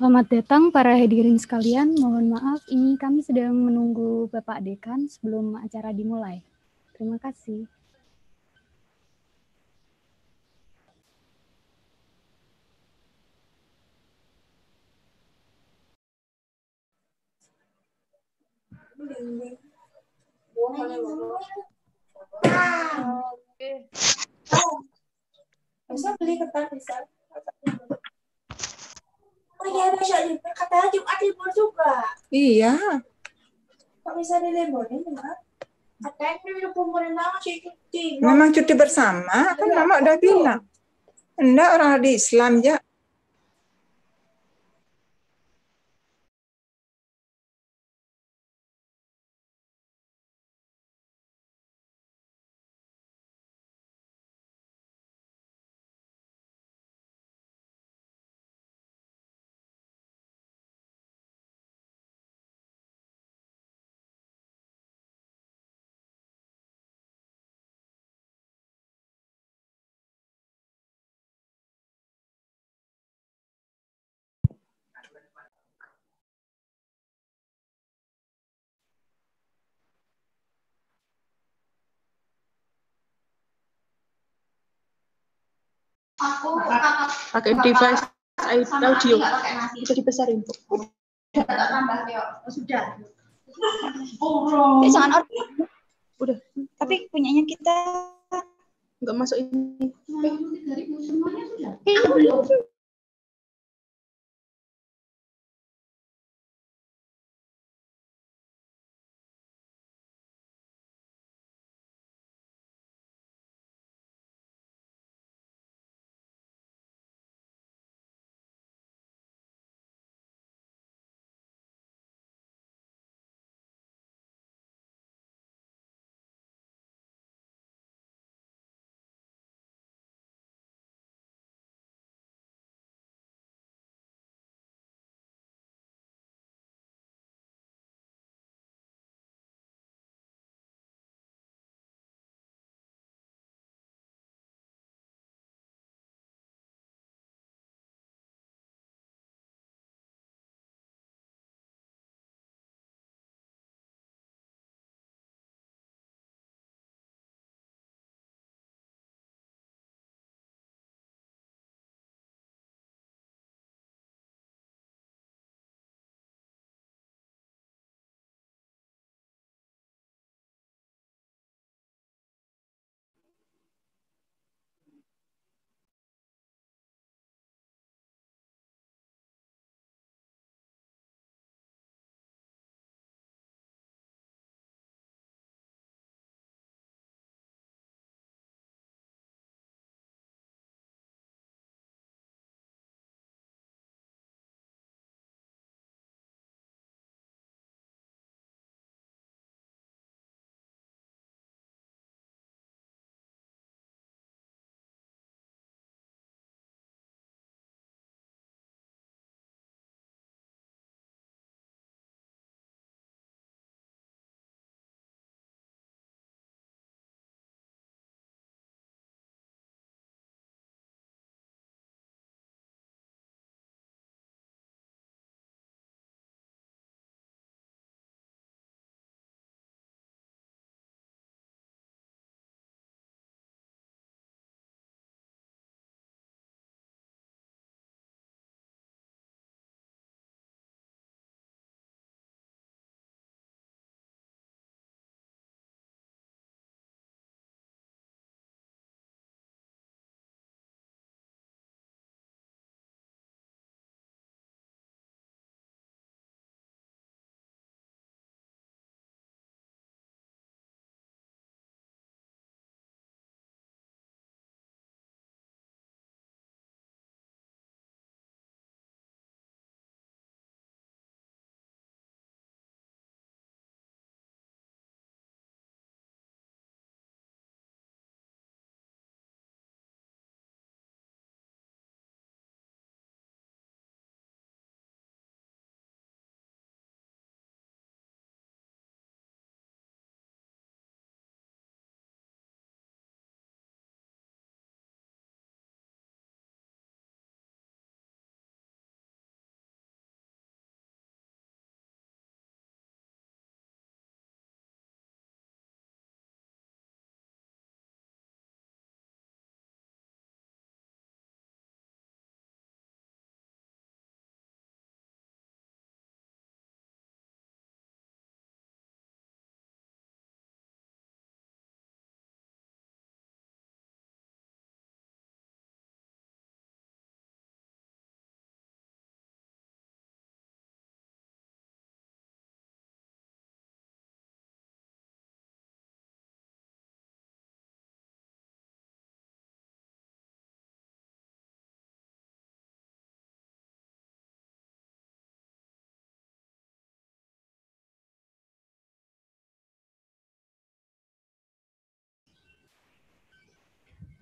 Selamat datang para hadirin sekalian. Mohon maaf, ini kami sedang menunggu Bapak Dekan sebelum acara dimulai. Terima kasih. Bisa beli kertas bisa. Oh iya bisa libur, katanya Jumat libur juga. Iya. Kok bisa diliburin ya? Katanya libur pemerintah cuti. Memang cuti bersama, kan iya. mama udah bilang. Enggak orang di Islam ya. aku pakai device sama audio ya, bisa dibesarin bu sudah oh, eh, jangan order udah tapi punyanya kita nggak masuk ini eh,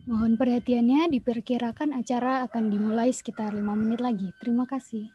Mohon perhatiannya, diperkirakan acara akan dimulai sekitar lima menit lagi. Terima kasih.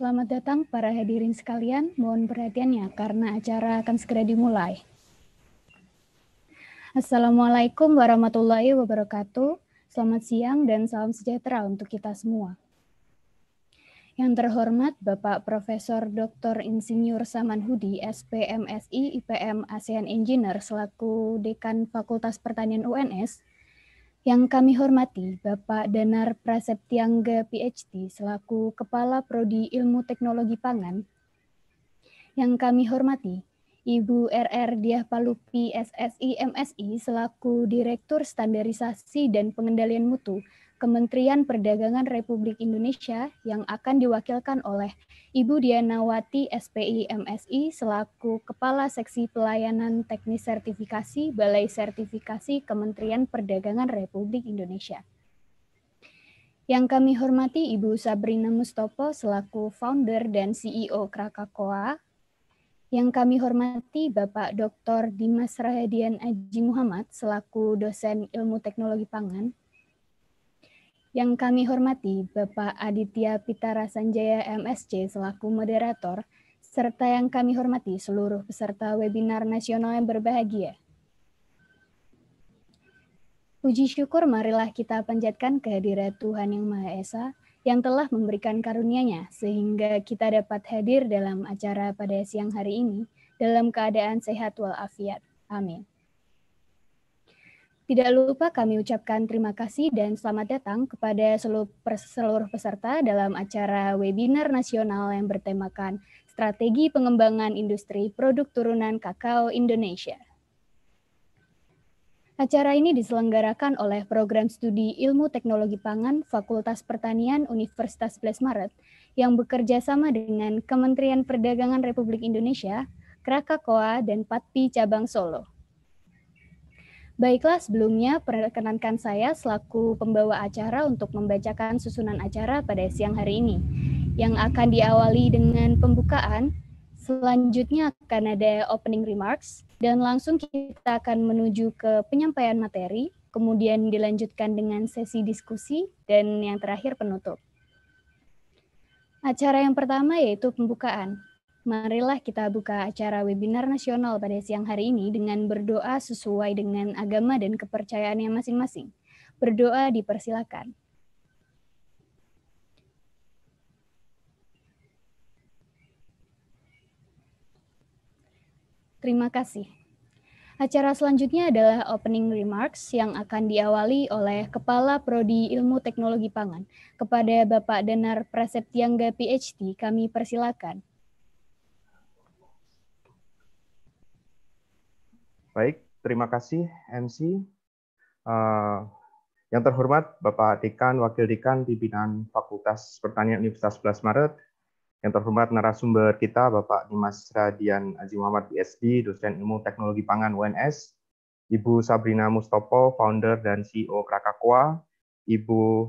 Selamat datang para hadirin sekalian. Mohon perhatiannya karena acara akan segera dimulai. Assalamualaikum warahmatullahi wabarakatuh. Selamat siang dan salam sejahtera untuk kita semua. Yang terhormat Bapak Profesor Dr. Insinyur Saman Hudi, SPMSI IPM ASEAN Engineer selaku Dekan Fakultas Pertanian UNS, yang kami hormati Bapak Danar Prasetyangga PhD selaku Kepala Prodi Ilmu Teknologi Pangan. Yang kami hormati Ibu RR Diah Palupi SSI MSI selaku Direktur Standarisasi dan Pengendalian Mutu Kementerian Perdagangan Republik Indonesia yang akan diwakilkan oleh Ibu Dianawati SPI MSI selaku Kepala Seksi Pelayanan Teknis Sertifikasi Balai Sertifikasi Kementerian Perdagangan Republik Indonesia. Yang kami hormati Ibu Sabrina Mustopo selaku founder dan CEO Krakakoa. Yang kami hormati Bapak Dr. Dimas Rahadian Aji Muhammad selaku dosen Ilmu Teknologi Pangan yang kami hormati Bapak Aditya Pitara Sanjaya MSC selaku moderator, serta yang kami hormati seluruh peserta webinar nasional yang berbahagia. Puji syukur marilah kita panjatkan kehadiran Tuhan Yang Maha Esa yang telah memberikan karunia-Nya sehingga kita dapat hadir dalam acara pada siang hari ini dalam keadaan sehat walafiat. Amin. Tidak lupa kami ucapkan terima kasih dan selamat datang kepada seluruh, peserta dalam acara webinar nasional yang bertemakan Strategi Pengembangan Industri Produk Turunan Kakao Indonesia. Acara ini diselenggarakan oleh Program Studi Ilmu Teknologi Pangan Fakultas Pertanian Universitas 11 Maret yang bekerja sama dengan Kementerian Perdagangan Republik Indonesia, Krakakoa, dan Patpi Cabang Solo. Baiklah, sebelumnya perkenankan saya selaku pembawa acara untuk membacakan susunan acara pada siang hari ini, yang akan diawali dengan pembukaan, selanjutnya akan ada opening remarks, dan langsung kita akan menuju ke penyampaian materi, kemudian dilanjutkan dengan sesi diskusi, dan yang terakhir penutup. Acara yang pertama yaitu pembukaan marilah kita buka acara webinar nasional pada siang hari ini dengan berdoa sesuai dengan agama dan kepercayaannya masing-masing. Berdoa dipersilakan. Terima kasih. Acara selanjutnya adalah opening remarks yang akan diawali oleh Kepala Prodi Ilmu Teknologi Pangan. Kepada Bapak Denar Prasetyangga PhD, kami persilakan. Baik, terima kasih MC. Uh, eh, yang terhormat Bapak Dekan, Wakil Dekan, Pimpinan Fakultas Pertanian Universitas 11 Maret, yang terhormat narasumber kita Bapak Dimas Radian Aziz Muhammad BSD, dosen Ilmu Teknologi Pangan UNS, Ibu Sabrina Mustopo, founder dan CEO Krakakoa. Ibu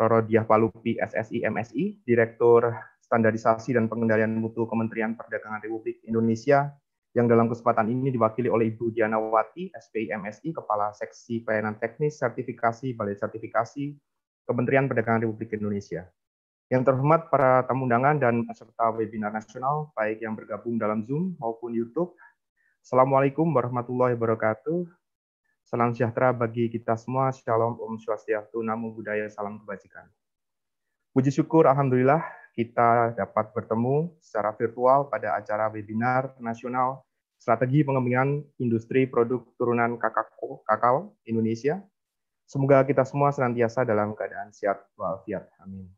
Roro Diah Palupi SSI MSI, Direktur Standarisasi dan Pengendalian Mutu Kementerian Perdagangan Republik Indonesia, yang dalam kesempatan ini diwakili oleh Ibu Wati, SPI MSI, Kepala Seksi Pelayanan Teknis Sertifikasi Balai Sertifikasi Kementerian Perdagangan Republik Indonesia. Yang terhormat para tamu undangan dan peserta webinar nasional, baik yang bergabung dalam Zoom maupun YouTube, Assalamualaikum warahmatullahi wabarakatuh. Salam sejahtera bagi kita semua. Shalom, Om Swastiastu, Namo Buddhaya, Salam Kebajikan. Puji syukur, Alhamdulillah, kita dapat bertemu secara virtual pada acara webinar nasional strategi pengembangan industri produk turunan kakao, kakao Indonesia. Semoga kita semua senantiasa dalam keadaan sehat walafiat. Amin.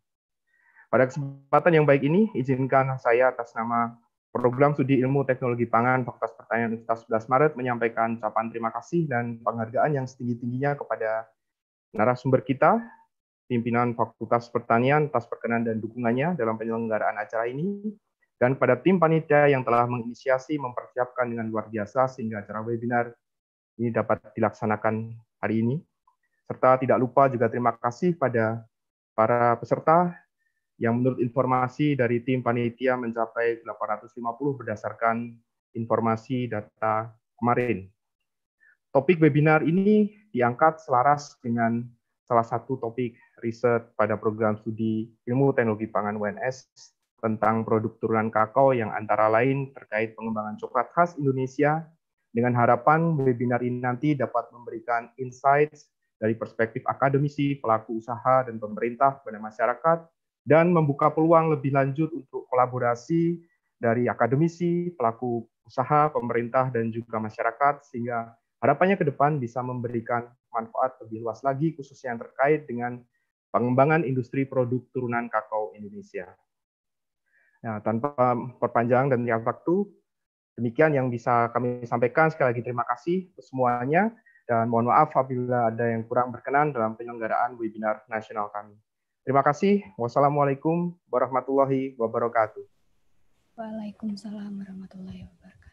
Pada kesempatan yang baik ini, izinkan saya atas nama Program Studi Ilmu Teknologi Pangan Fakultas Pertanian Universitas 11 Maret menyampaikan ucapan terima kasih dan penghargaan yang setinggi-tingginya kepada narasumber kita, pimpinan Fakultas Pertanian atas perkenan dan dukungannya dalam penyelenggaraan acara ini, dan pada tim panitia yang telah menginisiasi mempersiapkan dengan luar biasa sehingga acara webinar ini dapat dilaksanakan hari ini. Serta tidak lupa juga terima kasih pada para peserta yang menurut informasi dari tim panitia mencapai 850 berdasarkan informasi data kemarin. Topik webinar ini diangkat selaras dengan salah satu topik riset pada program studi ilmu teknologi pangan UNS tentang produk turunan kakao yang antara lain terkait pengembangan coklat khas Indonesia dengan harapan webinar ini nanti dapat memberikan insights dari perspektif akademisi, pelaku usaha, dan pemerintah kepada masyarakat, dan membuka peluang lebih lanjut untuk kolaborasi dari akademisi, pelaku usaha, pemerintah, dan juga masyarakat, sehingga harapannya ke depan bisa memberikan manfaat lebih luas lagi, khususnya yang terkait dengan pengembangan industri produk turunan kakao Indonesia. Nah, tanpa perpanjang dan yang waktu, demikian yang bisa kami sampaikan. Sekali lagi terima kasih semuanya dan mohon maaf apabila ada yang kurang berkenan dalam penyelenggaraan webinar nasional kami. Terima kasih. Wassalamualaikum warahmatullahi wabarakatuh. Waalaikumsalam warahmatullahi wabarakatuh.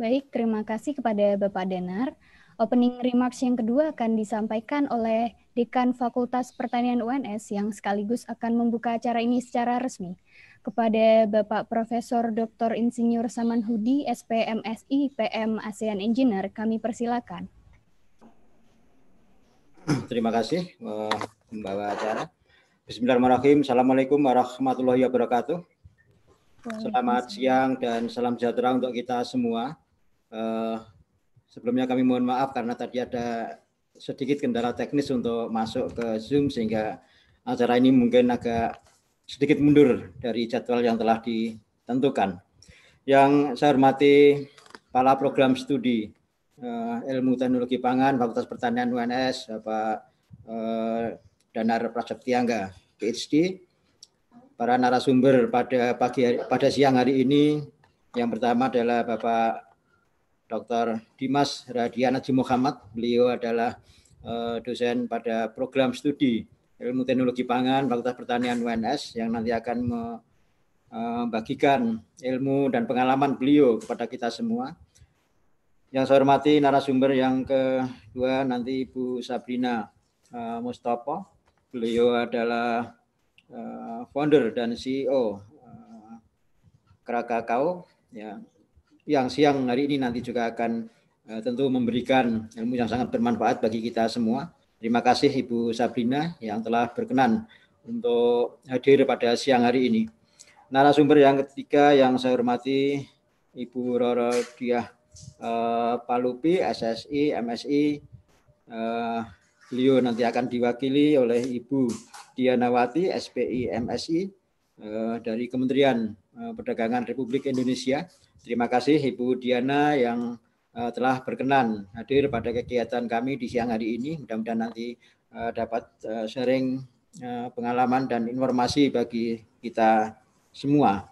Baik, terima kasih kepada Bapak Denar. Opening remarks yang kedua akan disampaikan oleh Dekan Fakultas Pertanian UNS yang sekaligus akan membuka acara ini secara resmi. Kepada Bapak Profesor Dr. Insinyur Saman Hudi, SPMSI, PM ASEAN Engineer, kami persilakan. Terima kasih membawa eh, acara. Bismillahirrahmanirrahim. Assalamualaikum warahmatullahi wabarakatuh. Selamat siang dan salam sejahtera untuk kita semua. Uh, sebelumnya kami mohon maaf karena tadi ada sedikit kendala teknis untuk masuk ke Zoom sehingga acara ini mungkin agak sedikit mundur dari jadwal yang telah ditentukan. Yang saya hormati Kepala Program Studi uh, Ilmu Teknologi Pangan Fakultas Pertanian UNS Bapak uh, Danar Prasetyangga PhD, para narasumber pada pagi hari, pada siang hari ini yang pertama adalah Bapak Dr. Dimas Radian Haji Muhammad. Beliau adalah uh, dosen pada program studi Ilmu Teknologi Pangan Fakultas Pertanian UNS yang nanti akan membagikan eh, ilmu dan pengalaman beliau kepada kita semua. Yang saya hormati narasumber yang kedua nanti Ibu Sabrina uh, eh, Mustafa. Beliau adalah uh, founder dan CEO Krakakau ya yang siang hari ini nanti juga akan uh, tentu memberikan ilmu yang sangat bermanfaat bagi kita semua. Terima kasih Ibu Sabrina yang telah berkenan untuk hadir pada siang hari ini. Narasumber yang ketiga yang saya hormati Ibu Roro Diah uh, Palupi, SSI, MSI. Uh, eh, beliau nanti akan diwakili oleh Ibu Dianawati, SPI, MSI dari Kementerian Perdagangan Republik Indonesia. Terima kasih Ibu Diana yang uh, telah berkenan hadir pada kegiatan kami di siang hari ini. Mudah-mudahan nanti uh, dapat uh, sharing uh, pengalaman dan informasi bagi kita semua.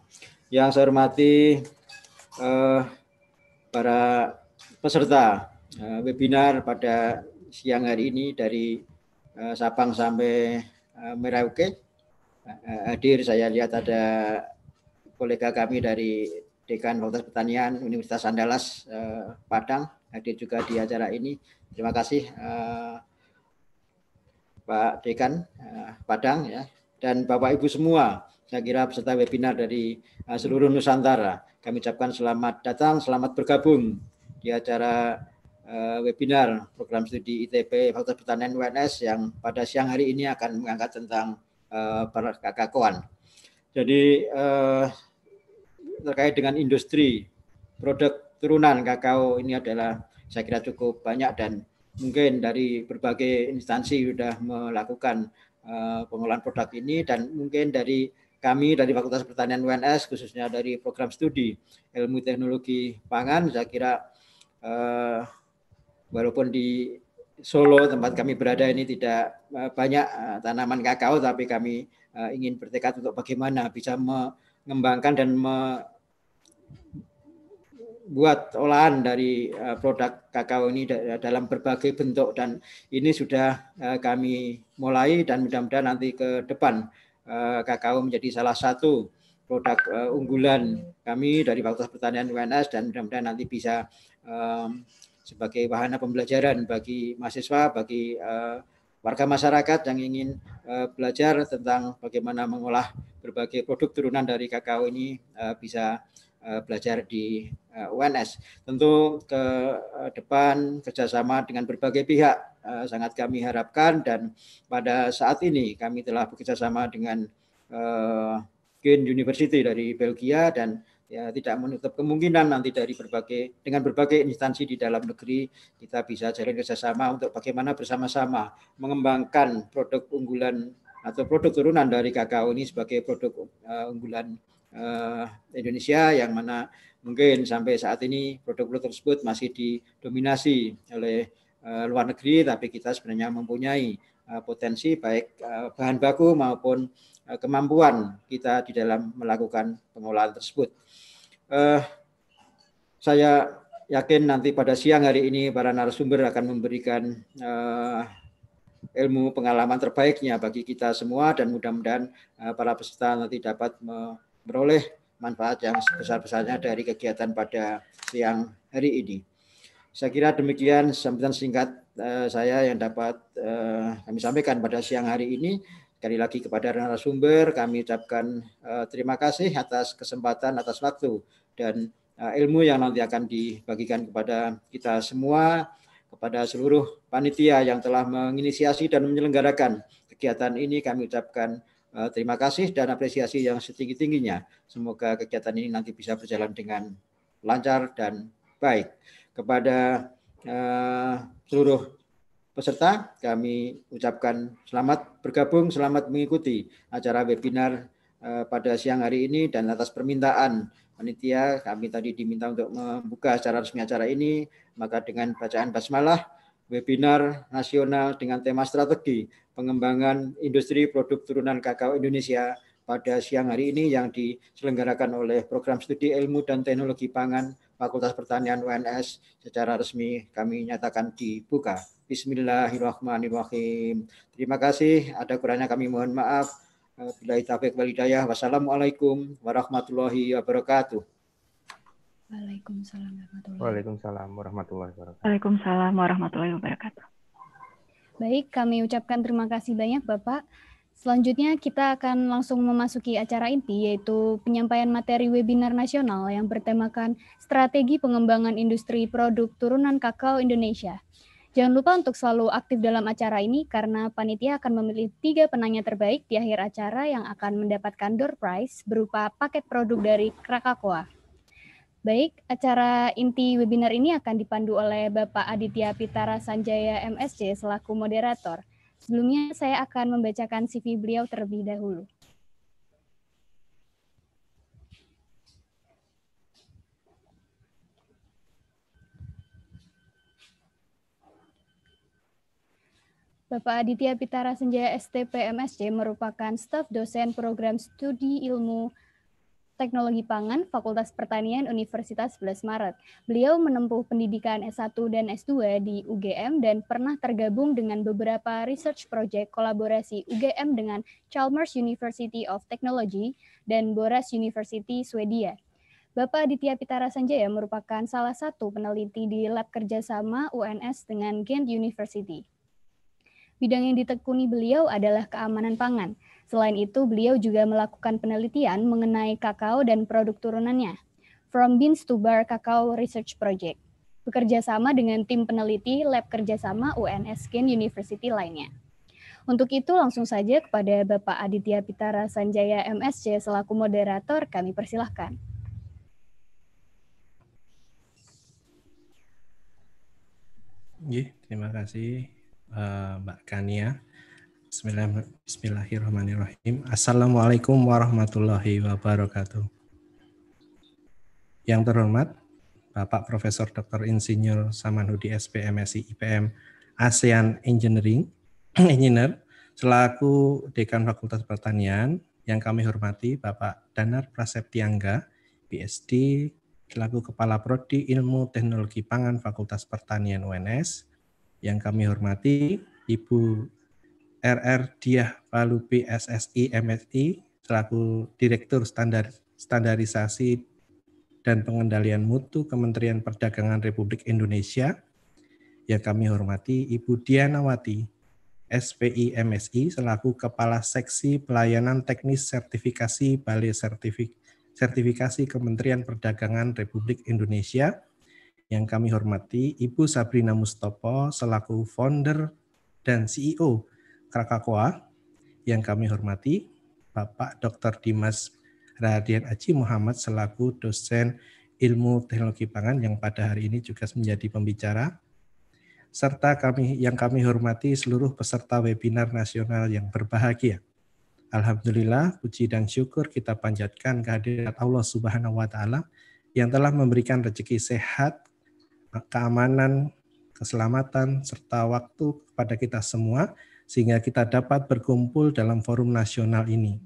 Yang saya hormati uh, para peserta uh, webinar pada siang hari ini dari uh, Sabang sampai uh, Merauke. Uh, hadir saya lihat ada kolega kami dari Dekan Fakultas Pertanian Universitas Andalas eh, Padang hadir juga di acara ini. Terima kasih eh, Pak Dekan eh, Padang ya dan Bapak Ibu semua saya kira peserta webinar dari eh, seluruh Nusantara. Kami ucapkan selamat datang, selamat bergabung di acara eh, webinar program studi ITP Fakultas Pertanian UNS yang pada siang hari ini akan mengangkat tentang eh, perkakakoan. Jadi eh, terkait dengan industri produk turunan kakao ini adalah saya kira cukup banyak dan mungkin dari berbagai instansi sudah melakukan uh, pengolahan produk ini dan mungkin dari kami dari Fakultas Pertanian UNS khususnya dari program studi ilmu teknologi pangan saya kira uh, walaupun di Solo tempat kami berada ini tidak eh, banyak tanaman kakao tapi kami ingin bertekad untuk bagaimana bisa me mengembangkan dan membuat olahan dari eh, produk kakao ini dalam berbagai bentuk dan ini sudah eh, kami mulai dan mudah-mudahan nanti ke depan eh, kakao menjadi salah satu produk unggulan kami dari Fakultas Pertanian UNS dan mudah-mudahan nanti bisa sebagai wahana pembelajaran bagi mahasiswa, bagi uh, warga masyarakat yang ingin eh, belajar tentang bagaimana mengolah berbagai produk turunan dari kakao ini eh, bisa eh, belajar di UNS. Tentu ke depan kerjasama dengan berbagai pihak sangat kami harapkan dan pada saat ini kami telah bekerjasama dengan uh, University dari Belgia dan ya tidak menutup kemungkinan nanti dari berbagai dengan berbagai instansi di dalam negeri kita bisa jalin kerjasama untuk bagaimana bersama-sama mengembangkan produk unggulan atau produk turunan dari kakao ini sebagai produk uh, unggulan uh, Indonesia yang mana mungkin sampai saat ini produk-produk tersebut masih didominasi oleh uh, luar negeri tapi kita sebenarnya mempunyai Eh, potensi baik eh, bahan baku maupun eh, kemampuan kita di dalam melakukan pengolahan tersebut. Saya yakin nanti pada siang hari ini para narasumber akan memberikan ilmu pengalaman terbaiknya bagi kita semua dan mudah-mudahan para peserta nanti dapat memperoleh manfaat yang sebesar-besarnya dari kegiatan pada siang hari ini. Saya kira demikian sambutan singkat Eh, saya yang dapat eh, kami sampaikan pada siang hari ini. Sekali lagi kepada narasumber kami ucapkan eh, terima kasih atas kesempatan, atas waktu dan ilmu yang nanti akan dibagikan kepada kita semua, kepada seluruh panitia yang telah menginisiasi dan menyelenggarakan kegiatan ini kami ucapkan terima kasih dan apresiasi yang setinggi-tingginya. Semoga kegiatan ini nanti bisa berjalan dengan lancar dan baik. Kepada Eh, seluruh peserta kami ucapkan selamat bergabung, selamat mengikuti acara webinar eh, pada siang hari ini dan atas permintaan panitia kami tadi diminta untuk membuka acara resmi acara ini maka dengan bacaan basmalah webinar nasional dengan tema strategi pengembangan industri produk turunan kakao Indonesia pada siang hari ini yang diselenggarakan oleh program studi ilmu dan teknologi pangan Fakultas Pertanian UNS secara resmi kami nyatakan dibuka. Bismillahirrahmanirrahim. Terima kasih. Ada kurangnya kami mohon maaf. Eh, Bila taufik walidayah. Wassalamualaikum warahmatullahi wabarakatuh. Waalaikumsalam warahmatullahi wabarakatuh. Waalaikumsalam warahmatullahi wabarakatuh. Baik, kami ucapkan terima kasih banyak Bapak. Selanjutnya kita akan langsung memasuki acara inti yaitu penyampaian materi webinar nasional yang bertemakan Strategi Pengembangan Industri Produk Turunan Kakao Indonesia. Jangan lupa untuk selalu aktif dalam acara ini karena panitia akan memilih tiga penanya terbaik di akhir acara yang akan mendapatkan door prize berupa paket produk dari Krakakoa. Baik, acara inti webinar ini akan dipandu oleh Bapak Aditya Pitara Sanjaya MSC selaku moderator. Sebelumnya saya akan membacakan CV beliau terlebih dahulu. Bapak Aditya Pitara Senjaya STP MSC merupakan staf dosen program studi ilmu Teknologi Pangan Fakultas Pertanian Universitas 11 Maret. Beliau menempuh pendidikan S1 dan S2 di UGM dan pernah tergabung dengan beberapa research project kolaborasi UGM dengan Chalmers University of Technology dan Boras University Swedia. Bapak Aditya Pitara Sanjaya merupakan salah satu peneliti di lab kerjasama UNS dengan Ghent University. Bidang yang ditekuni beliau adalah keamanan pangan. Selain itu, beliau juga melakukan penelitian mengenai kakao dan produk turunannya, From Beans to Bar Kakao Research Project, bekerja sama dengan tim peneliti lab kerjasama UNS Skin University lainnya. Untuk itu langsung saja kepada Bapak Aditya Pitara Sanjaya MSC selaku moderator kami persilahkan. Iya, terima kasih eh, Mbak Kania. Bismillahirrahmanirrahim. Assalamualaikum warahmatullahi wabarakatuh. Yang terhormat, Bapak Profesor Dr. Insinyur Samanhudi SPMSI IPM ASEAN Engineering Engineer selaku Dekan Fakultas Pertanian yang kami hormati Bapak Danar Prasetyangga PhD selaku Kepala Prodi Ilmu Teknologi Pangan Fakultas Pertanian UNS yang kami hormati Ibu RR Diah Palu PSSI MSI selaku Direktur Standar Standarisasi dan Pengendalian Mutu Kementerian Perdagangan Republik Indonesia yang kami hormati Ibu Dianawati SPI MSI selaku Kepala Seksi Pelayanan Teknis Sertifikasi Balai Sertifik Sertifikasi Kementerian Perdagangan Republik Indonesia yang kami hormati Ibu Sabrina Mustopo selaku founder dan CEO Krakakoa yang kami hormati, Bapak Dr. Dimas Radian Aji Muhammad selaku dosen ilmu teknologi pangan yang pada hari ini juga menjadi pembicara, serta kami yang kami hormati seluruh peserta webinar nasional yang berbahagia. Alhamdulillah, puji dan syukur kita panjatkan kehadiran Allah Subhanahu wa taala yang telah memberikan rezeki sehat, keamanan, keselamatan serta waktu kepada kita semua sehingga kita dapat berkumpul dalam forum nasional ini.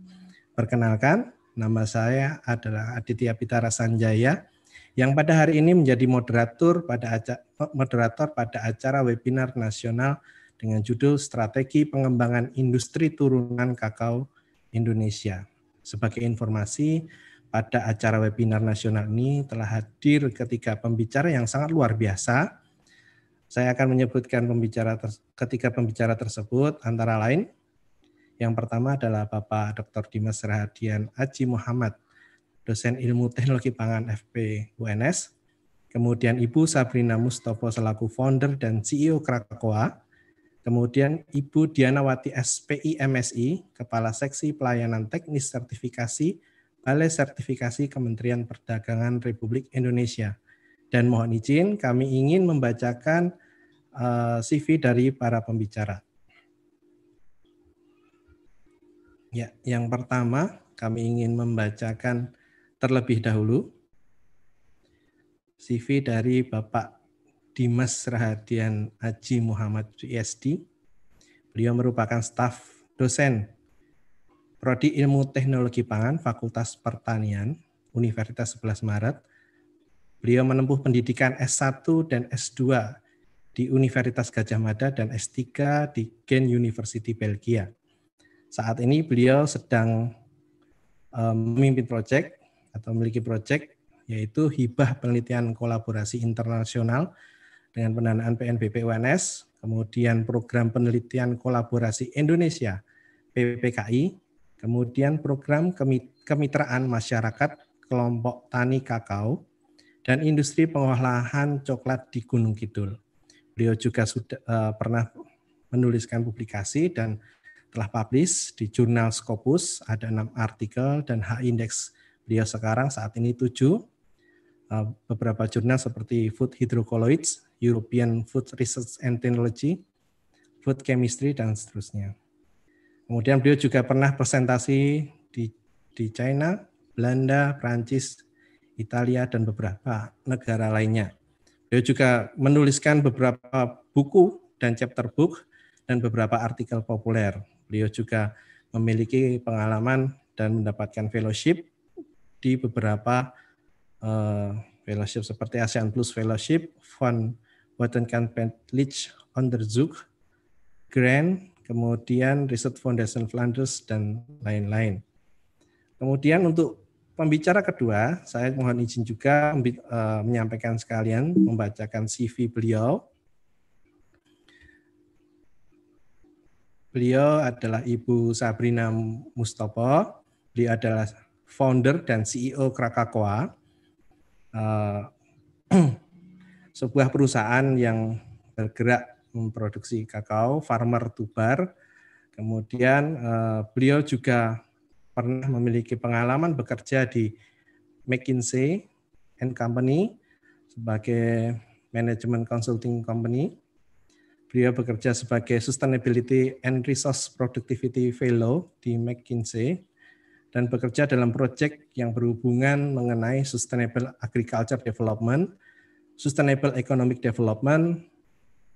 Perkenalkan, nama saya adalah Aditya Pitara Sanjaya yang pada hari ini menjadi moderator pada acara, moderator pada acara webinar nasional dengan judul Strategi Pengembangan Industri Turunan Kakao Indonesia. Sebagai informasi, pada acara webinar nasional ini telah hadir ketiga pembicara yang sangat luar biasa, saya akan menyebutkan pembicara ketiga pembicara tersebut antara lain yang pertama adalah Bapak Dr. Dimas Rahadian Aji Muhammad, dosen ilmu teknologi pangan FP UNS. Kemudian Ibu Sabrina Mustopo selaku founder dan CEO Krakoa. Kemudian Ibu Dianawati SPI MSI, Kepala Seksi Pelayanan Teknis Sertifikasi Balai Sertifikasi Kementerian Perdagangan Republik Indonesia. Dan mohon izin kami ingin membacakan Eh, CV dari para pembicara. Ya, yang pertama kami ingin membacakan terlebih dahulu CV dari Bapak Dimas Rahadian Aji Muhammad ISD. Beliau merupakan staf dosen Prodi Ilmu Teknologi Pangan Fakultas Pertanian Universitas 11 Maret. Beliau menempuh pendidikan S1 dan S2 di Universitas Gajah Mada dan S3 di Gen University Belgia. Saat ini beliau sedang eh, memimpin proyek atau memiliki proyek yaitu hibah penelitian kolaborasi internasional dengan pendanaan PNBP UNS, kemudian program penelitian kolaborasi Indonesia PPKI, kemudian program kemitraan masyarakat kelompok tani kakao dan industri pengolahan coklat di Gunung Kidul. Beliau juga sudah uh, pernah menuliskan publikasi dan telah publish di jurnal Scopus ada enam artikel dan H index beliau sekarang saat ini tujuh eh, beberapa jurnal seperti Food Hydrocolloids, European Food Research and Technology, Food Chemistry dan seterusnya. Kemudian beliau juga pernah presentasi di di China, Belanda, Prancis, Italia dan beberapa negara lainnya. Beliau juga menuliskan beberapa buku dan chapter book dan beberapa artikel populer. Beliau juga memiliki pengalaman dan mendapatkan fellowship di beberapa uh, fellowship seperti ASEAN Plus Fellowship, Von Wattenkamp-Leach Onderzoek, Grant, kemudian Research Foundation Flanders, dan lain-lain. Kemudian untuk Pembicara kedua, saya mohon izin juga eh, menyampaikan sekalian membacakan CV beliau. Beliau adalah Ibu Sabrina Mustopo. Beliau adalah founder dan CEO Krakakoa, eh, sebuah perusahaan yang bergerak memproduksi kakao, farmer tubar. Kemudian eh, beliau juga pernah memiliki pengalaman bekerja di McKinsey and Company sebagai manajemen consulting company. Beliau bekerja sebagai Sustainability and Resource Productivity Fellow di McKinsey dan bekerja dalam proyek yang berhubungan mengenai Sustainable Agriculture Development, Sustainable Economic Development,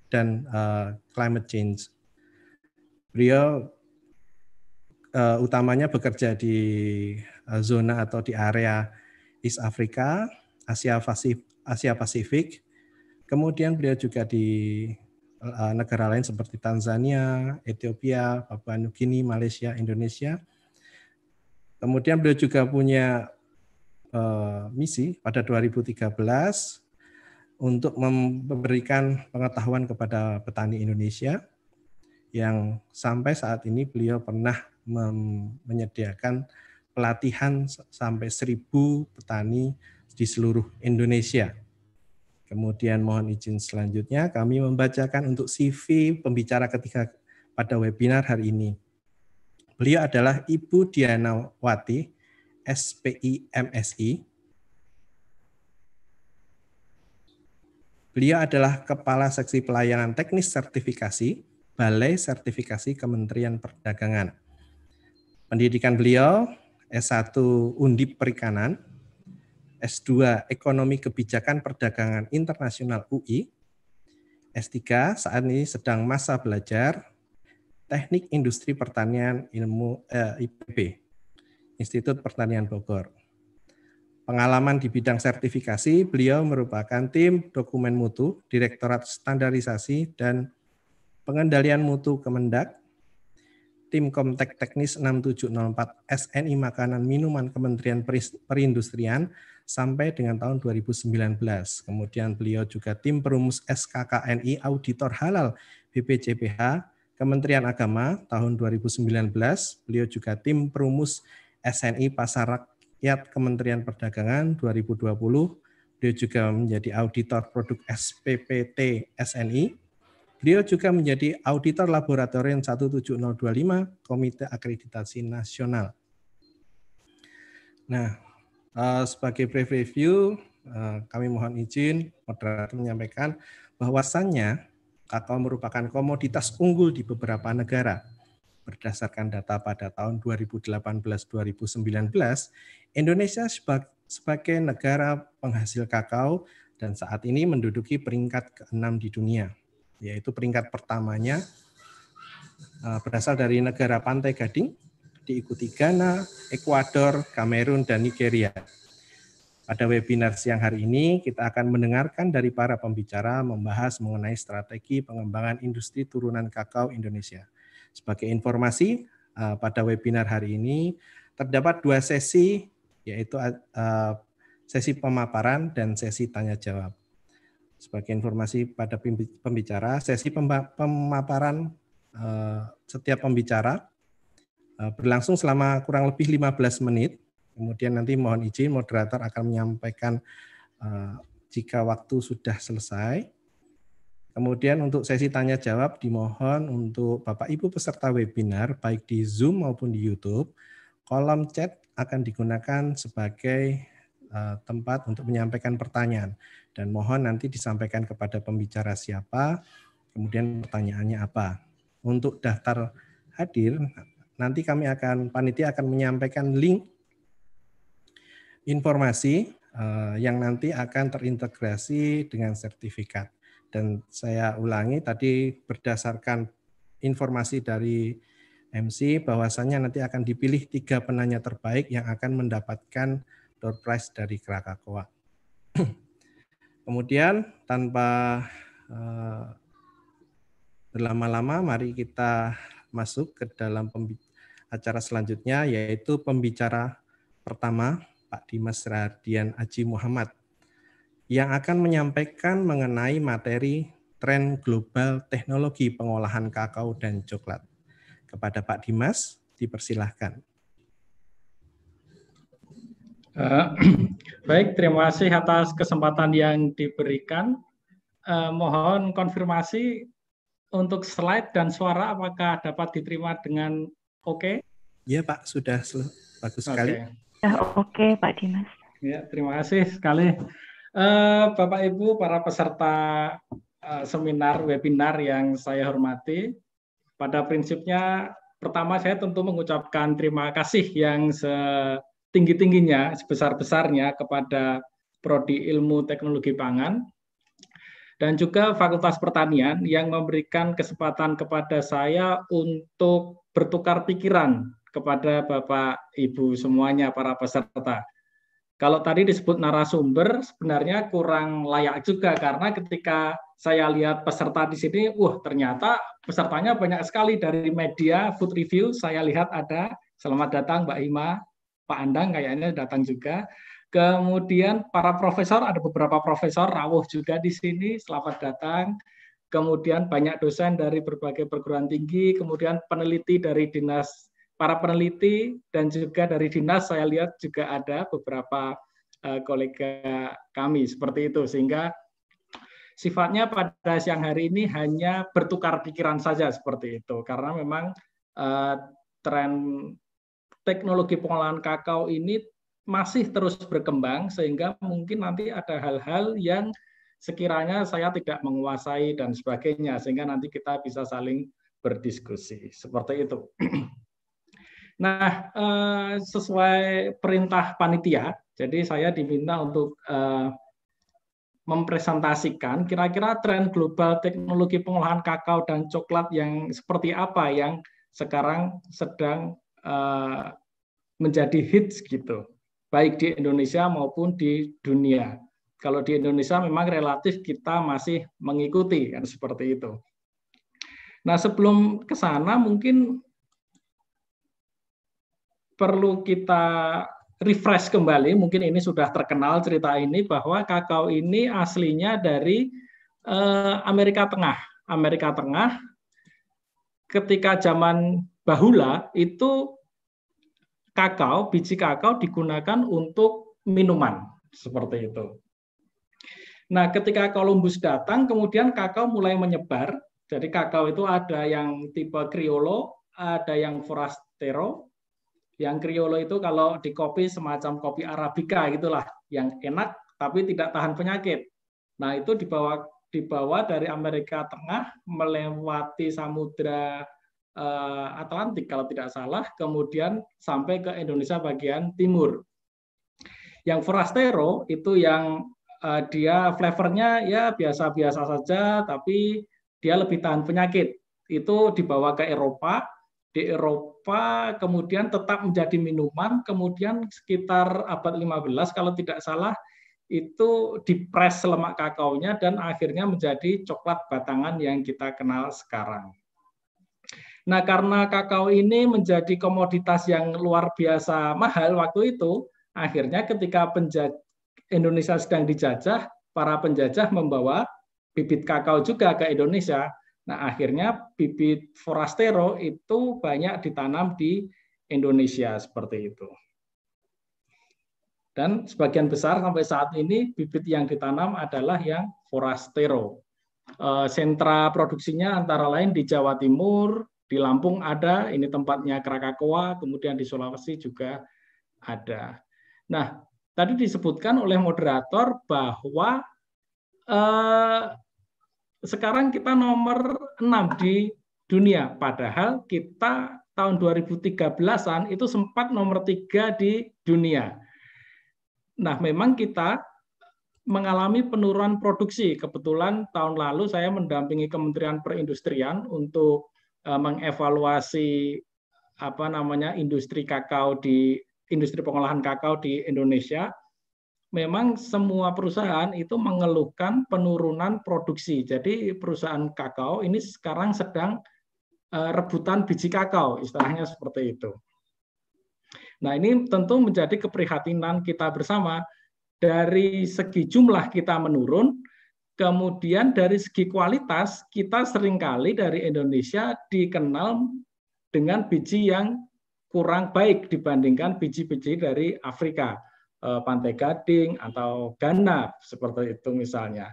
dan uh, Climate Change. Beliau uh, utamanya bekerja di uh, zona atau di area East Afrika, Asia Pasif, Asia Pasifik. Kemudian beliau juga di uh, negara lain seperti Tanzania, Ethiopia, Papua Nugini, Malaysia, Indonesia. Kemudian beliau juga punya uh, misi pada 2013 untuk memberikan pengetahuan kepada petani Indonesia yang sampai saat ini beliau pernah menyediakan pelatihan sampai 1000 petani di seluruh Indonesia. Kemudian mohon izin selanjutnya kami membacakan untuk CV pembicara ketiga pada webinar hari ini. Beliau adalah Ibu Diana Wati, SPI MSI. Beliau adalah Kepala Seksi Pelayanan Teknis Sertifikasi Balai Sertifikasi Kementerian Perdagangan. Pendidikan beliau S1 Undip Perikanan, S2 Ekonomi Kebijakan Perdagangan Internasional UI, S3 saat ini sedang masa belajar Teknik Industri Pertanian Ilmu eh, IPB, Institut Pertanian Bogor. Pengalaman di bidang sertifikasi, beliau merupakan tim dokumen mutu, Direktorat Standarisasi dan Pengendalian Mutu Kemendak, tim Komtek Teknis 6704 SNI Makanan Minuman Kementerian Perindustrian sampai dengan tahun 2019. Kemudian beliau juga tim perumus SKKNI Auditor Halal BPJPH Kementerian Agama tahun 2019. Beliau juga tim perumus SNI Pasar Rakyat Kementerian Perdagangan 2020. Beliau juga menjadi auditor produk SPPT SNI Beliau juga menjadi auditor laboratorium 17025 Komite Akreditasi Nasional. Nah, eh, sebagai brief review, eh, kami mohon izin moderator menyampaikan bahwasannya kakao merupakan komoditas unggul di beberapa negara. Berdasarkan data pada tahun 2018-2019, Indonesia sebagai negara penghasil kakao dan saat ini menduduki peringkat keenam di dunia yaitu peringkat pertamanya eh, berasal dari negara Pantai Gading, diikuti Ghana, Ekuador, Kamerun, dan Nigeria. Pada webinar siang hari ini, kita akan mendengarkan dari para pembicara membahas mengenai strategi pengembangan industri turunan kakao Indonesia. Sebagai informasi, eh, pada webinar hari ini terdapat dua sesi, yaitu eh, sesi pemaparan dan sesi tanya jawab. Sebagai informasi pada pembicara, sesi pemaparan eh, setiap pembicara eh, berlangsung selama kurang lebih 15 menit. Kemudian nanti mohon izin moderator akan menyampaikan eh, jika waktu sudah selesai. Kemudian untuk sesi tanya jawab dimohon untuk Bapak Ibu peserta webinar baik di Zoom maupun di YouTube, kolom chat akan digunakan sebagai tempat untuk menyampaikan pertanyaan dan mohon nanti disampaikan kepada pembicara siapa, kemudian pertanyaannya apa. Untuk daftar hadir, nanti kami akan panitia akan menyampaikan link informasi eh, yang nanti akan terintegrasi dengan sertifikat. Dan saya ulangi tadi berdasarkan informasi dari MC bahwasannya nanti akan dipilih tiga penanya terbaik yang akan mendapatkan door prize dari Krakatoa. Kemudian tanpa uh, berlama-lama mari kita masuk ke dalam acara selanjutnya yaitu pembicara pertama Pak Dimas Radian Aji Muhammad yang akan menyampaikan mengenai materi tren global teknologi pengolahan kakao dan coklat. Kepada Pak Dimas, dipersilahkan. Eh, Baik, terima kasih atas kesempatan yang diberikan. Eh, mohon konfirmasi untuk slide dan suara apakah dapat diterima dengan oke? Okay? Iya Pak, sudah bagus sekali. Ya oke okay, Pak Dimas. Ya, terima kasih sekali. Eh, Bapak Ibu, para peserta eh, seminar webinar yang saya hormati, pada prinsipnya pertama saya tentu mengucapkan terima kasih yang se tinggi tingginya sebesar-besarnya kepada prodi ilmu teknologi pangan dan juga Fakultas Pertanian yang memberikan kesempatan kepada saya untuk bertukar pikiran kepada Bapak Ibu semuanya para peserta. Kalau tadi disebut narasumber sebenarnya kurang layak juga karena ketika saya lihat peserta di sini, wah ternyata pesertanya banyak sekali dari media food review. Saya lihat ada selamat datang Mbak ima Pak Andang kayaknya datang juga. Kemudian para profesor, ada beberapa profesor rawuh juga di sini, selamat datang. Kemudian banyak dosen dari berbagai perguruan tinggi, kemudian peneliti dari dinas, para peneliti dan juga dari dinas saya lihat juga ada beberapa uh, kolega kami seperti itu sehingga sifatnya pada siang hari ini hanya bertukar pikiran saja seperti itu karena memang uh, tren teknologi pengolahan kakao ini masih terus berkembang sehingga mungkin nanti ada hal-hal yang sekiranya saya tidak menguasai dan sebagainya sehingga nanti kita bisa saling berdiskusi seperti itu. Nah, eh, sesuai perintah panitia, jadi saya diminta untuk eh, mempresentasikan kira-kira tren global teknologi pengolahan kakao dan coklat yang seperti apa yang sekarang sedang Eh, menjadi hits gitu, baik di Indonesia maupun di dunia. Kalau di Indonesia memang relatif kita masih mengikuti kan seperti itu. Nah sebelum ke sana mungkin perlu kita refresh kembali. Mungkin ini sudah terkenal cerita ini bahwa kakao ini aslinya dari eh, Amerika Tengah. Amerika Tengah ketika zaman Bahula itu kakao, biji kakao digunakan untuk minuman seperti itu. Nah, ketika Columbus datang, kemudian kakao mulai menyebar. Jadi kakao itu ada yang tipe Criollo, ada yang Forastero. Yang Criollo itu kalau di kopi semacam kopi Arabica gitulah, yang enak tapi tidak tahan penyakit. Nah, itu dibawa dibawa dari Amerika Tengah melewati samudra Eh, Atlantik kalau tidak salah, kemudian sampai ke Indonesia bagian timur. Yang Forastero itu yang uh, dia flavornya ya biasa-biasa saja, tapi dia lebih tahan penyakit. Itu dibawa ke Eropa, di Eropa kemudian tetap menjadi minuman, kemudian sekitar abad 15 kalau tidak salah itu dipres lemak kakao dan akhirnya menjadi coklat batangan yang kita kenal sekarang. Nah, karena kakao ini menjadi komoditas yang luar biasa mahal waktu itu, akhirnya ketika Indonesia sedang dijajah, para penjajah membawa bibit kakao juga ke Indonesia. Nah, akhirnya bibit forastero itu banyak ditanam di Indonesia seperti itu. Dan sebagian besar sampai saat ini bibit yang ditanam adalah yang forastero. Eh, sentra produksinya antara lain di Jawa Timur, di Lampung ada, ini tempatnya Krakakoa, kemudian di Sulawesi juga ada. Nah, tadi disebutkan oleh moderator bahwa eh, sekarang kita nomor 6 di dunia, padahal kita tahun 2013-an itu sempat nomor tiga di dunia. Nah, memang kita mengalami penurunan produksi. Kebetulan tahun lalu saya mendampingi Kementerian Perindustrian untuk Eh, mengevaluasi apa namanya industri kakao di industri pengolahan kakao di Indonesia memang semua perusahaan itu mengeluhkan penurunan produksi. Jadi perusahaan kakao ini sekarang sedang eh, rebutan biji kakao, istilahnya seperti itu. Nah ini tentu menjadi keprihatinan kita bersama. Dari segi jumlah kita menurun, Kemudian dari segi kualitas, kita seringkali dari Indonesia dikenal dengan biji yang kurang baik dibandingkan biji-biji dari Afrika, eh, Pantai Gading atau Ghana seperti itu misalnya.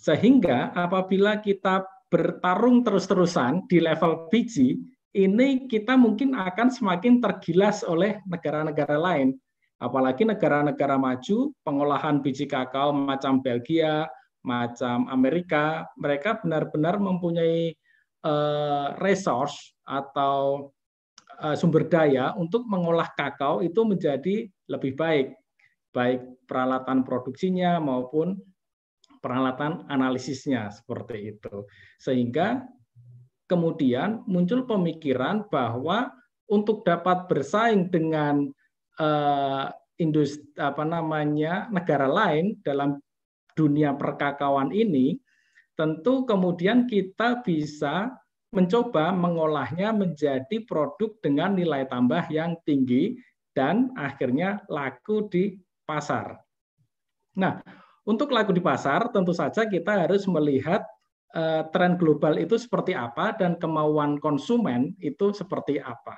Sehingga apabila kita bertarung terus-terusan di level biji, ini kita mungkin akan semakin tergilas oleh negara-negara lain. Apalagi negara-negara maju, pengolahan biji kakao macam Belgia, macam Amerika, mereka benar-benar mempunyai uh, resource atau uh, sumber daya untuk mengolah kakao itu menjadi lebih baik, baik peralatan produksinya maupun peralatan analisisnya seperti itu. Sehingga kemudian muncul pemikiran bahwa untuk dapat bersaing dengan uh, eh, industri apa namanya negara lain dalam dunia perkakawan ini, tentu kemudian kita bisa mencoba mengolahnya menjadi produk dengan nilai tambah yang tinggi dan akhirnya laku di pasar. Nah, untuk laku di pasar tentu saja kita harus melihat eh, tren global itu seperti apa dan kemauan konsumen itu seperti apa.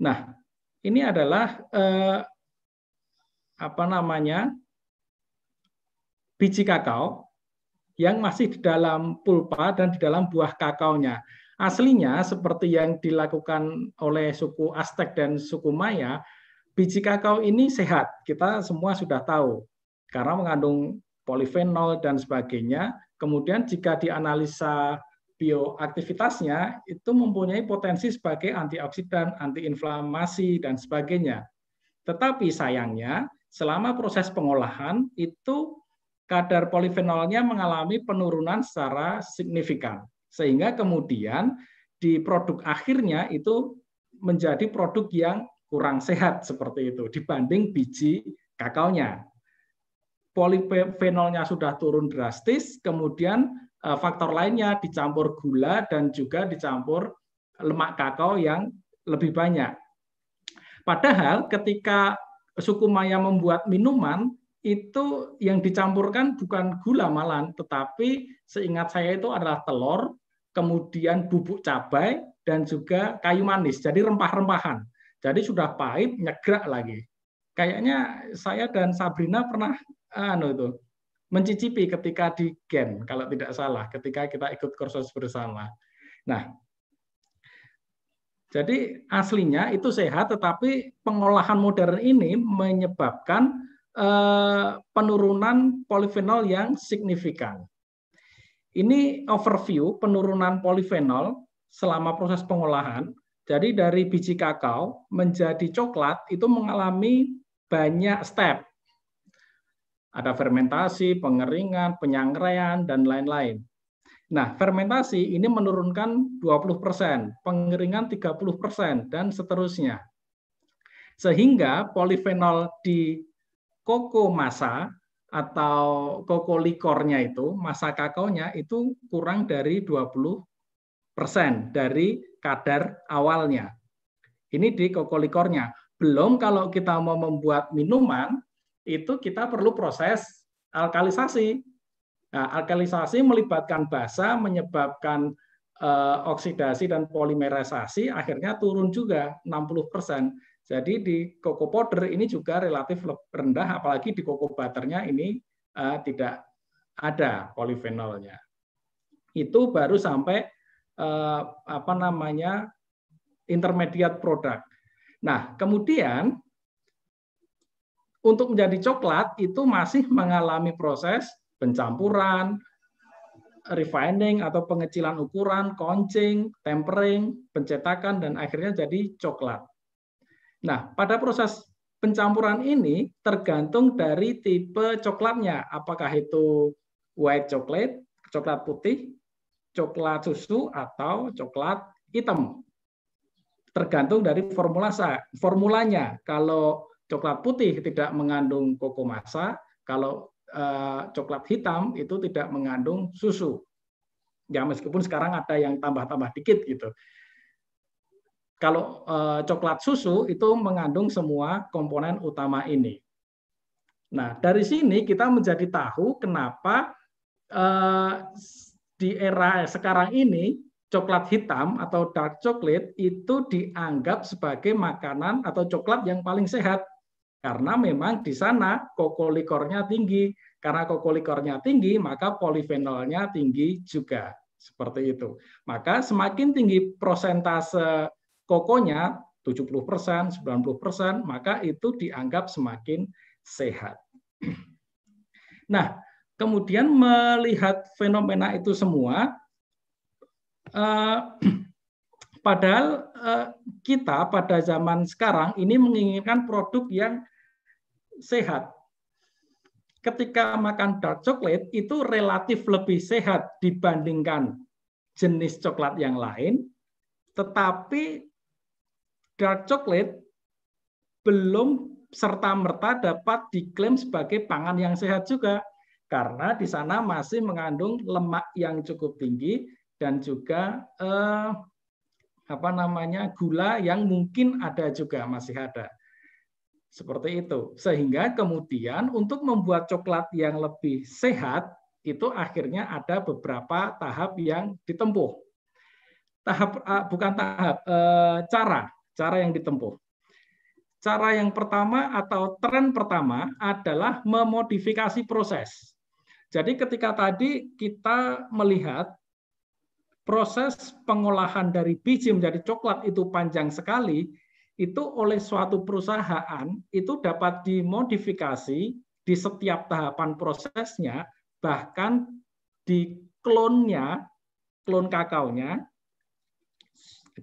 Nah, ini adalah eh, apa namanya biji kakao yang masih di dalam pulpa dan di dalam buah kakaonya. Aslinya seperti yang dilakukan oleh suku Aztec dan suku Maya, biji kakao ini sehat. Kita semua sudah tahu karena mengandung polifenol dan sebagainya. Kemudian jika dianalisa bioaktivitasnya itu mempunyai potensi sebagai antioksidan, antiinflamasi dan sebagainya. Tetapi sayangnya selama proses pengolahan itu kadar polifenolnya mengalami penurunan secara signifikan. Sehingga kemudian di produk akhirnya itu menjadi produk yang kurang sehat seperti itu dibanding biji kakaonya. Polifenolnya sudah turun drastis, kemudian eh, faktor lainnya dicampur gula dan juga dicampur lemak kakao yang lebih banyak. Padahal ketika suku Maya membuat minuman, itu yang dicampurkan bukan gula malan, tetapi seingat saya itu adalah telur, kemudian bubuk cabai, dan juga kayu manis. Jadi rempah-rempahan. Jadi sudah pahit, nyegrak lagi. Kayaknya saya dan Sabrina pernah anu itu mencicipi ketika di Gen, kalau tidak salah, ketika kita ikut kursus bersama. Nah, jadi aslinya itu sehat, tetapi pengolahan modern ini menyebabkan Eh, penurunan polifenol yang signifikan. Ini overview penurunan polifenol selama proses pengolahan. Jadi dari biji kakao menjadi coklat itu mengalami banyak step. Ada fermentasi, pengeringan, penyangraian, dan lain-lain. Nah, fermentasi ini menurunkan 20%, pengeringan 30%, dan seterusnya. Sehingga polifenol di koko masa atau koko likornya itu, masa kakaonya itu kurang dari 20% dari kadar awalnya. Ini di koko likornya. Belum kalau kita mau membuat minuman, itu kita perlu proses alkalisasi. Nah, alkalisasi melibatkan basa, menyebabkan eh, oksidasi dan polimerisasi, akhirnya turun juga 60%. Jadi di koko powder ini juga relatif rendah, apalagi di koko butternya ini uh, tidak ada polifenolnya. Itu baru sampai uh, apa namanya intermediate product. Nah, kemudian untuk menjadi coklat itu masih mengalami proses pencampuran, refining atau pengecilan ukuran, concing, tempering, pencetakan, dan akhirnya jadi coklat. Nah, pada proses pencampuran ini tergantung dari tipe coklatnya. Apakah itu white chocolate, coklat putih, coklat susu, atau coklat hitam. Tergantung dari formula formulanya. Kalau coklat putih tidak mengandung koko masa, kalau eh, coklat hitam itu tidak mengandung susu. Ya meskipun sekarang ada yang tambah-tambah dikit gitu. Kalau e, coklat susu itu mengandung semua komponen utama ini. Nah, dari sini kita menjadi tahu kenapa e, di era sekarang ini coklat hitam atau dark chocolate itu dianggap sebagai makanan atau coklat yang paling sehat karena memang di sana kokolikornya tinggi. Karena kokolikornya tinggi, maka polifenolnya tinggi juga. Seperti itu. Maka semakin tinggi prosentase kokonya 70%, 90%, maka itu dianggap semakin sehat. Nah, kemudian melihat fenomena itu semua, eh, padahal eh, kita pada zaman sekarang ini menginginkan produk yang sehat. Ketika makan dark coklat itu relatif lebih sehat dibandingkan jenis coklat yang lain, tetapi dark chocolate belum serta-merta dapat diklaim sebagai pangan yang sehat juga karena di sana masih mengandung lemak yang cukup tinggi dan juga eh, apa namanya gula yang mungkin ada juga masih ada seperti itu sehingga kemudian untuk membuat coklat yang lebih sehat itu akhirnya ada beberapa tahap yang ditempuh tahap eh, bukan tahap eh, cara cara yang ditempuh. Cara yang pertama atau tren pertama adalah memodifikasi proses. Jadi ketika tadi kita melihat proses pengolahan dari biji menjadi coklat itu panjang sekali, itu oleh suatu perusahaan itu dapat dimodifikasi di setiap tahapan prosesnya, bahkan di klonnya, klon kakaonya,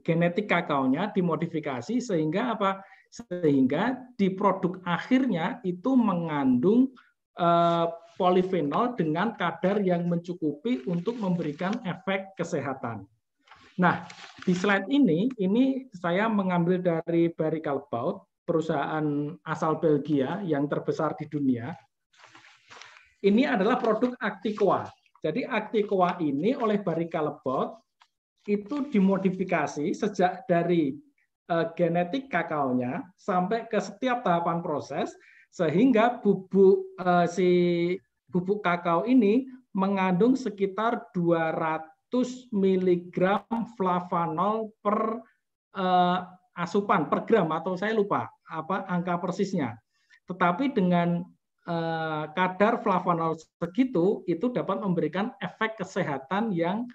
genetik kakaonya dimodifikasi sehingga apa? Sehingga di produk akhirnya itu mengandung eh, polifenol dengan kadar yang mencukupi untuk memberikan efek kesehatan. Nah, di slide ini, ini saya mengambil dari Barry Kalbaut, perusahaan asal Belgia yang terbesar di dunia. Ini adalah produk Actiqua. Jadi Actiqua ini oleh Barry Kalbaut itu dimodifikasi sejak dari eh, genetik kakaonya sampai ke setiap tahapan proses sehingga bubuk eh, si bubuk kakao ini mengandung sekitar 200 mg flavanol per eh, asupan per gram atau saya lupa apa angka persisnya. Tetapi dengan kadar flavanol segitu itu dapat memberikan efek kesehatan yang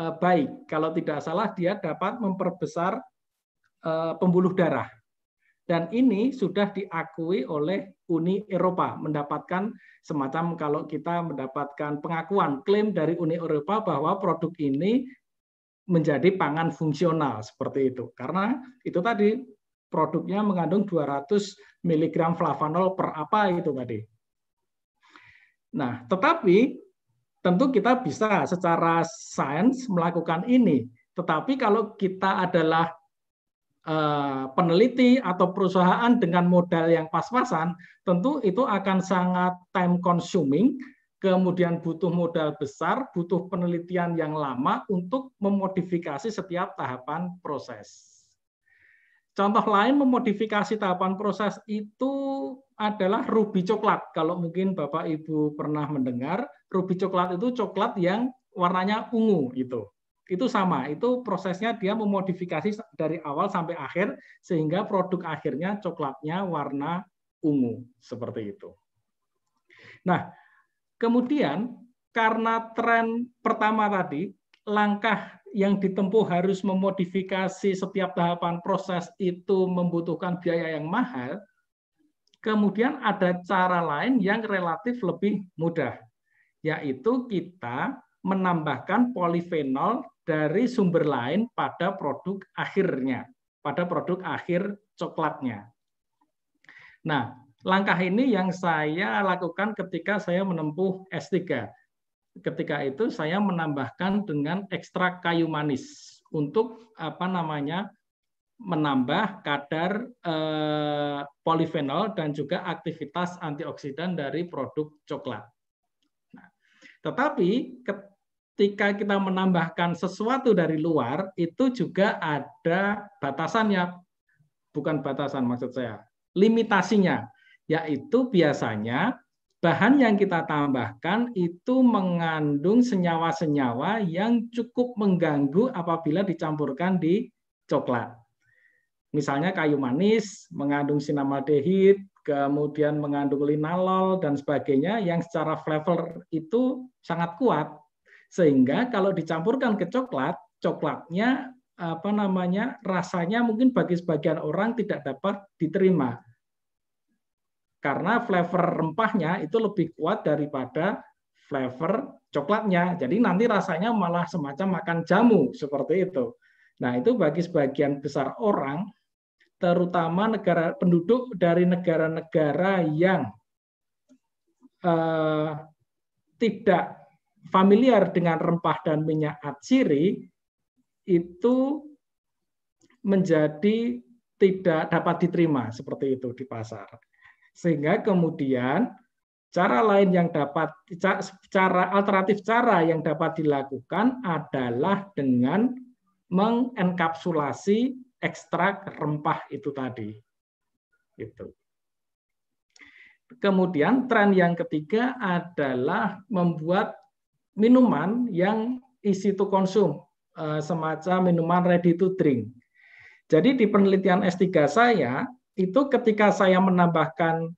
Eh, baik. Kalau tidak salah dia dapat memperbesar eh, pembuluh darah. Dan ini sudah diakui oleh Uni Eropa mendapatkan semacam kalau kita mendapatkan pengakuan klaim dari Uni Eropa bahwa produk ini menjadi pangan fungsional seperti itu. Karena itu tadi produknya mengandung 200 mg flavanol per apa itu tadi. Nah, tetapi Tentu kita bisa secara sains melakukan ini, tetapi kalau kita adalah eh, peneliti atau perusahaan dengan modal yang pas-pasan, tentu itu akan sangat time consuming, kemudian butuh modal besar, butuh penelitian yang lama untuk memodifikasi setiap tahapan proses. Contoh lain memodifikasi tahapan proses itu adalah ruby coklat. Kalau mungkin Bapak Ibu pernah mendengar, ruby coklat itu coklat yang warnanya ungu itu. Itu sama, itu prosesnya dia memodifikasi dari awal sampai akhir sehingga produk akhirnya coklatnya warna ungu seperti itu. Nah, kemudian karena tren pertama tadi langkah yang ditempuh harus memodifikasi setiap tahapan proses itu membutuhkan biaya yang mahal, kemudian ada cara lain yang relatif lebih mudah yaitu kita menambahkan polifenol dari sumber lain pada produk akhirnya, pada produk akhir coklatnya. Nah, langkah ini yang saya lakukan ketika saya menempuh S3. Ketika itu saya menambahkan dengan ekstrak kayu manis untuk apa namanya menambah kadar eh, polifenol dan juga aktivitas antioksidan dari produk coklat. Tetapi ketika kita menambahkan sesuatu dari luar, itu juga ada batasannya. Bukan batasan maksud saya, limitasinya. Yaitu biasanya bahan yang kita tambahkan itu mengandung senyawa-senyawa yang cukup mengganggu apabila dicampurkan di coklat. Misalnya kayu manis mengandung sinamaldehid, kemudian mengandung linalol dan sebagainya yang secara flavor itu sangat kuat sehingga kalau dicampurkan ke coklat coklatnya apa namanya rasanya mungkin bagi sebagian orang tidak dapat diterima karena flavor rempahnya itu lebih kuat daripada flavor coklatnya jadi nanti rasanya malah semacam makan jamu seperti itu nah itu bagi sebagian besar orang terutama negara penduduk dari negara-negara yang uh, tidak familiar dengan rempah dan minyak atsiri itu menjadi tidak dapat diterima seperti itu di pasar. Sehingga kemudian cara lain yang dapat cara alternatif cara yang dapat dilakukan adalah dengan mengenkapsulasi ekstrak rempah itu tadi. Itu. Kemudian tren yang ketiga adalah membuat minuman yang isi to konsum eh, semacam minuman ready to drink. Jadi di penelitian S3 saya itu ketika saya menambahkan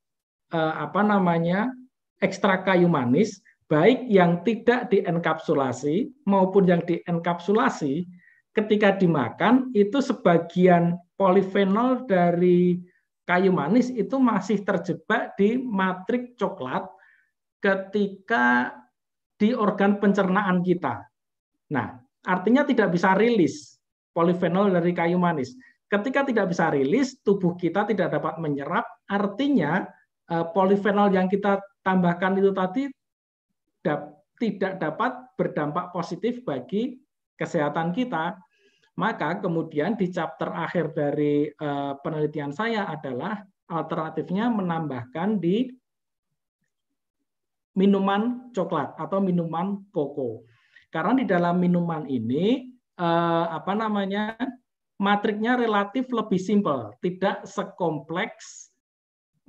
eh, apa namanya ekstrak kayu manis, baik yang tidak dienkapsulasi maupun yang dienkapsulasi ketika dimakan itu sebagian polifenol dari kayu manis itu masih terjebak di matrik coklat ketika di organ pencernaan kita. Nah, artinya tidak bisa rilis polifenol dari kayu manis. Ketika tidak bisa rilis, tubuh kita tidak dapat menyerap, artinya e, polifenol yang kita tambahkan itu tadi tidak dapat berdampak positif bagi kesehatan kita, maka kemudian di chapter akhir dari eh, penelitian saya adalah alternatifnya menambahkan di minuman coklat atau minuman koko. Karena di dalam minuman ini eh, apa namanya? matriknya relatif lebih simpel, tidak sekompleks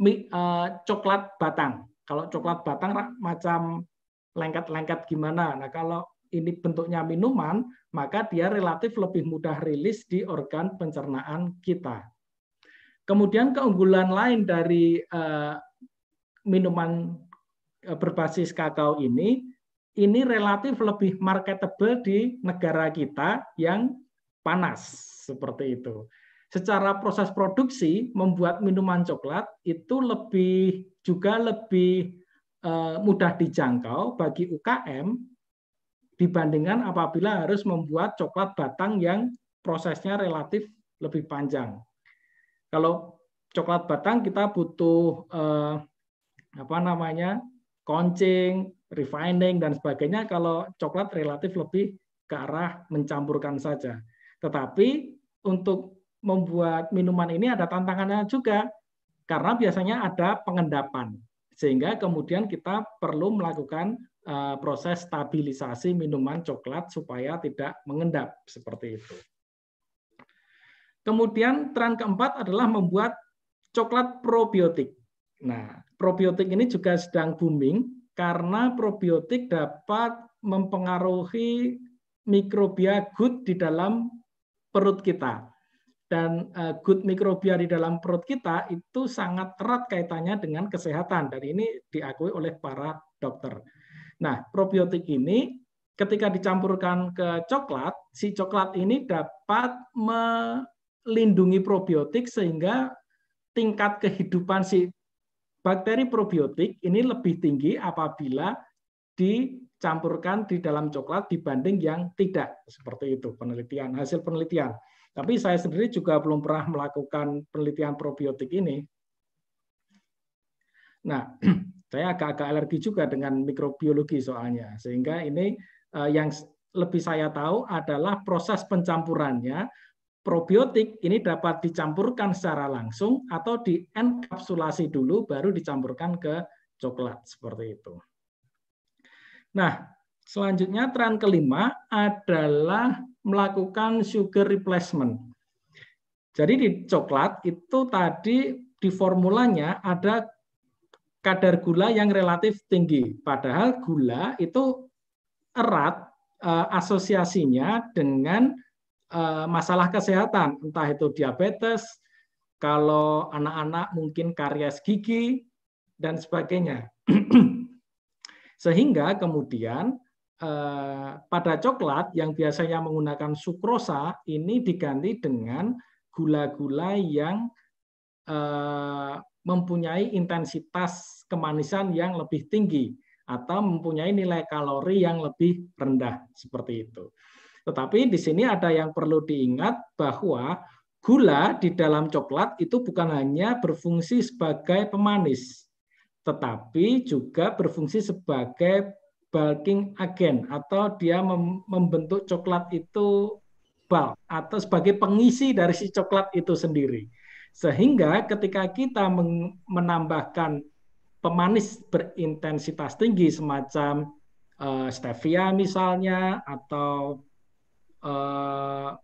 eh, coklat batang. Kalau coklat batang macam lengket-lengket gimana? Nah, kalau ini bentuknya minuman, maka dia relatif lebih mudah rilis di organ pencernaan kita. Kemudian keunggulan lain dari eh, minuman eh, berbasis kakao ini, ini relatif lebih marketable di negara kita yang panas seperti itu. Secara proses produksi membuat minuman coklat itu lebih juga lebih eh, mudah dijangkau bagi UKM dibandingkan apabila harus membuat coklat batang yang prosesnya relatif lebih panjang. Kalau coklat batang kita butuh eh, apa namanya concing, refining dan sebagainya. Kalau coklat relatif lebih ke arah mencampurkan saja. Tetapi untuk membuat minuman ini ada tantangannya juga karena biasanya ada pengendapan sehingga kemudian kita perlu melakukan Eh, proses stabilisasi minuman coklat supaya tidak mengendap seperti itu. Kemudian tren keempat adalah membuat coklat probiotik. Nah, probiotik ini juga sedang booming karena probiotik dapat mempengaruhi mikrobia good di dalam perut kita. Dan eh, good mikrobia di dalam perut kita itu sangat erat kaitannya dengan kesehatan dan ini diakui oleh para dokter. Nah, probiotik ini ketika dicampurkan ke coklat, si coklat ini dapat melindungi probiotik sehingga tingkat kehidupan si bakteri probiotik ini lebih tinggi apabila dicampurkan di dalam coklat dibanding yang tidak. Seperti itu penelitian, hasil penelitian. Tapi saya sendiri juga belum pernah melakukan penelitian probiotik ini. Nah, Saya agak-agak alergi juga dengan mikrobiologi soalnya, sehingga ini eh, yang lebih saya tahu adalah proses pencampurannya probiotik ini dapat dicampurkan secara langsung atau dienkapsulasi dulu baru dicampurkan ke coklat seperti itu. Nah, selanjutnya tren kelima adalah melakukan sugar replacement. Jadi di coklat itu tadi di formulanya ada kadar gula yang relatif tinggi. Padahal gula itu erat eh, asosiasinya dengan eh, masalah kesehatan, entah itu diabetes, kalau anak-anak mungkin karies gigi dan sebagainya. Sehingga kemudian eh, pada coklat yang biasanya menggunakan sukrosa ini diganti dengan gula-gula yang mempunyai intensitas kemanisan yang lebih tinggi atau mempunyai nilai kalori yang lebih rendah seperti itu. Tetapi di sini ada yang perlu diingat bahwa gula di dalam coklat itu bukan hanya berfungsi sebagai pemanis, tetapi juga berfungsi sebagai bulking agent atau dia membentuk coklat itu bulk atau sebagai pengisi dari si coklat itu sendiri. Sehingga ketika kita menambahkan pemanis berintensitas tinggi semacam uh, stevia misalnya atau uh,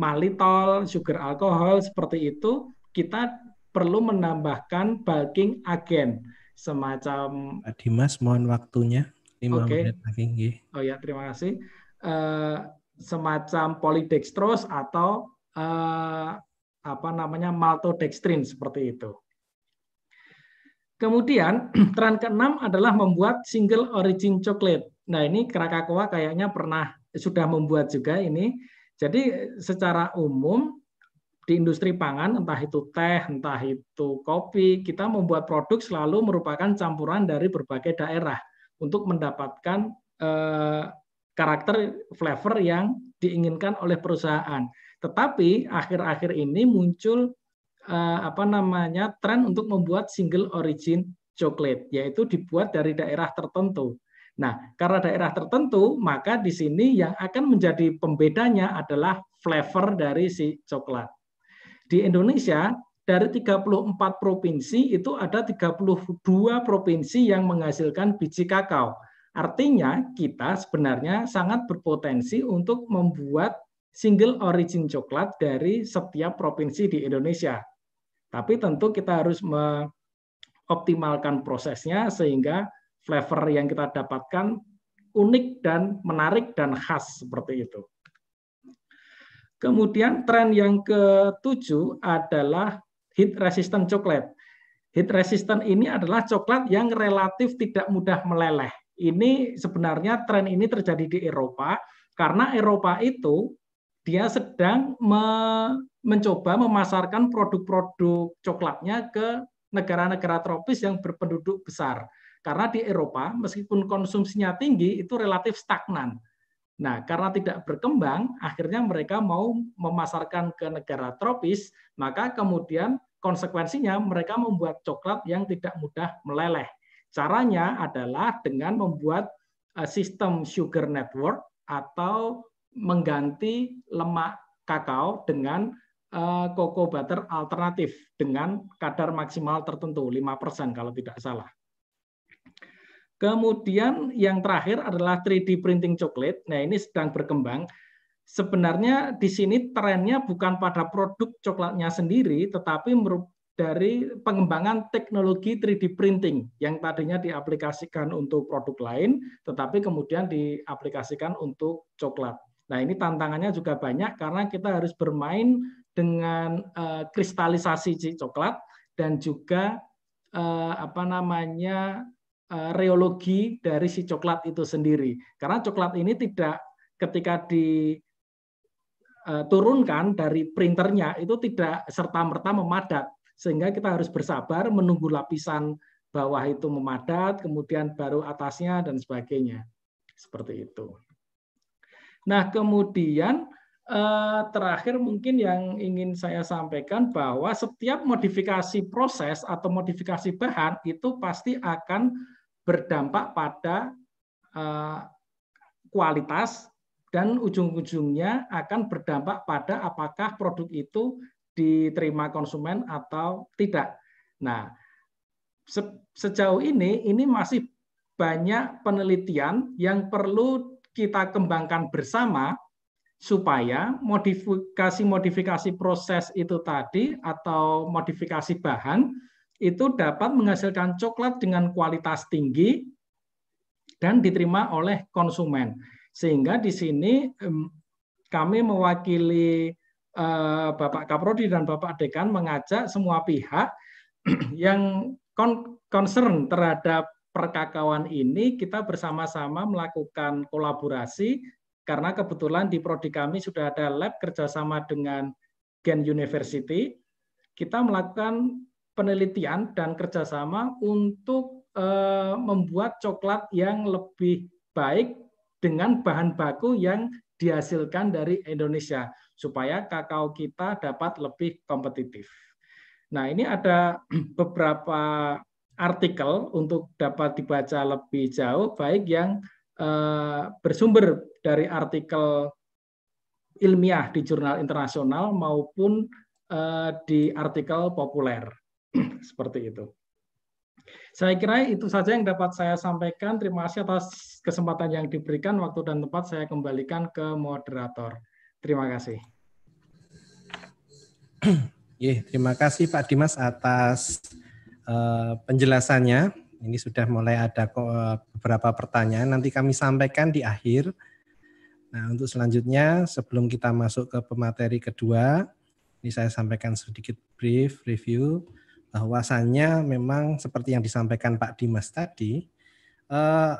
malitol, sugar alkohol seperti itu, kita perlu menambahkan bulking agen semacam Dimas mohon waktunya lima okay. menit lagi. Oh ya, terima kasih. Uh, semacam polydextrose atau uh, apa namanya maltodextrin seperti itu. Kemudian tren keenam adalah membuat single origin coklat. Nah ini Krakakoa kayaknya pernah sudah membuat juga ini. Jadi secara umum di industri pangan entah itu teh, entah itu kopi, kita membuat produk selalu merupakan campuran dari berbagai daerah untuk mendapatkan eh, karakter flavor yang diinginkan oleh perusahaan. Tetapi akhir-akhir ini muncul eh, apa namanya tren untuk membuat single origin coklat, yaitu dibuat dari daerah tertentu. Nah, karena daerah tertentu, maka di sini yang akan menjadi pembedanya adalah flavor dari si coklat. Di Indonesia, dari 34 provinsi itu ada 32 provinsi yang menghasilkan biji kakao. Artinya kita sebenarnya sangat berpotensi untuk membuat single origin coklat dari setiap provinsi di Indonesia. Tapi tentu kita harus mengoptimalkan prosesnya sehingga flavor yang kita dapatkan unik dan menarik dan khas seperti itu. Kemudian tren yang ketujuh adalah heat resistant coklat. Heat resistant ini adalah coklat yang relatif tidak mudah meleleh. Ini sebenarnya tren ini terjadi di Eropa karena Eropa itu dia sedang me mencoba memasarkan produk-produk coklatnya ke negara-negara tropis yang berpenduduk besar. Karena di Eropa, meskipun konsumsinya tinggi, itu relatif stagnan. Nah, karena tidak berkembang, akhirnya mereka mau memasarkan ke negara tropis, maka kemudian konsekuensinya mereka membuat coklat yang tidak mudah meleleh. Caranya adalah dengan membuat eh, sistem sugar network atau mengganti lemak kakao dengan eh, cocoa butter alternatif dengan kadar maksimal tertentu 5% kalau tidak salah. Kemudian yang terakhir adalah 3D printing coklat. Nah, ini sedang berkembang. Sebenarnya di sini trennya bukan pada produk coklatnya sendiri, tetapi dari pengembangan teknologi 3D printing yang tadinya diaplikasikan untuk produk lain, tetapi kemudian diaplikasikan untuk coklat. Nah, ini tantangannya juga banyak karena kita harus bermain dengan uh, kristalisasi coklat dan juga eh, apa namanya eh, reologi dari si coklat itu sendiri. Karena coklat ini tidak ketika diturunkan dari printernya itu tidak serta merta memadat sehingga kita harus bersabar menunggu lapisan bawah itu memadat kemudian baru atasnya dan sebagainya seperti itu. Nah, kemudian eh, terakhir mungkin yang ingin saya sampaikan bahwa setiap modifikasi proses atau modifikasi bahan itu pasti akan berdampak pada eh, kualitas dan ujung-ujungnya akan berdampak pada apakah produk itu diterima konsumen atau tidak. Nah, sejauh ini ini masih banyak penelitian yang perlu kita kembangkan bersama supaya modifikasi-modifikasi proses itu tadi atau modifikasi bahan itu dapat menghasilkan coklat dengan kualitas tinggi dan diterima oleh konsumen. Sehingga di sini kami mewakili eh, Bapak Kaprodi dan Bapak Dekan mengajak semua pihak yang concern terhadap perkakawan ini kita bersama-sama melakukan kolaborasi karena kebetulan di prodi kami sudah ada lab kerjasama dengan Gen University. Kita melakukan penelitian dan kerjasama untuk eh, membuat coklat yang lebih baik dengan bahan baku yang dihasilkan dari Indonesia supaya kakao kita dapat lebih kompetitif. Nah ini ada beberapa artikel untuk dapat dibaca lebih jauh, baik yang eh, bersumber dari artikel ilmiah di jurnal internasional maupun eh, di artikel populer. Seperti itu. Saya kira itu saja yang dapat saya sampaikan. Terima kasih atas kesempatan yang diberikan. Waktu dan tempat saya kembalikan ke moderator. Terima kasih. Yeah, terima kasih Pak Dimas atas Eh, penjelasannya. Ini sudah mulai ada eh, beberapa pertanyaan, nanti kami sampaikan di akhir. Nah, untuk selanjutnya, sebelum kita masuk ke pemateri kedua, ini saya sampaikan sedikit brief review bahwasannya memang seperti yang disampaikan Pak Dimas tadi, eh,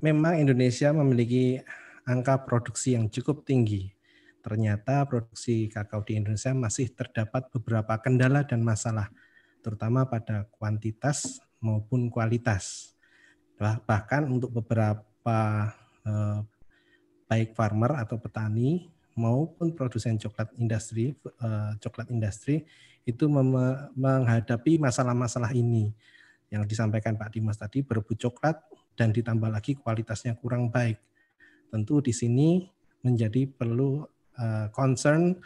memang Indonesia memiliki angka produksi yang cukup tinggi. Ternyata produksi kakao di Indonesia masih terdapat beberapa kendala dan masalah terutama pada kuantitas maupun kualitas. Bahkan untuk beberapa eh, baik farmer atau petani maupun produsen coklat industri eh, coklat industri itu menghadapi masalah-masalah ini yang disampaikan Pak Dimas tadi berebut coklat dan ditambah lagi kualitasnya kurang baik. Tentu di sini menjadi perlu eh, concern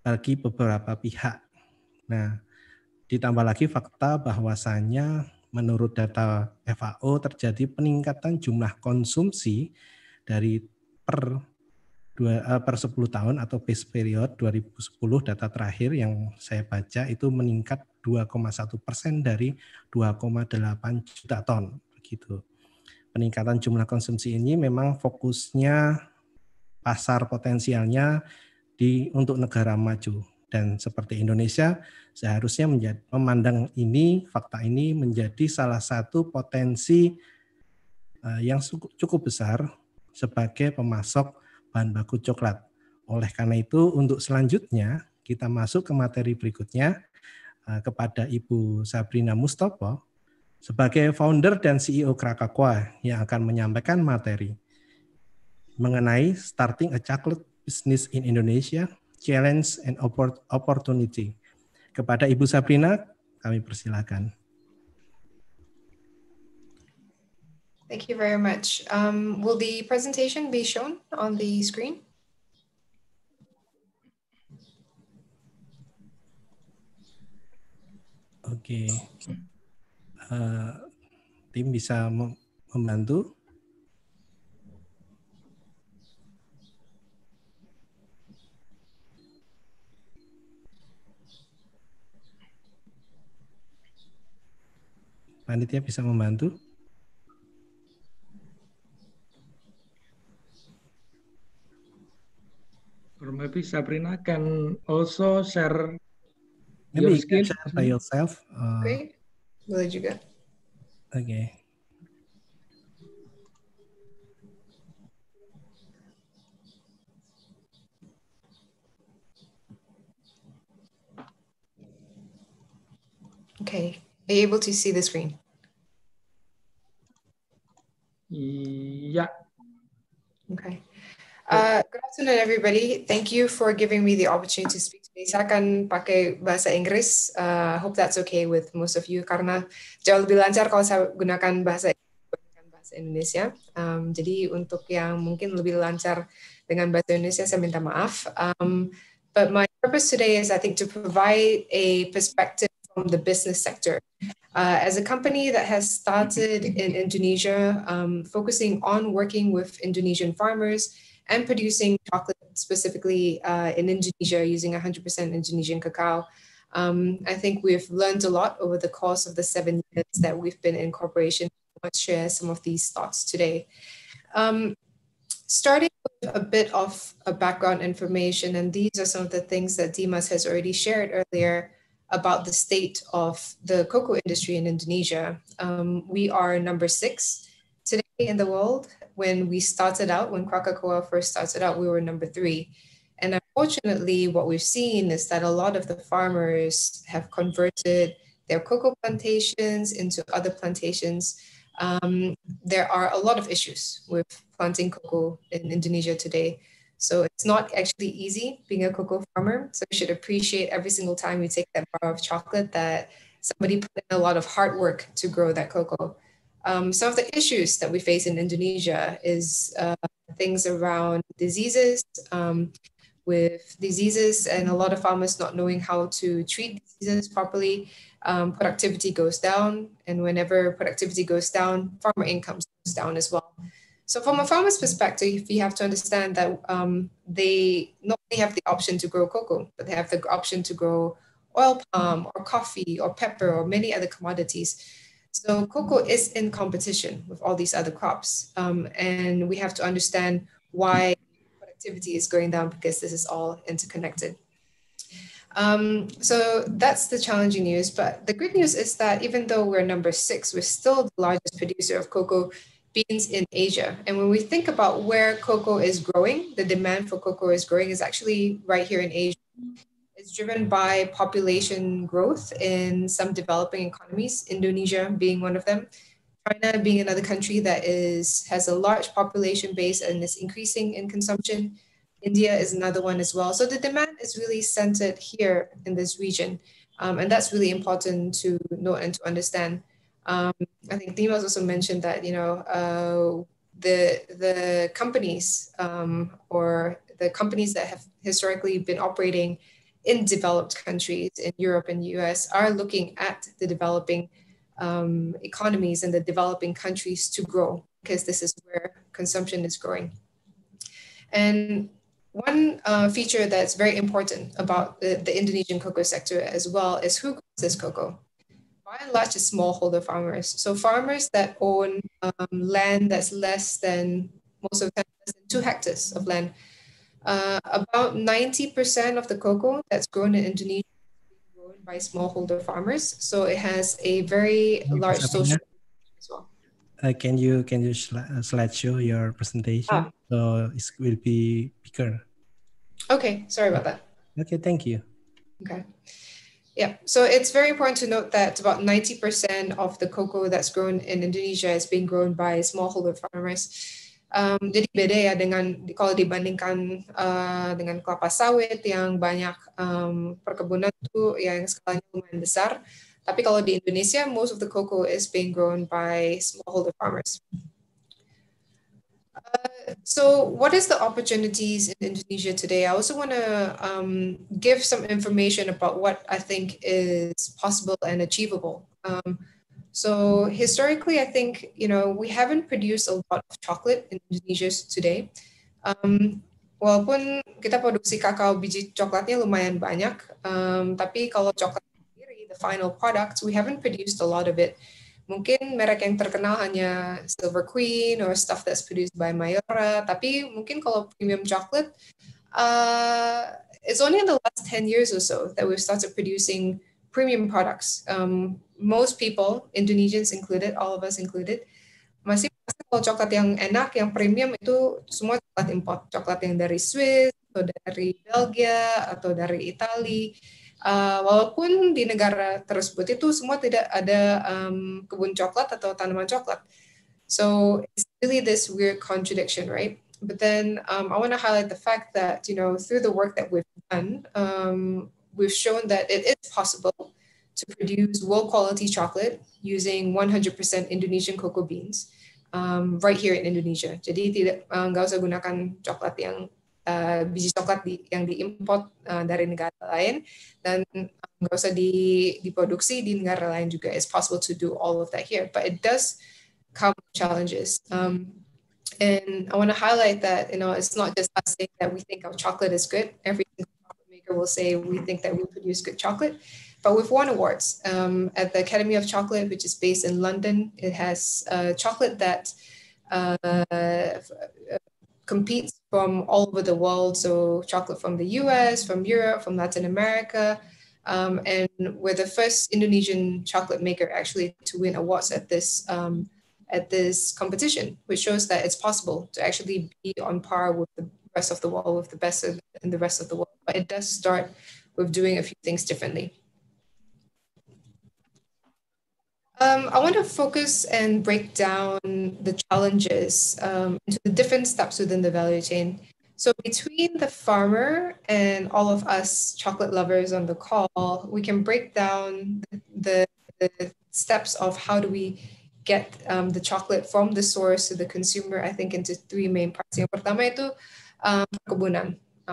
bagi beberapa pihak. Nah, Ditambah lagi fakta bahwasannya menurut data FAO terjadi peningkatan jumlah konsumsi dari per dua, eh, per 10 tahun atau base period 2010 data terakhir yang saya baca itu meningkat 2,1 persen dari 2,8 juta ton begitu. Peningkatan jumlah konsumsi ini memang fokusnya pasar potensialnya di untuk negara maju dan seperti Indonesia seharusnya menjadi, memandang ini fakta ini menjadi salah satu potensi uh, yang cukup besar sebagai pemasok bahan baku coklat. Oleh karena itu untuk selanjutnya kita masuk ke materi berikutnya uh, kepada Ibu Sabrina Mustopo sebagai founder dan CEO Krakakwa yang akan menyampaikan materi mengenai starting a chocolate business in Indonesia challenge, and opportunity. Kepada Ibu Sabrina, kami persilakan. Thank you very much. Um, will the presentation be shown on the screen? Oke, okay. uh, tim bisa membantu. panitia bisa membantu? Or maybe Sabrina can also share maybe your you can share by yourself. Uh, okay. boleh juga. Oke. Okay. Okay. Are you able to see the screen? Yeah. Okay. Uh, good afternoon, everybody. Thank you for giving me the opportunity to speak today. Saya akan pakai bahasa Inggris. Uh, hope that's okay with most of you karena jauh lebih lancar kalau saya gunakan bahasa bahasa Indonesia. Um, jadi untuk yang mungkin lebih lancar dengan bahasa Indonesia, saya minta maaf. Um, but my purpose today is, I think, to provide a perspective from the business sector. Uh, as a company that has started in Indonesia, um, focusing on working with Indonesian farmers and producing chocolate specifically uh, in Indonesia using 100% Indonesian cacao, um, I think we've learned a lot over the course of the seven years that we've been in cooperation. I want to share some of these thoughts today. Um, starting with a bit of a background information, and these are some of the things that Dimas has already shared earlier about the state of the cocoa industry in Indonesia. Um, we are number six today in the world. When we started out, when Krakakoa first started out, we were number three. And unfortunately, what we've seen is that a lot of the farmers have converted their cocoa plantations into other plantations. Um, there are a lot of issues with planting cocoa in Indonesia today. So it's not actually easy being a cocoa farmer. So you should appreciate every single time you take that bar of chocolate that somebody put in a lot of hard work to grow that cocoa. Um, some of the issues that we face in Indonesia is uh, things around diseases, um, with diseases and a lot of farmers not knowing how to treat diseases properly. Um, productivity goes down, and whenever productivity goes down, farmer incomes goes down as well. So from a farmer's perspective, you have to understand that um, they not only have the option to grow cocoa, but they have the option to grow oil palm or coffee or pepper or many other commodities. So cocoa is in competition with all these other crops. Um, and we have to understand why productivity is going down because this is all interconnected. Um, so that's the challenging news. But the good news is that even though we're number six, we're still the largest producer of cocoa beans in Asia. And when we think about where cocoa is growing, the demand for cocoa is growing is actually right here in Asia. It's driven by population growth in some developing economies, Indonesia being one of them. China being another country that is has a large population base and is increasing in consumption. India is another one as well. So the demand is really centered here in this region. Um, and that's really important to note and to understand. Um, I think Dimas also mentioned that you know uh, the the companies um, or the companies that have historically been operating in developed countries in Europe and US are looking at the developing um, economies and the developing countries to grow because this is where consumption is growing. And one uh, feature that's very important about the, the Indonesian cocoa sector as well is who grows this cocoa by and large it's smallholder farmers. So farmers that own um, land that's less than most of the two hectares of land. Uh, about 90% of the cocoa that's grown in Indonesia is grown by smallholder farmers. So it has a very large social as well. Uh, can you can you slide uh, slideshow your presentation ah. so it will be bigger? Okay, sorry about that. Okay, thank you. Okay. Yeah, so it's very important to note that about 90% of the cocoa that's grown in Indonesia is being grown by smallholder farmers. Um, jadi beda ya dengan kalau dibandingkan uh, dengan kelapa sawit yang banyak um, perkebunan tuh yang skalanya lumayan besar. Tapi kalau di Indonesia, most of the cocoa is being grown by smallholder farmers so, what is the opportunities in Indonesia today? I also want to um, give some information about what I think is possible and achievable. Um, so, historically, I think you know we haven't produced a lot of chocolate in Indonesia today. Um, walaupun kita produksi kakao biji coklatnya lumayan banyak, um, tapi kalau coklat sendiri, the final product, we haven't produced a lot of it. mungkin merek yang terkenal hanya Silver Queen or stuff that's produced by Mayora, tapi mungkin kalau premium chocolate, uh, it's only in the last 10 years or so that we've started producing premium products. Um, most people, Indonesians included, all of us included, masih pasti kalau coklat yang enak, yang premium itu semua coklat import, coklat yang dari Swiss atau dari Belgia atau dari Italia Uh, walaupun di negara tersebut itu semua tidak ada um, kebun coklat atau tanaman coklat. So it's really this weird contradiction, right? But then um, I want to highlight the fact that you know through the work that we've done, um, we've shown that it is possible to produce world quality chocolate using 100% Indonesian cocoa beans um, right here in Indonesia. Jadi tidak eh, nggak usah gunakan coklat yang uh, biji coklat di, yang diimport uh, dari negara lain dan eh, nggak usah di, diproduksi di negara lain juga. It's possible to do all of that here, but it does come with challenges. Um, and I want to highlight that you know it's not just us saying that we think our chocolate is good. Every chocolate maker will say we think that we produce good chocolate, but we've won awards um, at the Academy of Chocolate, which is based in London. It has uh, chocolate that. Uh, competes from all over the world. So chocolate from the US, from Europe, from Latin America. Um, and we're the first Indonesian chocolate maker actually to win awards at this um, at this competition, which shows that it's possible to actually be on par with the rest of the world, with the best in the rest of the world. But it does start with doing a few things differently. Um, I want to focus and break down the challenges um, into the different steps within the value chain. So, between the farmer and all of us chocolate lovers on the call, we can break down the, the steps of how do we get um, the chocolate from the source to the consumer, I think, into three main parts. Yang pertama um,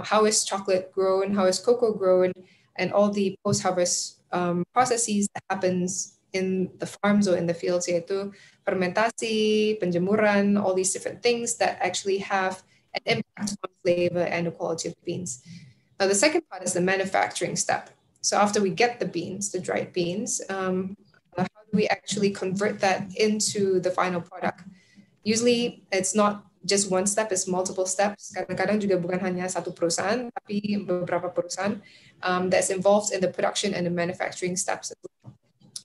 How is chocolate grown? How is cocoa grown? And all the post-harvest um, processes that happens in the farms or in the fields yaitu fermentasi, penjemuran, all these different things that actually have an impact on flavor and the quality of the beans. Now the second part is the manufacturing step. So after we get the beans, the dried beans, um, uh, how do we actually convert that into the final product? Usually it's not just one step, it's multiple steps. Kadang-kadang juga bukan hanya satu perusahaan, tapi beberapa perusahaan um, that's involved in the production and the manufacturing steps as well.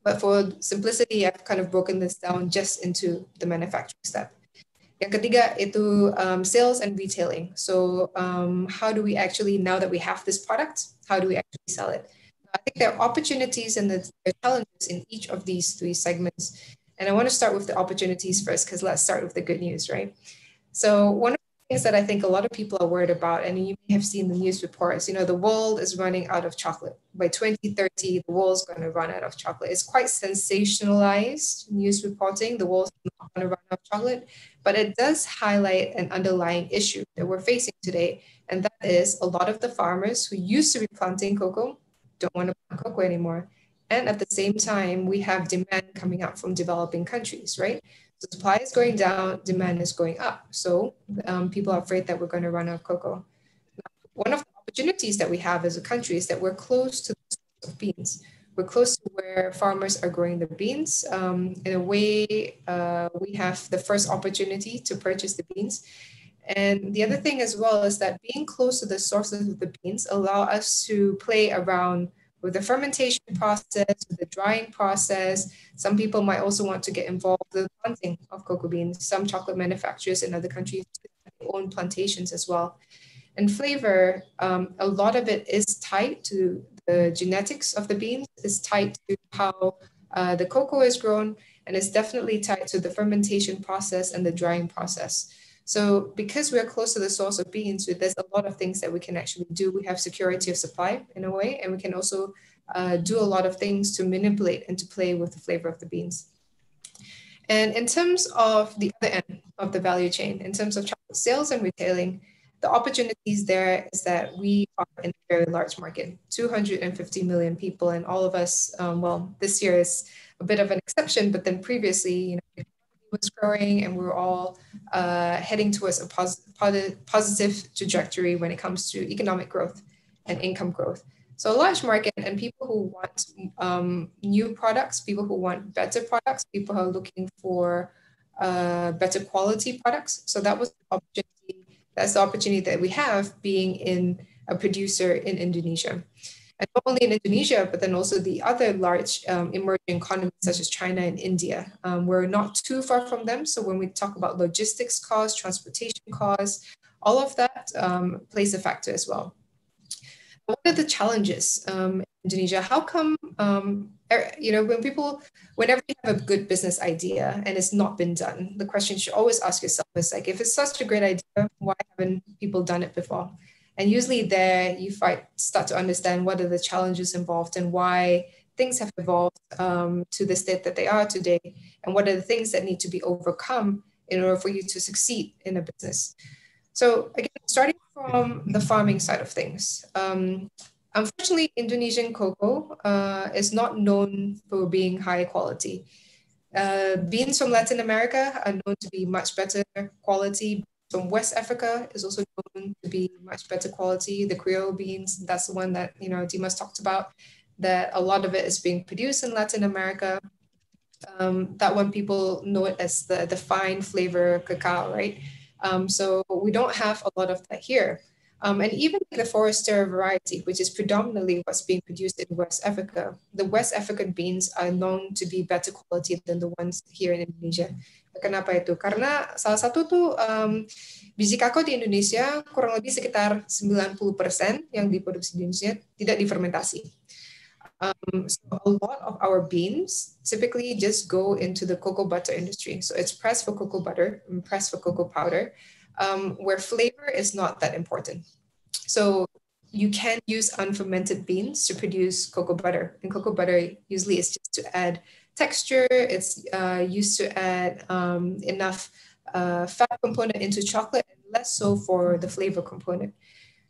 But for simplicity, I've kind of broken this down just into the manufacturing step. Yang ketiga itu um, sales and retailing. So um, how do we actually, now that we have this product, how do we actually sell it? I think there are opportunities and there are challenges in each of these three segments. And I want to start with the opportunities first, because let's start with the good news, right? So one of things that I think a lot of people are worried about, and you may have seen the news reports, you know, the world is running out of chocolate. By 2030, the world's going to run out of chocolate. It's quite sensationalized news reporting. The world's not going to run out of chocolate, but it does highlight an underlying issue that we're facing today. And that is a lot of the farmers who used to be planting cocoa don't want to plant cocoa anymore. And at the same time, we have demand coming up from developing countries, right? supply is going down, demand is going up. So um, people are afraid that we're going to run out of cocoa. One of the opportunities that we have as a country is that we're close to the of beans. We're close to where farmers are growing the beans. Um, in a way, uh, we have the first opportunity to purchase the beans. And the other thing as well is that being close to the sources of the beans allow us to play around with the fermentation process, with the drying process. Some people might also want to get involved with planting of cocoa beans. Some chocolate manufacturers in other countries own plantations as well. And flavor, um, a lot of it is tied to the genetics of the beans, is tied to how uh, the cocoa is grown, and it's definitely tied to the fermentation process and the drying process. So because we are close to the source of beans, there's a lot of things that we can actually do. We have security of supply in a way, and we can also uh, do a lot of things to manipulate and to play with the flavor of the beans. And in terms of the other end of the value chain, in terms of chocolate sales and retailing, the opportunities there is that we are in a very large market 250 million people and all of us um, well this year is a bit of an exception but then previously you know was growing and we are all uh, heading towards a pos- positive trajectory when it comes to economic growth and income growth. So a large market and people who want um, new products, people who want better products, people who are looking for uh, better quality products. So that was the opportunity. That's the opportunity that we have being in a producer in Indonesia and not only in Indonesia, but then also the other large um, emerging economies such as China and India. Um, we're not too far from them. So when we talk about logistics costs, transportation costs, all of that um, plays a factor as well. What are the challenges um, in Indonesia? How come, um, er, you know, when people, whenever you have a good business idea and it's not been done, the question you should always ask yourself is like, if it's such a great idea, why haven't people done it before? And usually there you fight, start to understand what are the challenges involved and why things have evolved um, to the state that they are today and what are the things that need to be overcome in order for you to succeed in a business. So again, starting from the farming side of things, um, unfortunately, Indonesian cocoa uh, is not known for being high quality. Uh, beans from Latin America are known to be much better quality from West Africa is also known to be much better quality. The Creole beans, that's the one that, you know, Dima's talked about, that a lot of it is being produced in Latin America. Um, that one people know it as the, the fine flavor cacao, right? Um, so we don't have a lot of that here. Um, and even the Forester variety, which is predominantly what's being produced in West Africa, the West African beans are known to be better quality than the ones here in Indonesia. Kenapa itu? Karena salah satu tuh um, biji kakao di Indonesia kurang lebih sekitar 90% yang diproduksi di Indonesia tidak difermentasi. Um, so a lot of our beans typically just go into the cocoa butter industry. So it's pressed for cocoa butter and pressed for cocoa powder, um, where flavor is not that important. So you can use unfermented beans to produce cocoa butter. And cocoa butter usually is just to add texture. It's uh, used to add um, enough uh, fat component into chocolate less so for the flavor component.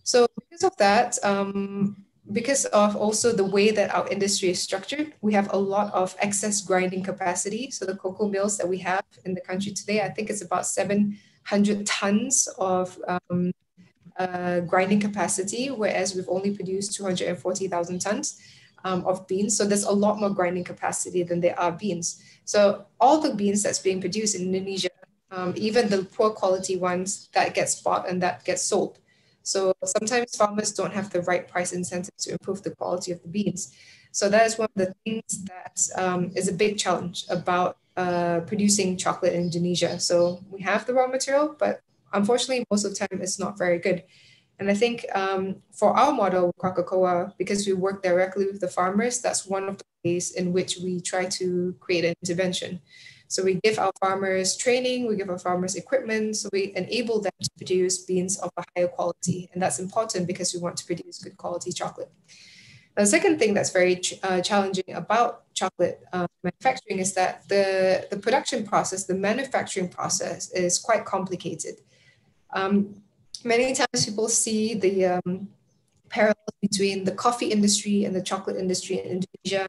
So because of that, um, because of also the way that our industry is structured, we have a lot of excess grinding capacity. So the cocoa mills that we have in the country today, I think it's about 700 tons of um, uh, grinding capacity, whereas we've only produced 240,000 tons um, of beans. So there's a lot more grinding capacity than there are beans. So all the beans that's being produced in Indonesia, um, even the poor quality ones that gets bought and that gets sold. So sometimes farmers don't have the right price incentives to improve the quality of the beans. So that is one of the things that um, is a big challenge about uh, producing chocolate in Indonesia. So we have the raw material, but unfortunately, most of the time it's not very good. And I think um, for our model, Krakatoa, because we work directly with the farmers, that's one of the ways in which we try to create an intervention. So we give our farmers training, we give our farmers equipment, so we enable them to produce beans of a higher quality. And that's important because we want to produce good quality chocolate. The second thing that's very ch uh, challenging about chocolate uh, manufacturing is that the, the production process, the manufacturing process is quite complicated. Um, many times people see the um, parallels between the coffee industry and the chocolate industry in Indonesia.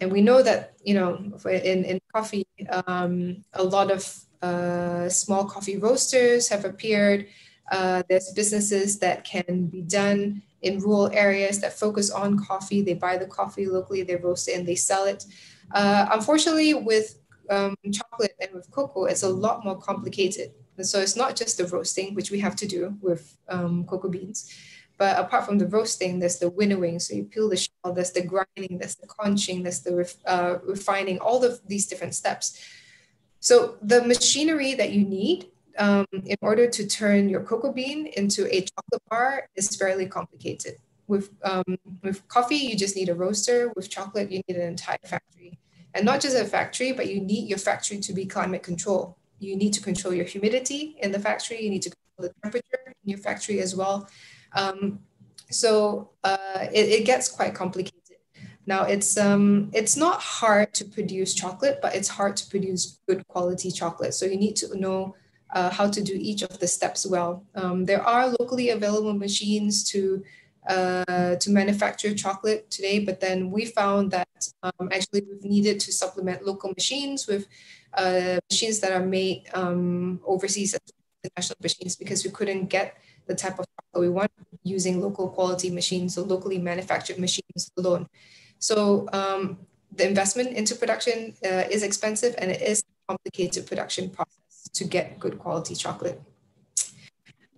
And we know that, you know, in, in coffee, um, a lot of uh, small coffee roasters have appeared. Uh, there's businesses that can be done in rural areas that focus on coffee. They buy the coffee locally, they roast it, and they sell it. Uh, unfortunately, with um, chocolate and with cocoa, it's a lot more complicated. And so it's not just the roasting, which we have to do with um, cocoa beans, but apart from the roasting, there's the winnowing. So you peel the shell, there's the grinding, there's the conching, there's the ref, uh, refining, all of these different steps. So the machinery that you need um, in order to turn your cocoa bean into a chocolate bar is fairly complicated. With, um, with coffee, you just need a roaster. With chocolate, you need an entire factory. And not just a factory, but you need your factory to be climate control you need to control your humidity in the factory. You need to control the temperature in your factory as well. Um, so uh, it, it, gets quite complicated. Now it's um, it's not hard to produce chocolate, but it's hard to produce good quality chocolate. So you need to know uh, how to do each of the steps well. Um, there are locally available machines to uh, to manufacture chocolate today, but then we found that um, actually we've needed to supplement local machines with uh, machines that are made um, overseas international machines because we couldn't get the type of that we want using local quality machines or locally manufactured machines alone. So um, the investment into production uh, is expensive and it is a complicated production process to get good quality chocolate.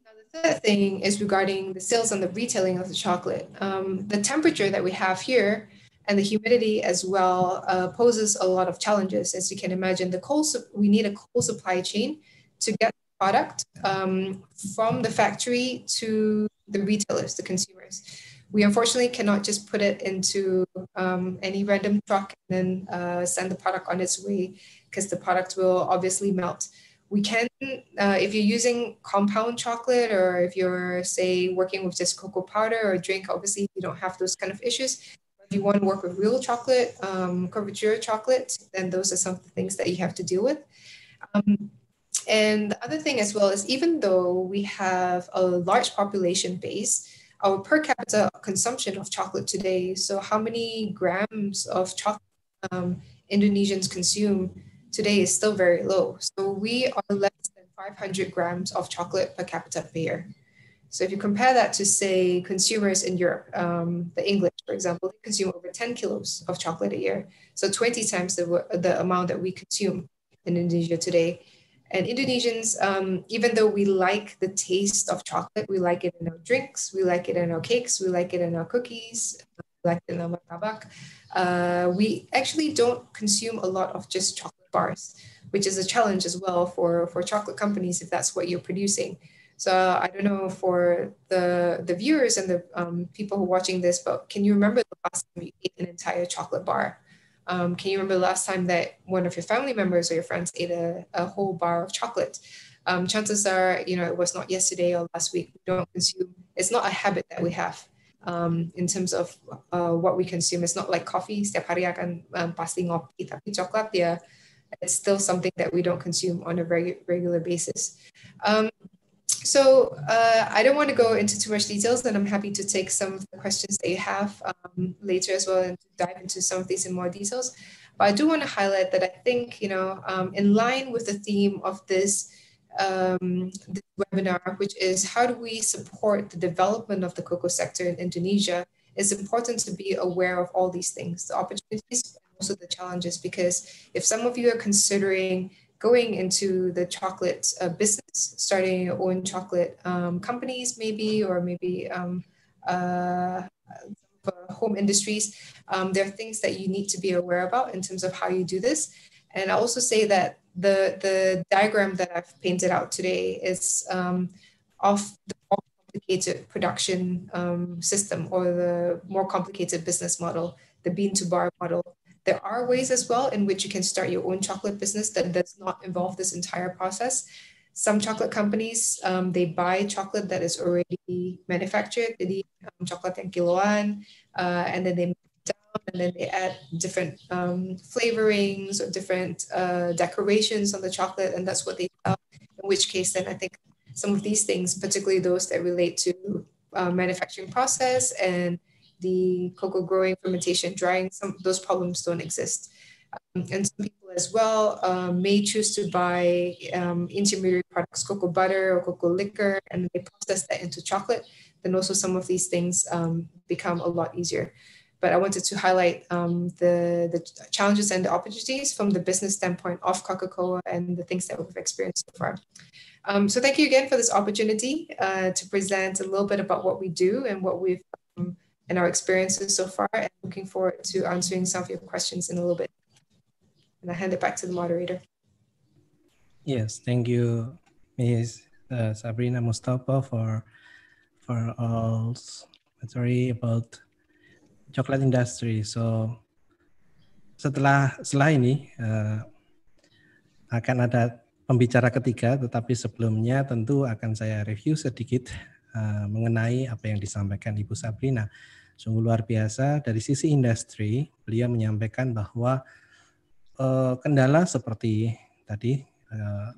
Now the third thing is regarding the sales and the retailing of the chocolate. Um, the temperature that we have here and the humidity as well uh, poses a lot of challenges. As you can imagine, the coal we need a coal supply chain to get product um, from the factory to the retailers, the consumers. We unfortunately cannot just put it into um, any random truck and then uh, send the product on its way because the product will obviously melt. We can, uh, if you're using compound chocolate or if you're, say, working with just cocoa powder or drink, obviously you don't have those kind of issues you want to work with real chocolate, um, curvature chocolate, then those are some of the things that you have to deal with. Um, and the other thing as well is even though we have a large population base, our per capita consumption of chocolate today, so how many grams of chocolate um, Indonesians consume today is still very low. So we are less than 500 grams of chocolate per capita per year. So if you compare that to, say, consumers in Europe, um, the English, for example, consume over 10 kilos of chocolate a year. So 20 times the, the amount that we consume in Indonesia today. And Indonesians, um, even though we like the taste of chocolate, we like it in our drinks, we like it in our cakes, we like it in our cookies, we like it in our tabak, uh, we actually don't consume a lot of just chocolate bars, which is a challenge as well for, for chocolate companies if that's what you're producing. So I don't know for the the viewers and the um, people who are watching this, but can you remember the last time you ate an entire chocolate bar? Um, can you remember the last time that one of your family members or your friends ate a, a whole bar of chocolate? Um, chances are, you know, it was not yesterday or last week. We don't consume. It's not a habit that we have um, in terms of uh, what we consume. It's not like coffee. Setiap hari akan um, pasti ngopi, tapi coklat ya, it's still something that we don't consume on a very regular basis. Um, so uh, I don't want to go into too much details, and I'm happy to take some of the questions that you have um, later as well and dive into some of these in more details. But I do want to highlight that I think, you know, um, in line with the theme of this, um, this webinar, which is how do we support the development of the cocoa sector in Indonesia, it's important to be aware of all these things, the opportunities, also the challenges, because if some of you are considering going into the chocolate uh, business, starting your own chocolate um, companies, maybe, or maybe um, uh, uh, home industries. Um, there are things that you need to be aware about in terms of how you do this. And I also say that the the diagram that I've painted out today is um, of the more complicated production um, system or the more complicated business model, the bean to bar model. There are ways as well in which you can start your own chocolate business that does not involve this entire process. Some chocolate companies, um, they buy chocolate that is already manufactured, They um, in kilo kiloan, uh, and then they melt and then they add different um, flavorings or different uh, decorations on the chocolate, and that's what they sell. In which case, then I think some of these things, particularly those that relate to uh, manufacturing process and the cocoa growing, fermentation, drying, some those problems don't exist. Um, and some people as well uh, may choose to buy um, intermediary products, cocoa butter or cocoa liquor, and they process that into chocolate. Then also some of these things um, become a lot easier. But I wanted to highlight um, the, the challenges and the opportunities from the business standpoint of Coca-Cola and the things that we've experienced so far. Um, so thank you again for this opportunity uh, to present a little bit about what we do and what we've and our experiences so far and looking forward to answering some of your questions in a little bit. And I hand it back to the moderator. Yes, thank you, Ms. Uh, Sabrina Mustafa for for all story about chocolate industry. So setelah setelah ini uh, akan ada pembicara ketiga, tetapi sebelumnya tentu akan saya review sedikit uh, mengenai apa yang disampaikan Ibu Sabrina sungguh luar biasa. Dari sisi industri, beliau menyampaikan bahwa eh, kendala seperti tadi eh,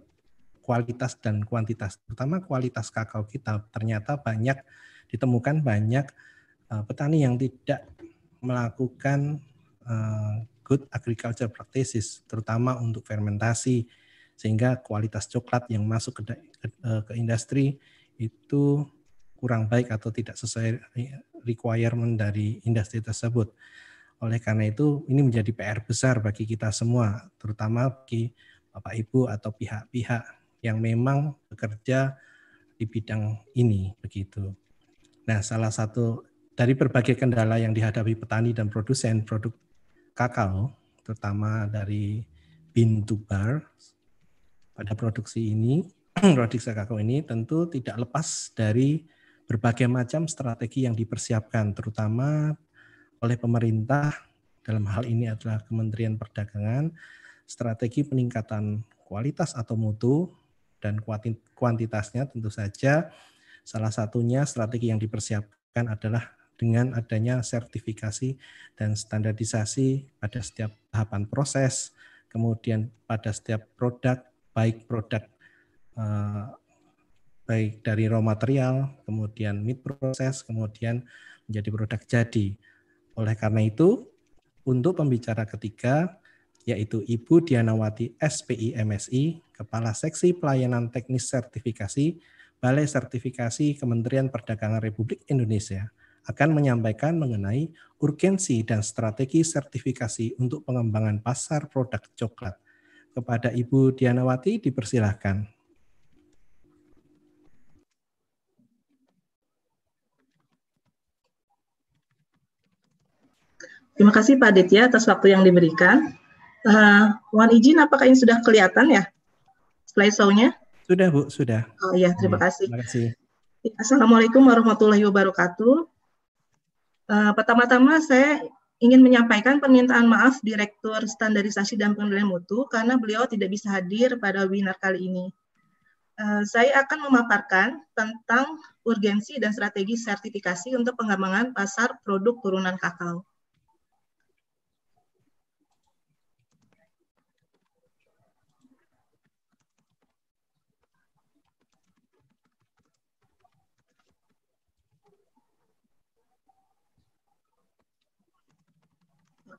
kualitas dan kuantitas, terutama kualitas kakao kita ternyata banyak ditemukan banyak eh, petani yang tidak melakukan eh, good agriculture practices, terutama untuk fermentasi, sehingga kualitas coklat yang masuk ke, ke, eh, ke industri itu kurang baik atau tidak sesuai eh, requirement dari industri tersebut. Oleh karena itu, ini menjadi PR besar bagi kita semua, terutama bagi Bapak Ibu atau pihak-pihak yang memang bekerja di bidang ini begitu. Nah, salah satu dari berbagai kendala yang dihadapi petani dan produsen produk kakao, terutama dari pintu bar pada produksi ini, produksi kakao ini tentu tidak lepas dari berbagai macam strategi yang dipersiapkan terutama oleh pemerintah dalam hal ini adalah Kementerian Perdagangan strategi peningkatan kualitas atau mutu dan kuantitasnya tentu saja salah satunya strategi yang dipersiapkan adalah dengan adanya sertifikasi dan standarisasi pada setiap tahapan proses kemudian pada setiap produk baik produk eh, baik dari raw material, kemudian mid proses, kemudian menjadi produk jadi. Oleh karena itu, untuk pembicara ketiga yaitu Ibu Dianawati SPI MSI, Kepala Seksi Pelayanan Teknis Sertifikasi Balai Sertifikasi Kementerian Perdagangan Republik Indonesia akan menyampaikan mengenai urgensi dan strategi sertifikasi untuk pengembangan pasar produk coklat. Kepada Ibu Dianawati dipersilahkan. Terima kasih Pak Aditya atas waktu yang diberikan. Uh, mohon izin, apakah ini sudah kelihatan ya slide show-nya? Sudah Bu, sudah. Oh iya, terima hmm, kasih. Terima kasih. Ya, Assalamualaikum warahmatullahi wabarakatuh. Uh, Pertama-tama saya ingin menyampaikan permintaan maaf Direktur Standarisasi dan Pengendalian Mutu karena beliau tidak bisa hadir pada webinar kali ini. Eh, saya akan memaparkan tentang urgensi dan strategi sertifikasi untuk pengembangan pasar produk turunan kakao.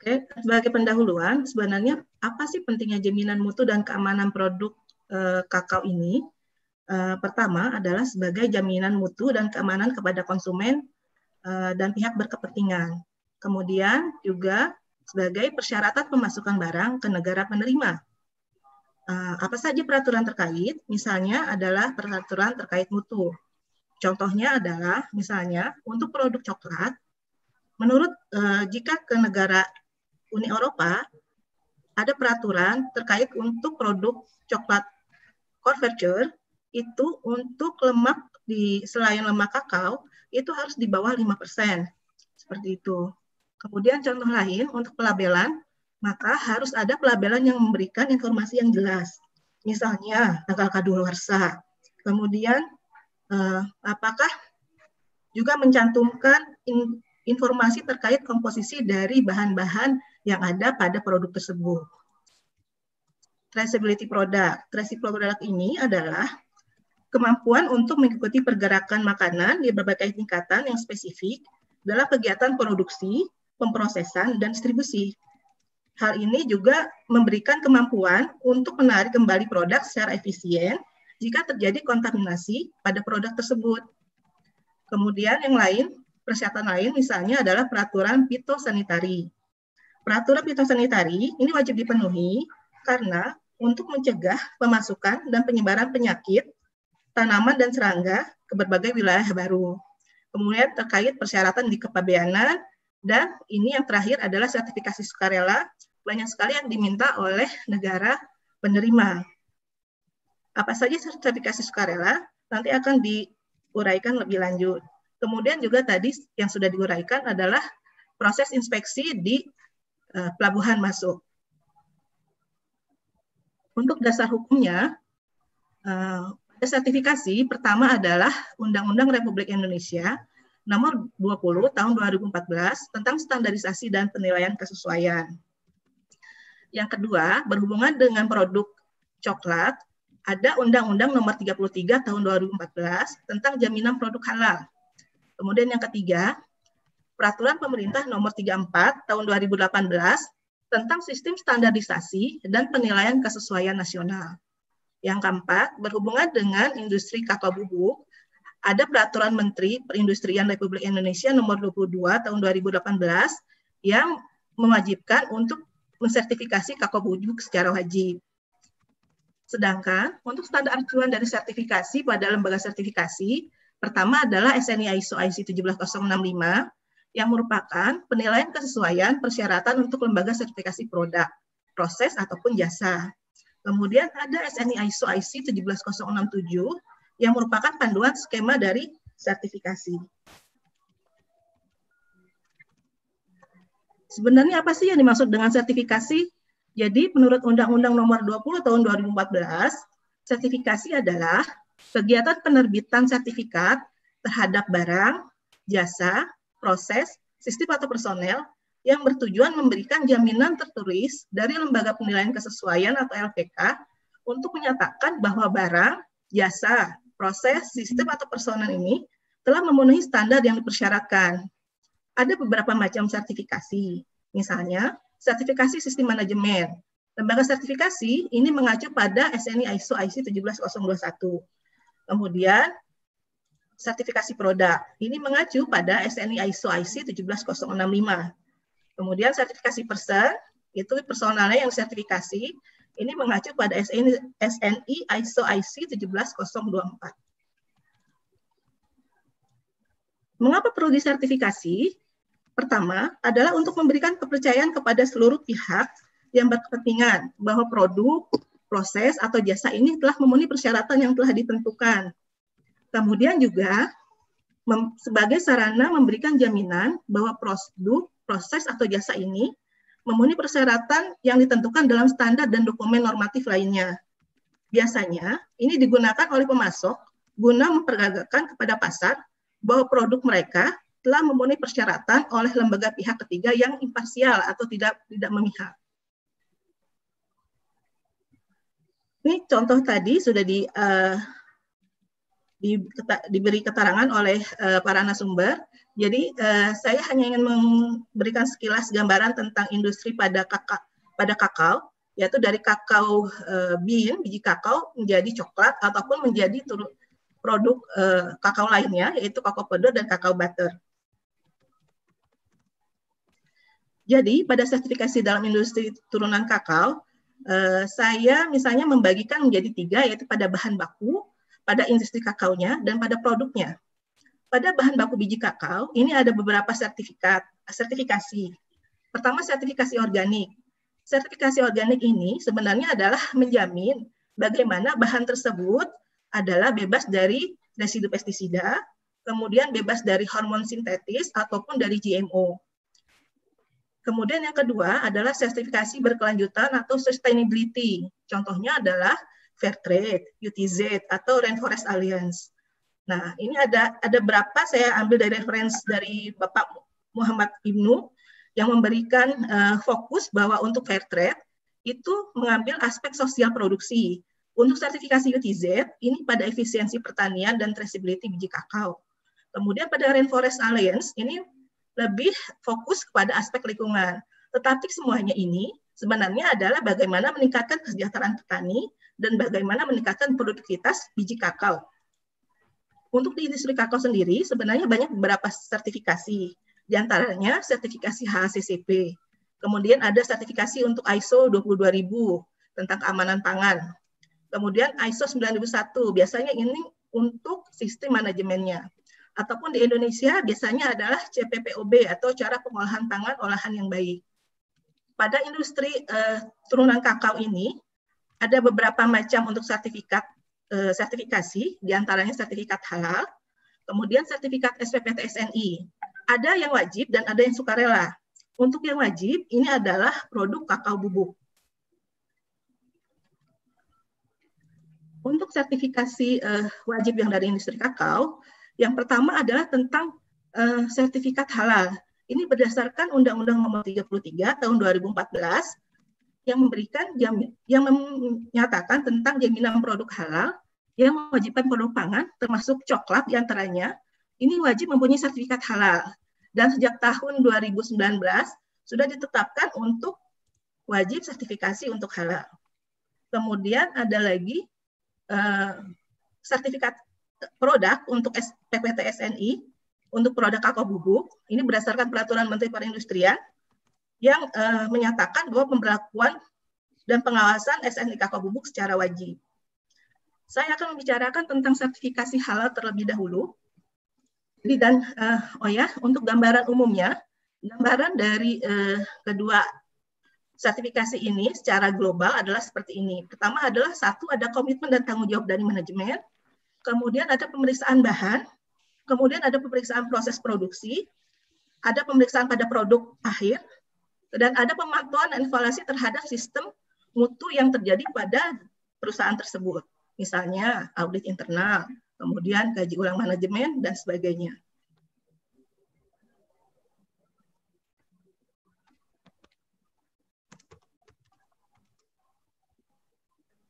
Oke, okay. sebagai pendahuluan, sebenarnya apa sih pentingnya jaminan mutu dan keamanan produk e, kakao ini? E, pertama adalah sebagai jaminan mutu dan keamanan kepada konsumen e, dan pihak berkepentingan. Kemudian juga sebagai persyaratan pemasukan barang ke negara penerima. E, apa saja peraturan terkait? Misalnya adalah peraturan terkait mutu. Contohnya adalah misalnya untuk produk coklat, menurut e, jika ke negara Uni Eropa ada peraturan terkait untuk produk coklat converture itu untuk lemak di selain lemak kakao itu harus di bawah 5%. Seperti itu. Kemudian contoh lain untuk pelabelan, maka harus ada pelabelan yang memberikan informasi yang jelas. Misalnya tanggal kadaluarsa. Kemudian eh, apakah juga mencantumkan in, informasi terkait komposisi dari bahan-bahan yang ada pada produk tersebut. Traceability produk. Traceability produk ini adalah kemampuan untuk mengikuti pergerakan makanan di berbagai tingkatan yang spesifik dalam kegiatan produksi, pemprosesan, dan distribusi. Hal ini juga memberikan kemampuan untuk menarik kembali produk secara efisien jika terjadi kontaminasi pada produk tersebut. Kemudian yang lain, persyaratan lain misalnya adalah peraturan fitosanitari Peraturan fitosanitari ini wajib dipenuhi karena untuk mencegah pemasukan dan penyebaran penyakit, tanaman dan serangga ke berbagai wilayah baru. Kemudian terkait persyaratan di kepabeanan dan ini yang terakhir adalah sertifikasi sukarela banyak sekali yang diminta oleh negara penerima. Apa saja sertifikasi sukarela nanti akan diuraikan lebih lanjut. Kemudian juga tadi yang sudah diuraikan adalah proses inspeksi di Eh, pelabuhan masuk. Untuk dasar hukumnya, pada eh, sertifikasi pertama adalah Undang-Undang Republik Indonesia Nomor 20 Tahun 2014 tentang standarisasi dan penilaian kesesuaian. Yang kedua, berhubungan dengan produk coklat, ada Undang-Undang Nomor 33 Tahun 2014 tentang jaminan produk halal. Kemudian yang ketiga, Peraturan Pemerintah Nomor 34 Tahun 2018 tentang Sistem Standarisasi dan Penilaian Kesesuaian Nasional. Yang keempat, berhubungan dengan industri kakao bubuk, ada Peraturan Menteri Perindustrian Republik Indonesia Nomor 22 Tahun 2018 yang mewajibkan untuk mensertifikasi kakao bubuk secara wajib. Sedangkan untuk standar acuan dari sertifikasi pada lembaga sertifikasi, pertama adalah SNI ISO IC 17065, yang merupakan penilaian kesesuaian persyaratan untuk lembaga sertifikasi produk, proses ataupun jasa. Kemudian ada SNI ISO IC 17067 yang merupakan panduan skema dari sertifikasi. Sebenarnya apa sih yang dimaksud dengan sertifikasi? Jadi menurut Undang-Undang Nomor 20 Tahun 2014, sertifikasi adalah kegiatan penerbitan sertifikat terhadap barang, jasa, proses, sistem atau personel yang bertujuan memberikan jaminan tertulis dari lembaga penilaian kesesuaian atau LPK untuk menyatakan bahwa barang, jasa, proses, sistem atau personel ini telah memenuhi standar yang dipersyaratkan. Ada beberapa macam sertifikasi, misalnya sertifikasi sistem manajemen. Lembaga sertifikasi ini mengacu pada SNI ISO IC 17021. Kemudian sertifikasi produk. Ini mengacu pada SNI ISO IC 17065. Kemudian sertifikasi person, itu personalnya yang sertifikasi, ini mengacu pada SNI, SNI ISO IC 17024. Mengapa perlu disertifikasi? Pertama adalah untuk memberikan kepercayaan kepada seluruh pihak yang berkepentingan bahwa produk, proses, atau jasa ini telah memenuhi persyaratan yang telah ditentukan Kemudian juga sebagai sarana memberikan jaminan bahwa produk, proses atau jasa ini memenuhi persyaratan yang ditentukan dalam standar dan dokumen normatif lainnya. Biasanya, ini digunakan oleh pemasok guna memperagakan kepada pasar bahwa produk mereka telah memenuhi persyaratan oleh lembaga pihak ketiga yang imparsial atau tidak tidak memihak. Ini contoh tadi sudah di uh, di, keta, diberi keterangan oleh uh, para narasumber. Jadi uh, saya hanya ingin memberikan sekilas gambaran tentang industri pada kakak pada kakao yaitu dari kakao uh, bean biji kakao menjadi coklat ataupun menjadi turut produk uh, kakao lainnya yaitu kakao powder dan kakao butter. Jadi pada sertifikasi dalam industri turunan kakao, saya misalnya membagikan menjadi tiga yaitu pada bahan baku, pada industri kakaonya dan pada produknya. Pada bahan baku biji kakao, ini ada beberapa sertifikat, sertifikasi. Pertama, sertifikasi organik. Sertifikasi organik ini sebenarnya adalah menjamin bagaimana bahan tersebut adalah bebas dari residu pestisida, kemudian bebas dari hormon sintetis ataupun dari GMO. Kemudian yang kedua adalah sertifikasi berkelanjutan atau sustainability. Contohnya adalah Fair Trade, UTZ atau Rainforest Alliance. Nah, ini ada ada berapa saya ambil dari referensi dari Bapak Muhammad Ibnu yang memberikan uh, fokus bahwa untuk fair trade itu mengambil aspek sosial produksi. Untuk sertifikasi UTZ ini pada efisiensi pertanian dan traceability biji kakao. Kemudian pada Rainforest Alliance ini lebih fokus kepada aspek lingkungan. Tetapi semuanya ini sebenarnya adalah bagaimana meningkatkan kesejahteraan petani dan bagaimana meningkatkan produktivitas biji kakao. Untuk di industri kakao sendiri, sebenarnya banyak beberapa sertifikasi, di antaranya sertifikasi HACCP, kemudian ada sertifikasi untuk ISO 22000 tentang keamanan pangan, kemudian ISO 9001, biasanya ini untuk sistem manajemennya. Ataupun di Indonesia biasanya adalah CPPOB atau cara pengolahan pangan olahan yang baik. Pada industri eh, turunan kakao ini, ada beberapa macam untuk sertifikat eh, sertifikasi, diantaranya sertifikat halal, kemudian sertifikat SPPTSNI. Ada yang wajib dan ada yang sukarela. Untuk yang wajib, ini adalah produk kakao bubuk. Untuk sertifikasi eh, wajib yang dari industri kakao, yang pertama adalah tentang eh, sertifikat halal. Ini berdasarkan Undang-Undang Nomor 33 Tahun 2014 yang memberikan jam, yang menyatakan tentang jaminan produk halal yang mewajibkan produk pangan termasuk coklat diantaranya ini wajib mempunyai sertifikat halal dan sejak tahun 2019 sudah ditetapkan untuk wajib sertifikasi untuk halal. Kemudian ada lagi eh, sertifikat produk untuk PPTSNI untuk produk kakao bubuk. Ini berdasarkan peraturan Menteri Perindustrian yang uh, menyatakan bahwa pemberlakuan dan pengawasan SNIK bubuk secara wajib. Saya akan membicarakan tentang sertifikasi halal terlebih dahulu. Jadi dan uh, oh ya, untuk gambaran umumnya, gambaran dari uh, kedua sertifikasi ini secara global adalah seperti ini. Pertama adalah satu ada komitmen dan tanggung jawab dari manajemen, kemudian ada pemeriksaan bahan, kemudian ada pemeriksaan proses produksi, ada pemeriksaan pada produk akhir, dan ada pemantauan dan evaluasi terhadap sistem mutu yang terjadi pada perusahaan tersebut. Misalnya audit internal, kemudian gaji ulang manajemen, dan sebagainya.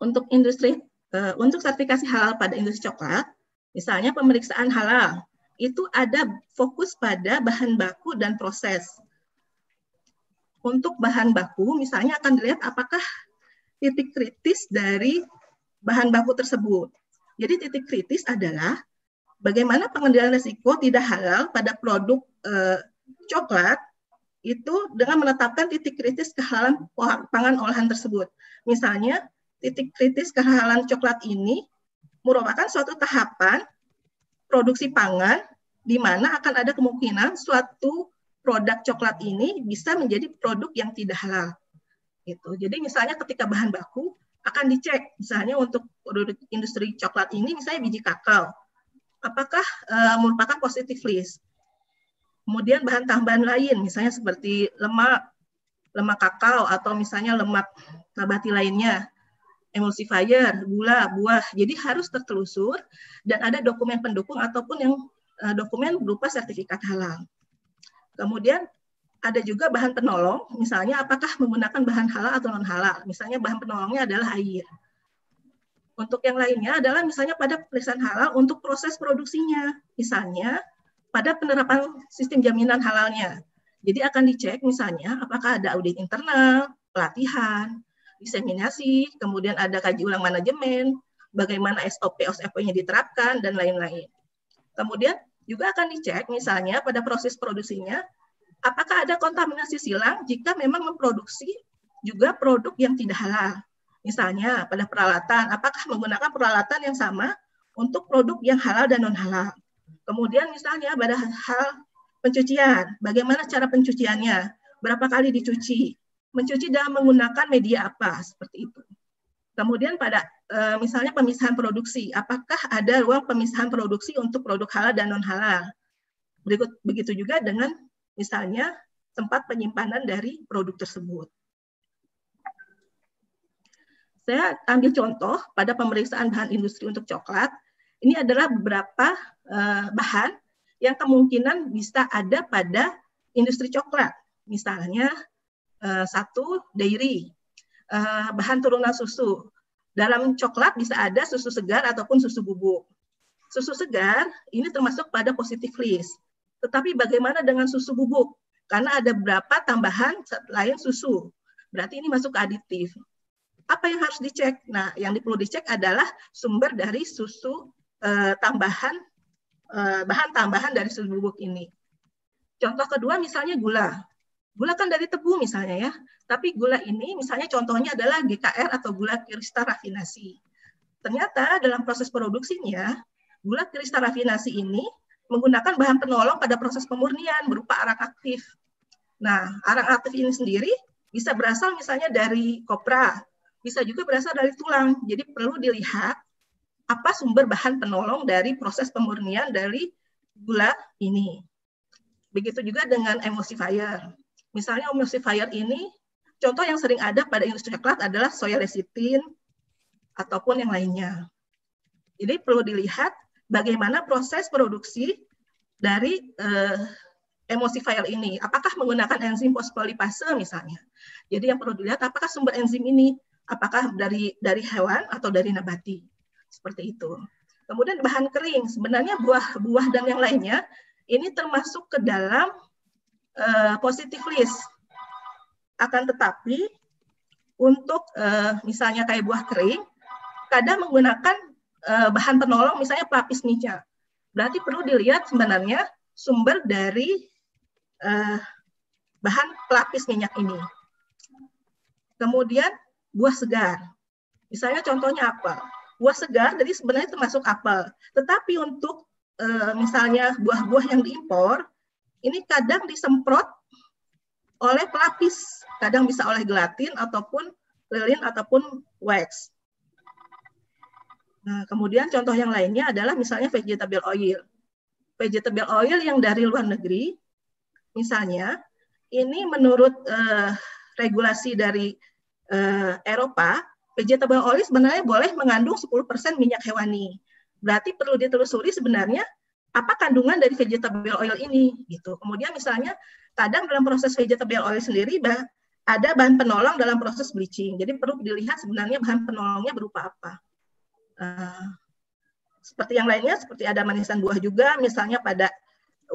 Untuk industri, eh, untuk sertifikasi halal pada industri coklat, misalnya pemeriksaan halal, itu ada fokus pada bahan baku dan proses untuk bahan baku, misalnya akan dilihat apakah titik kritis dari bahan baku tersebut. Jadi titik kritis adalah bagaimana pengendalian risiko tidak halal pada produk eh, coklat itu dengan menetapkan titik kritis kehalalan pangan olahan tersebut. Misalnya, titik kritis kehalalan coklat ini merupakan suatu tahapan produksi pangan di mana akan ada kemungkinan suatu produk coklat ini bisa menjadi produk yang tidak halal. Gitu. Jadi misalnya ketika bahan baku akan dicek, misalnya untuk produk industri coklat ini misalnya biji kakao, apakah e, merupakan positif list. Kemudian bahan tambahan lain, misalnya seperti lemak, lemak kakao atau misalnya lemak nabati lainnya, emulsifier, gula, buah. Jadi harus tertelusur dan ada dokumen pendukung ataupun yang eh, dokumen berupa sertifikat halal. Kemudian ada juga bahan penolong, misalnya apakah menggunakan bahan halal atau non halal. Misalnya bahan penolongnya adalah air. Untuk yang lainnya adalah misalnya pada pemeriksaan halal untuk proses produksinya. Misalnya pada penerapan sistem jaminan halalnya. Jadi akan dicek misalnya apakah ada audit internal, pelatihan, diseminasi, kemudian ada kaji ulang manajemen, bagaimana SOP OSFP-nya diterapkan dan lain-lain. Kemudian juga akan dicek misalnya pada proses produksinya, apakah ada kontaminasi silang jika memang memproduksi juga produk yang tidak halal. Misalnya pada peralatan, apakah menggunakan peralatan yang sama untuk produk yang halal dan non-halal. Kemudian misalnya pada hal pencucian, bagaimana cara pencuciannya, berapa kali dicuci, mencuci dalam menggunakan media apa, seperti itu. Kemudian pada Eh, misalnya pemisahan produksi, apakah ada ruang pemisahan produksi untuk produk halal dan non halal? Berikut begitu juga dengan misalnya tempat penyimpanan dari produk tersebut. Saya ambil contoh pada pemeriksaan bahan industri untuk coklat. Ini adalah beberapa eh, bahan yang kemungkinan bisa ada pada industri coklat. Misalnya, eh, satu, dairy, bahan turunan susu, dalam coklat bisa ada susu segar ataupun susu bubuk. Susu segar ini termasuk pada positive list. Tetapi bagaimana dengan susu bubuk? Karena ada beberapa tambahan selain susu. Berarti ini masuk ke aditif. Apa yang harus dicek? Nah, yang perlu dicek adalah sumber dari susu eh, tambahan eh, bahan tambahan dari susu bubuk ini. Contoh kedua misalnya gula. Gula kan dari tebu misalnya ya, tapi gula ini misalnya contohnya adalah GKR atau gula kristal rafinasi. Ternyata dalam proses produksinya, gula kristal rafinasi ini menggunakan bahan penolong pada proses pemurnian berupa arang aktif. Nah, arang aktif ini sendiri bisa berasal misalnya dari kopra, bisa juga berasal dari tulang. Jadi perlu dilihat apa sumber bahan penolong dari proses pemurnian dari gula ini. Begitu juga dengan emulsifier. Misalnya emulsifier ini, contoh yang sering ada pada industri coklat adalah soya resitin ataupun yang lainnya. Jadi perlu dilihat bagaimana proses produksi dari eh, emulsifier ini. Apakah menggunakan enzim fosfolipase misalnya. Jadi yang perlu dilihat apakah sumber enzim ini apakah dari dari hewan atau dari nabati. Seperti itu. Kemudian bahan kering, sebenarnya buah-buah dan yang lainnya ini termasuk ke dalam uh, positive list. Akan tetapi untuk uh, misalnya kayak buah kering, kadang menggunakan uh, bahan penolong misalnya pelapis mica. Berarti perlu dilihat sebenarnya sumber dari uh, bahan pelapis minyak ini. Kemudian buah segar. Misalnya contohnya apel. Buah segar jadi sebenarnya termasuk apel. Tetapi untuk e, misalnya buah-buah yang diimpor ini kadang disemprot oleh pelapis, kadang bisa oleh gelatin ataupun lilin ataupun wax. Nah, kemudian contoh yang lainnya adalah misalnya vegetable oil. Vegetable oil yang dari luar negeri, misalnya, ini menurut eh, regulasi dari eh, Eropa, vegetable oil sebenarnya boleh mengandung 10% minyak hewani. Berarti perlu ditelusuri sebenarnya apa kandungan dari vegetable oil ini gitu. Kemudian misalnya kadang dalam proses vegetable oil sendiri bah, ada bahan penolong dalam proses bleaching. Jadi perlu dilihat sebenarnya bahan penolongnya berupa apa. Uh, seperti yang lainnya seperti ada manisan buah juga misalnya pada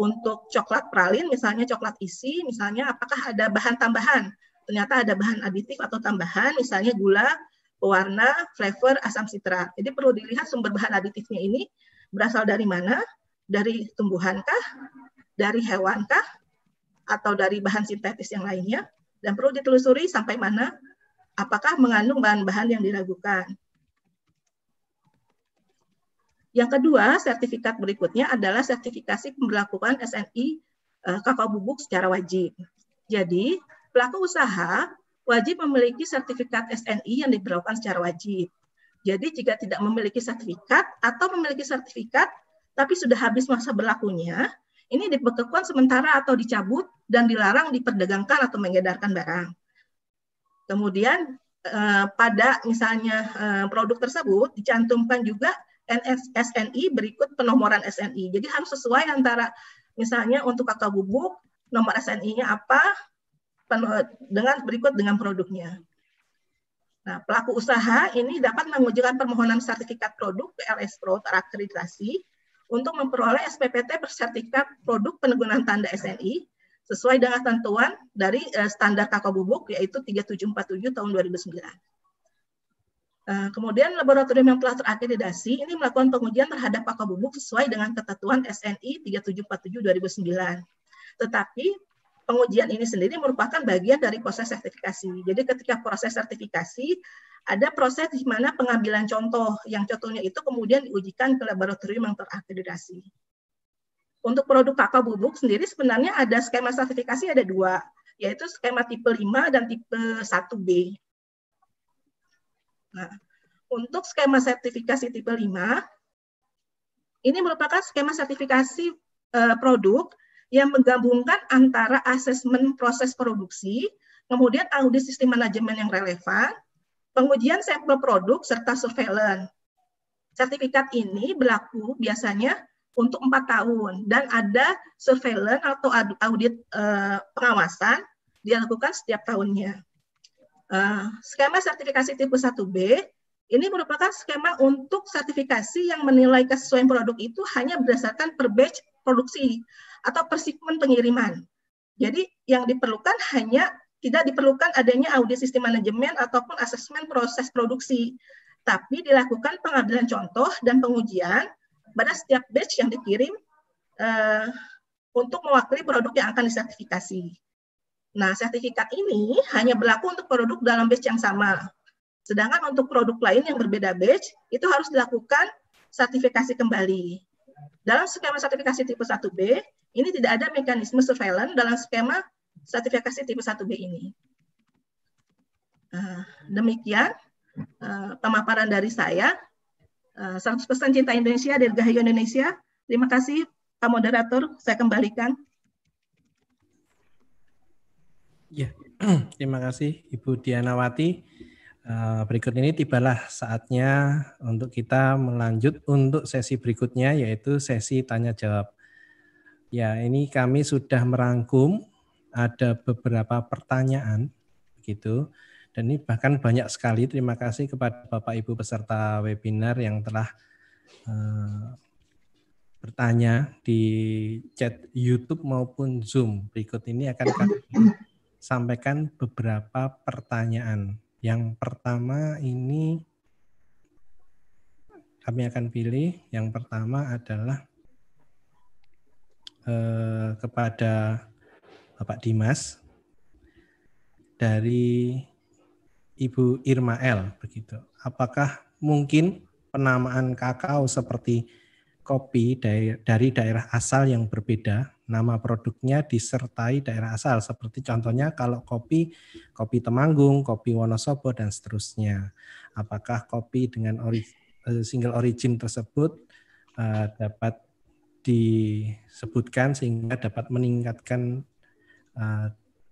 untuk coklat pralin misalnya coklat isi misalnya apakah ada bahan tambahan ternyata ada bahan aditif atau tambahan misalnya gula pewarna flavor asam sitrat jadi perlu dilihat sumber bahan aditifnya ini berasal dari mana dari tumbuhankah? Dari hewankah? Atau dari bahan sintetis yang lainnya? Dan perlu ditelusuri sampai mana apakah mengandung bahan-bahan yang diragukan. Yang kedua, sertifikat berikutnya adalah sertifikasi pemberlakuan SNI eh, kakao bubuk secara wajib. Jadi, pelaku usaha wajib memiliki sertifikat SNI yang diberlakukan secara wajib. Jadi, jika tidak memiliki sertifikat atau memiliki sertifikat tapi sudah habis masa berlakunya, ini dibekukan sementara atau dicabut dan dilarang diperdagangkan atau mengedarkan barang. Kemudian eh, pada misalnya eh, produk tersebut dicantumkan juga NS, SNI berikut penomoran SNI. Jadi harus sesuai antara misalnya untuk kakao bubuk nomor SNI-nya apa eh, dengan berikut dengan produknya. Nah, pelaku usaha ini dapat mengajukan permohonan sertifikat produk PLS Pro terakreditasi untuk memperoleh SPPT bersertifikat produk penegunan tanda SNI sesuai dengan tentuan dari eh, standar kakao bubuk yaitu 3747 tahun 2009. Eh, kemudian laboratorium yang telah terakreditasi ini melakukan pengujian terhadap kakao bubuk sesuai dengan ketentuan SNI 3747 2009. Tetapi pengujian ini sendiri merupakan bagian dari proses sertifikasi. Jadi ketika proses sertifikasi, ada proses di mana pengambilan contoh, yang contohnya itu kemudian diujikan ke laboratorium yang terakreditasi. Untuk produk kakao bubuk sendiri sebenarnya ada skema sertifikasi ada dua, yaitu skema tipe 5 dan tipe 1B. Nah, untuk skema sertifikasi tipe 5, ini merupakan skema sertifikasi eh, produk yang menggabungkan antara asesmen proses produksi, kemudian audit sistem manajemen yang relevan, pengujian sampel produk, serta surveillance. Sertifikat ini berlaku biasanya untuk empat tahun dan ada surveillance atau audit eh, pengawasan dilakukan setiap tahunnya. Eh, skema sertifikasi tipe 1B ini merupakan skema untuk sertifikasi yang menilai kesesuaian produk itu hanya berdasarkan per batch produksi atau persikmen pengiriman. Jadi yang diperlukan hanya tidak diperlukan adanya audit sistem manajemen ataupun asesmen proses produksi, tapi dilakukan pengambilan contoh dan pengujian pada setiap batch yang dikirim eh, untuk mewakili produk yang akan disertifikasi. Nah, sertifikat ini hanya berlaku untuk produk dalam batch yang sama. Sedangkan untuk produk lain yang berbeda batch, itu harus dilakukan sertifikasi kembali. Dalam skema sertifikasi tipe 1B, ini tidak ada mekanisme surveillance dalam skema sertifikasi tipe 1B ini. Eh, demikian eh, pemaparan dari saya. 100% eh, Cinta Indonesia, Dirgahayu Indonesia. Terima kasih Pak Moderator, saya kembalikan. Ya, terima kasih Ibu Dianawati. Eh, berikut ini tibalah saatnya untuk kita melanjut untuk sesi berikutnya yaitu sesi tanya jawab. Ya, ini kami sudah merangkum ada beberapa pertanyaan begitu. Dan ini bahkan banyak sekali terima kasih kepada Bapak Ibu peserta webinar yang telah uh, bertanya di chat YouTube maupun Zoom. Berikut ini akan kami sampaikan beberapa pertanyaan yang pertama ini kami akan pilih yang pertama adalah eh, kepada Bapak Dimas dari Ibu Irma L begitu. Apakah mungkin penamaan kakao seperti kopi dari, dari daerah asal yang berbeda, nama produknya disertai daerah asal. Seperti contohnya kalau kopi, kopi Temanggung, kopi Wonosobo, dan seterusnya. Apakah kopi dengan ori, eh, single origin tersebut uh, dapat disebutkan sehingga dapat meningkatkan uh,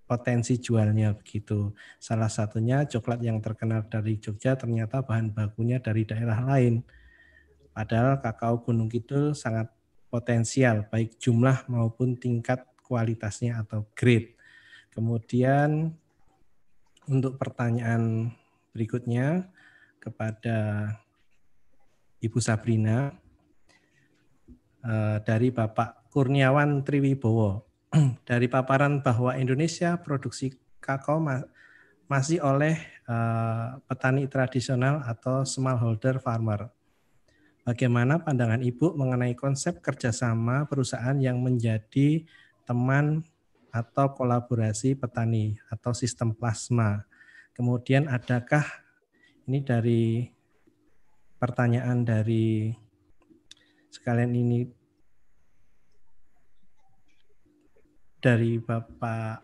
potensi jualnya begitu. Salah satunya coklat yang terkenal dari Jogja ternyata bahan bakunya dari daerah lain. Padahal kakao Gunung Kidul sangat potensial baik jumlah maupun tingkat kualitasnya atau grade. Kemudian untuk pertanyaan berikutnya kepada Ibu Sabrina eh, dari Bapak Kurniawan Triwibowo. Dari paparan bahwa Indonesia produksi kakao masih oleh eh, petani tradisional atau smallholder farmer. Bagaimana pandangan Ibu mengenai konsep kerjasama perusahaan yang menjadi teman atau kolaborasi petani atau sistem plasma? Kemudian adakah ini dari pertanyaan dari sekalian ini dari Bapak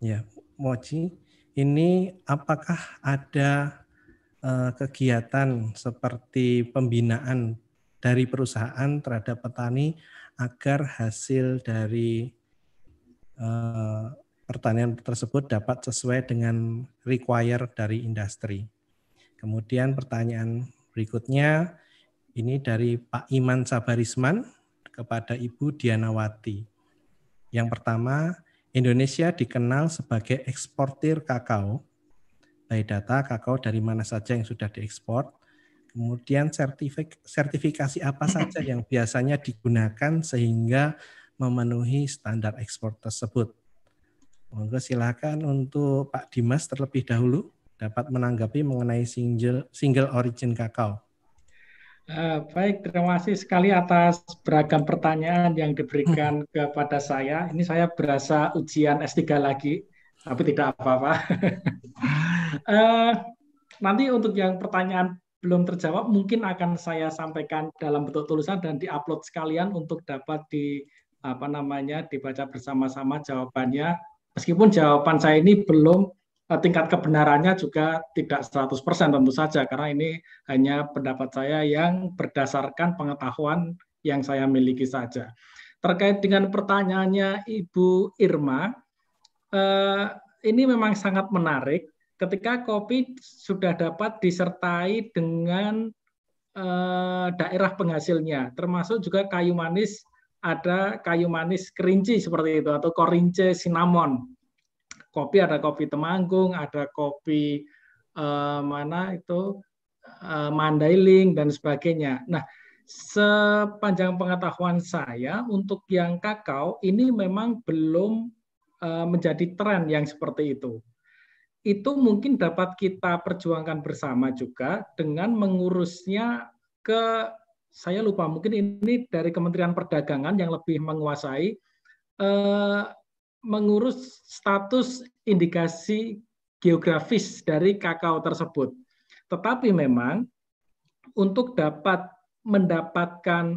ya Moji ini apakah ada Eh, kegiatan seperti pembinaan dari perusahaan terhadap petani agar hasil dari eh, pertanian tersebut dapat sesuai dengan require dari industri. Kemudian pertanyaan berikutnya ini dari Pak Iman Sabarisman kepada Ibu Dianawati. Yang pertama, Indonesia dikenal sebagai eksportir kakao baik data kakao dari mana saja yang sudah diekspor, kemudian sertifik sertifikasi apa saja yang biasanya digunakan sehingga memenuhi standar ekspor tersebut. Monggo silakan untuk Pak Dimas terlebih dahulu dapat menanggapi mengenai single single origin kakao. Eh, baik, terima kasih sekali atas beragam pertanyaan yang diberikan hmm. kepada saya. Ini saya berasa ujian S3 lagi, tapi tidak apa-apa. uh, nanti untuk yang pertanyaan belum terjawab mungkin akan saya sampaikan dalam bentuk tulisan dan diupload sekalian untuk dapat di apa namanya dibaca bersama-sama jawabannya meskipun jawaban saya ini belum eh, tingkat kebenarannya juga tidak 100% tentu saja karena ini hanya pendapat saya yang berdasarkan pengetahuan yang saya miliki saja. Terkait dengan pertanyaannya Ibu Irma, eh, ini memang sangat menarik ketika kopi sudah dapat disertai dengan eh, daerah penghasilnya, termasuk juga kayu manis, ada kayu manis kerinci seperti itu, atau korince cinnamon. Kopi ada kopi temanggung, ada kopi eh, mana itu, eh, mandailing, dan sebagainya. Nah, sepanjang pengetahuan saya, untuk yang kakao ini memang belum eh, menjadi tren yang seperti itu itu mungkin dapat kita perjuangkan bersama juga dengan mengurusnya ke saya lupa mungkin ini dari Kementerian Perdagangan yang lebih menguasai eh, mengurus status indikasi geografis dari kakao tersebut. Tetapi memang untuk dapat mendapatkan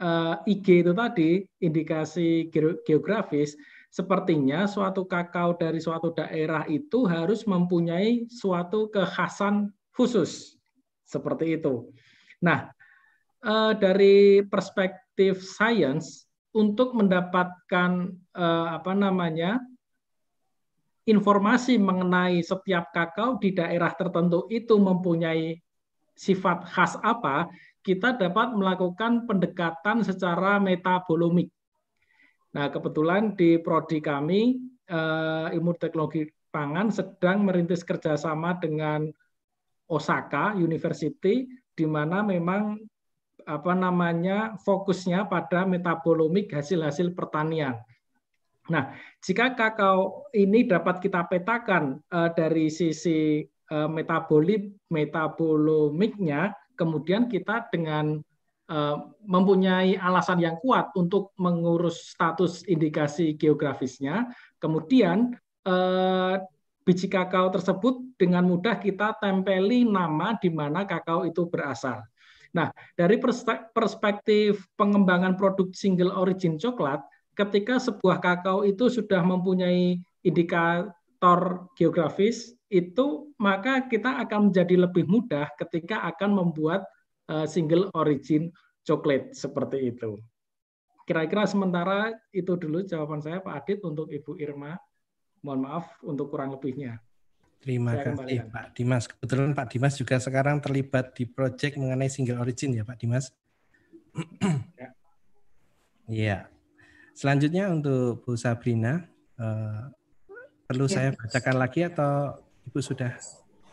eh, IG itu tadi indikasi geografis sepertinya suatu kakao dari suatu daerah itu harus mempunyai suatu kekhasan khusus. Seperti itu. Nah, eh, dari perspektif sains untuk mendapatkan eh, apa namanya informasi mengenai setiap kakao di daerah tertentu itu mempunyai sifat khas apa, kita dapat melakukan pendekatan secara metabolomik Nah, kebetulan di prodi kami uh, ilmu teknologi pangan sedang merintis kerjasama dengan Osaka University, di mana memang apa namanya fokusnya pada metabolomik hasil-hasil pertanian. Nah, jika kakao ini dapat kita petakan uh, dari sisi uh, eh, metabolomiknya, kemudian kita dengan Eh, mempunyai alasan yang kuat untuk mengurus status indikasi geografisnya, kemudian eh, biji kakao tersebut dengan mudah kita tempeli nama di mana kakao itu berasal. Nah, dari perspektif pengembangan produk single origin coklat, ketika sebuah kakao itu sudah mempunyai indikator geografis, itu maka kita akan menjadi lebih mudah ketika akan membuat Eh, single origin coklat seperti itu. Kira-kira sementara itu dulu jawaban saya Pak Adit untuk Ibu Irma. Mohon maaf untuk kurang lebihnya. Terima saya kasih kembalikan. Pak Dimas. Kebetulan Pak Dimas juga sekarang terlibat di proyek mengenai single origin ya Pak Dimas. Ya. ya. Selanjutnya untuk Bu Sabrina, eh, perlu ya. saya bacakan lagi atau Ibu sudah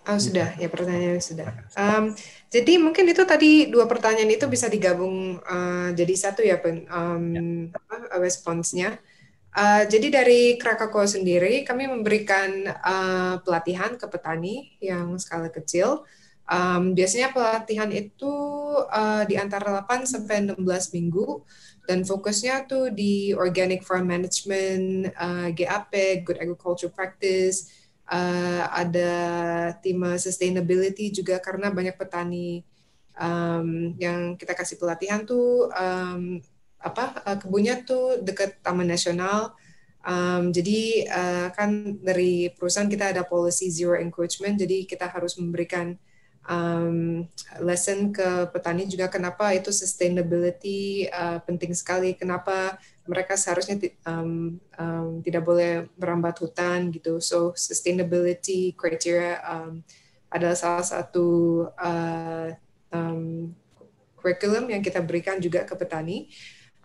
Oh, sudah ya pertanyaan sudah. Um, jadi mungkin itu tadi dua pertanyaan itu bisa digabung uh, jadi satu ya pen, um, ya. responsnya. Uh, jadi dari Krakako sendiri kami memberikan uh, pelatihan ke petani yang skala kecil. Um, biasanya pelatihan itu uh, di antara 8 sampai 16 minggu dan fokusnya tuh di organic farm management, uh, GAP, good agriculture practice uh, ada tema sustainability juga karena banyak petani um, yang kita kasih pelatihan tuh um, apa eh, kebunnya tuh dekat Taman Nasional. Um, jadi uh, kan dari perusahaan kita ada policy zero encroachment, jadi kita harus memberikan um, lesson ke petani juga kenapa itu sustainability uh, penting sekali, kenapa mereka seharusnya um, um, tidak boleh merambat hutan gitu. So sustainability criteria um, adalah salah satu uh, eh, um, kurikulum yang kita berikan juga ke petani.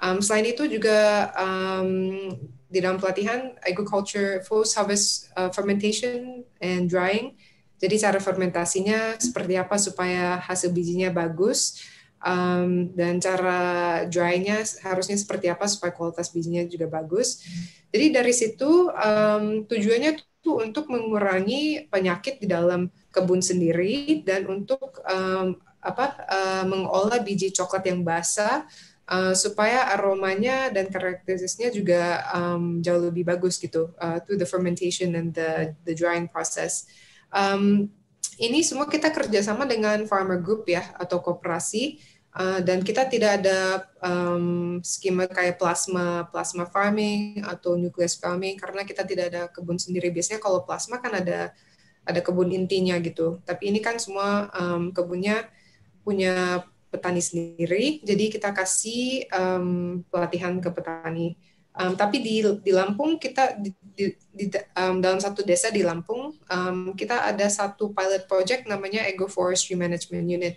Um, selain itu juga um, di dalam pelatihan agriculture post harvest uh, fermentation and drying. Jadi cara fermentasinya seperti apa supaya hasil bijinya bagus um, dan cara drynya harusnya seperti apa supaya kualitas bijinya juga bagus. Jadi dari situ um, tujuannya tuh untuk mengurangi penyakit di dalam kebun sendiri dan untuk um, apa uh, mengolah biji coklat yang basah Uh, supaya aromanya dan karakteristiknya juga um, jauh lebih bagus gitu uh, through the fermentation and the the drying process. Um, ini semua kita kerjasama dengan farmer group ya atau koperasi Uh, dan kita tidak ada um, skema kayak plasma plasma farming atau nucleus farming karena kita tidak ada kebun sendiri. Biasanya kalau plasma kan ada ada kebun intinya gitu. Tapi ini kan semua um, kebunnya punya petani sendiri. Jadi kita kasih um, pelatihan ke petani. Um, tapi di di Lampung kita di, di, di um, dalam satu desa di Lampung um, kita ada satu pilot project namanya Forestry Management Unit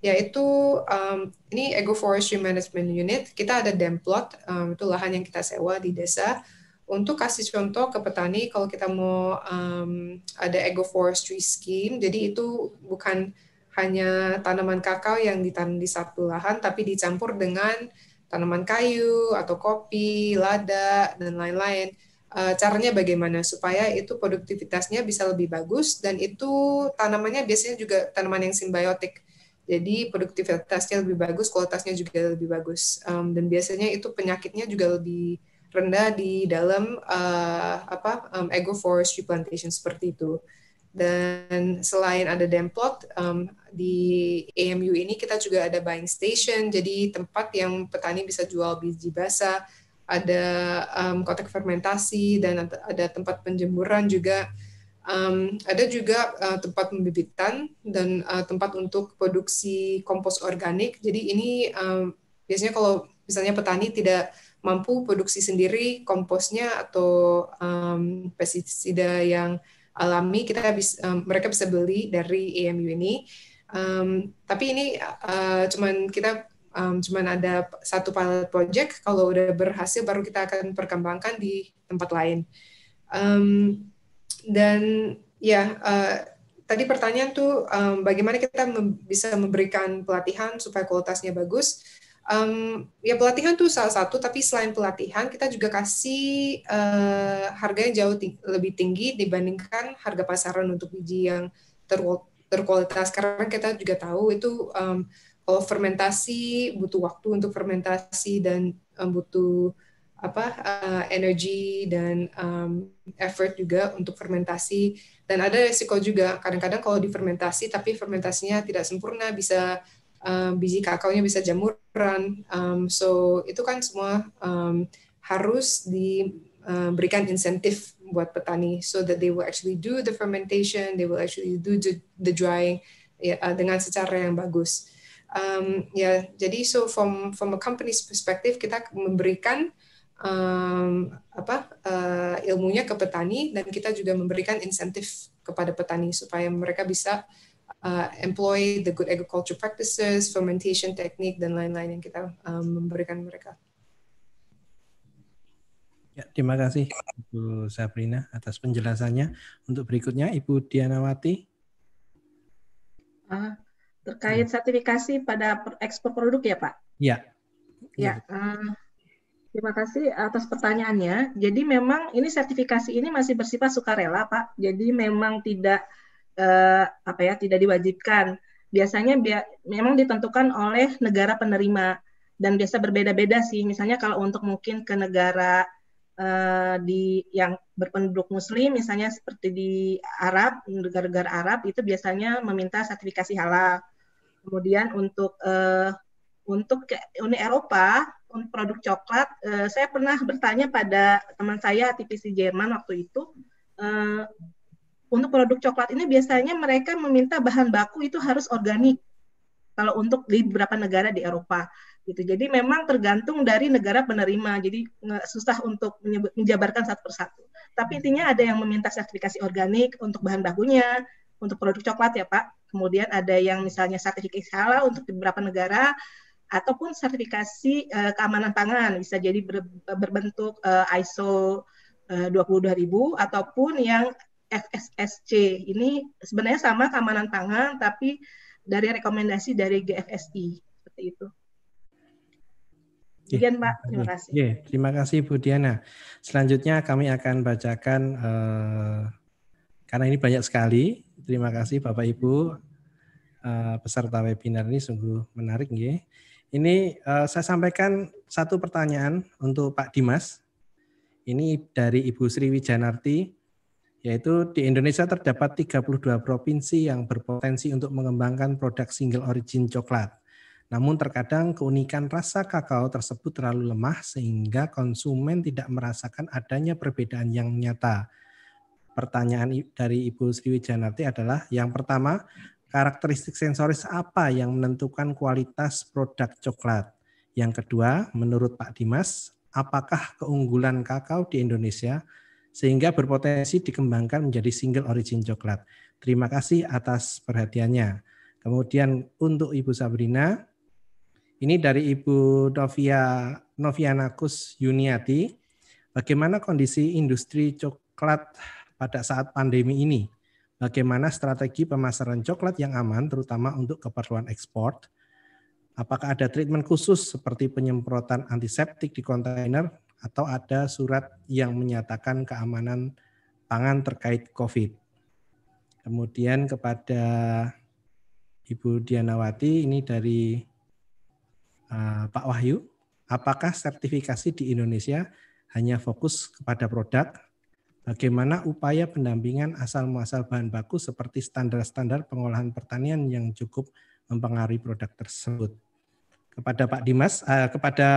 yaitu um, ini Ego Forestry management unit kita ada demplot um, itu lahan yang kita sewa di desa untuk kasih contoh ke petani kalau kita mau um, ada Ego Forestry scheme jadi itu bukan hanya tanaman kakao yang ditanam di satu lahan tapi dicampur dengan tanaman kayu atau kopi lada dan lain-lain uh, caranya bagaimana supaya itu produktivitasnya bisa lebih bagus dan itu tanamannya biasanya juga tanaman yang simbiotik jadi produktivitasnya lebih bagus, kualitasnya juga lebih bagus. Um, dan biasanya itu penyakitnya juga lebih rendah di dalam uh, apa um, agroforestry plantation seperti itu. Dan selain ada demplot um, di AMU ini kita juga ada buying station, jadi tempat yang petani bisa jual biji basah, ada um, kotak fermentasi dan ada tempat penjemuran juga. Um, ada juga uh, tempat pembibitan dan uh, tempat untuk produksi kompos organik. Jadi ini um, biasanya kalau misalnya petani tidak mampu produksi sendiri komposnya atau um, pestisida yang alami, kita bisa, um, mereka bisa beli dari EMU ini. Um, tapi ini uh, cuman kita um, cuman ada satu pilot project. Kalau udah berhasil, baru kita akan perkembangkan di tempat lain. Um, dan ya uh, tadi pertanyaan tuh um, bagaimana kita mem bisa memberikan pelatihan supaya kualitasnya bagus um, ya pelatihan tuh salah satu tapi selain pelatihan kita juga kasih uh, harga yang jauh ting lebih tinggi dibandingkan harga pasaran untuk biji yang ter terkualitas karena kita juga tahu itu um, kalau fermentasi butuh waktu untuk fermentasi dan um, butuh apa uh, eh, energi dan um, effort juga untuk fermentasi dan ada resiko juga kadang-kadang kalau difermentasi tapi fermentasinya tidak sempurna bisa um, biji kakaonya bisa jamuran um, so itu kan semua um, harus diberikan eh, um, insentif buat petani so that they will actually do the fermentation they will actually do the, the drying ya, uh, dengan secara yang bagus um, ya jadi so from from a company's perspective kita memberikan um, apa uh, ilmunya ke petani dan kita juga memberikan insentif kepada petani supaya mereka bisa uh, employ the good agriculture practices, fermentation technique dan lain-lain yang kita um, memberikan mereka. Ya, terima kasih Ibu Sabrina atas penjelasannya. Untuk berikutnya Ibu Dianawati. Uh, terkait sertifikasi pada ekspor produk ya Pak? Ya. Ya. Uh, Terima kasih atas pertanyaannya. Jadi memang ini sertifikasi ini masih bersifat sukarela, Pak. Jadi memang tidak eh, apa ya, tidak diwajibkan. Biasanya bi memang ditentukan oleh negara penerima dan biasa berbeda-beda sih. Misalnya kalau untuk mungkin ke negara eh, di yang berpenduduk muslim misalnya seperti di Arab, negara-negara Arab itu biasanya meminta sertifikasi halal. Kemudian untuk eh, untuk ke Uni Eropa produk coklat, uh, saya pernah bertanya pada teman saya TPC Jerman waktu itu, uh, untuk produk coklat ini biasanya mereka meminta bahan baku itu harus organik. Kalau untuk di beberapa negara di Eropa, gitu. Jadi memang tergantung dari negara penerima. Jadi susah untuk menjabarkan satu persatu. Tapi intinya ada yang meminta sertifikasi organik untuk bahan bakunya, untuk produk coklat ya Pak. Kemudian ada yang misalnya sertifikasi halal untuk beberapa negara, ataupun sertifikasi uh, keamanan pangan bisa jadi ber, berbentuk uh, ISO uh, 22000 ataupun yang FSSC ini sebenarnya sama keamanan pangan tapi dari rekomendasi dari GFSI seperti itu. Iya, Demikian Pak, terima iya. kasih. Ye, iya, terima kasih Bu Diana. Selanjutnya kami akan bacakan uh, karena ini banyak sekali. Terima kasih Bapak Ibu uh, peserta webinar ini sungguh menarik nggih. Ini uh, saya sampaikan satu pertanyaan untuk Pak Dimas. Ini dari Ibu Sri Wijanarti, yaitu di Indonesia terdapat 32 provinsi yang berpotensi untuk mengembangkan produk single origin coklat. Namun terkadang keunikan rasa kakao tersebut terlalu lemah sehingga konsumen tidak merasakan adanya perbedaan yang nyata. Pertanyaan dari Ibu Sriwijanarti adalah yang pertama, karakteristik sensoris apa yang menentukan kualitas produk coklat? Yang kedua, menurut Pak Dimas, apakah keunggulan kakao di Indonesia sehingga berpotensi dikembangkan menjadi single origin coklat? Terima kasih atas perhatiannya. Kemudian untuk Ibu Sabrina, ini dari Ibu Novia Novianakus Yuniati, bagaimana kondisi industri coklat pada saat pandemi ini? Bagaimana strategi pemasaran coklat yang aman terutama untuk keperluan ekspor? Apakah ada treatment khusus seperti penyemprotan antiseptik di kontainer atau ada surat yang menyatakan keamanan pangan terkait COVID? Kemudian kepada Ibu Dianawati ini dari uh, Pak Wahyu, apakah sertifikasi di Indonesia hanya fokus kepada produk Bagaimana upaya pendampingan asal-muasal bahan baku seperti standar-standar pengolahan pertanian yang cukup mempengaruhi produk tersebut? Kepada Pak Dimas, eh, kepada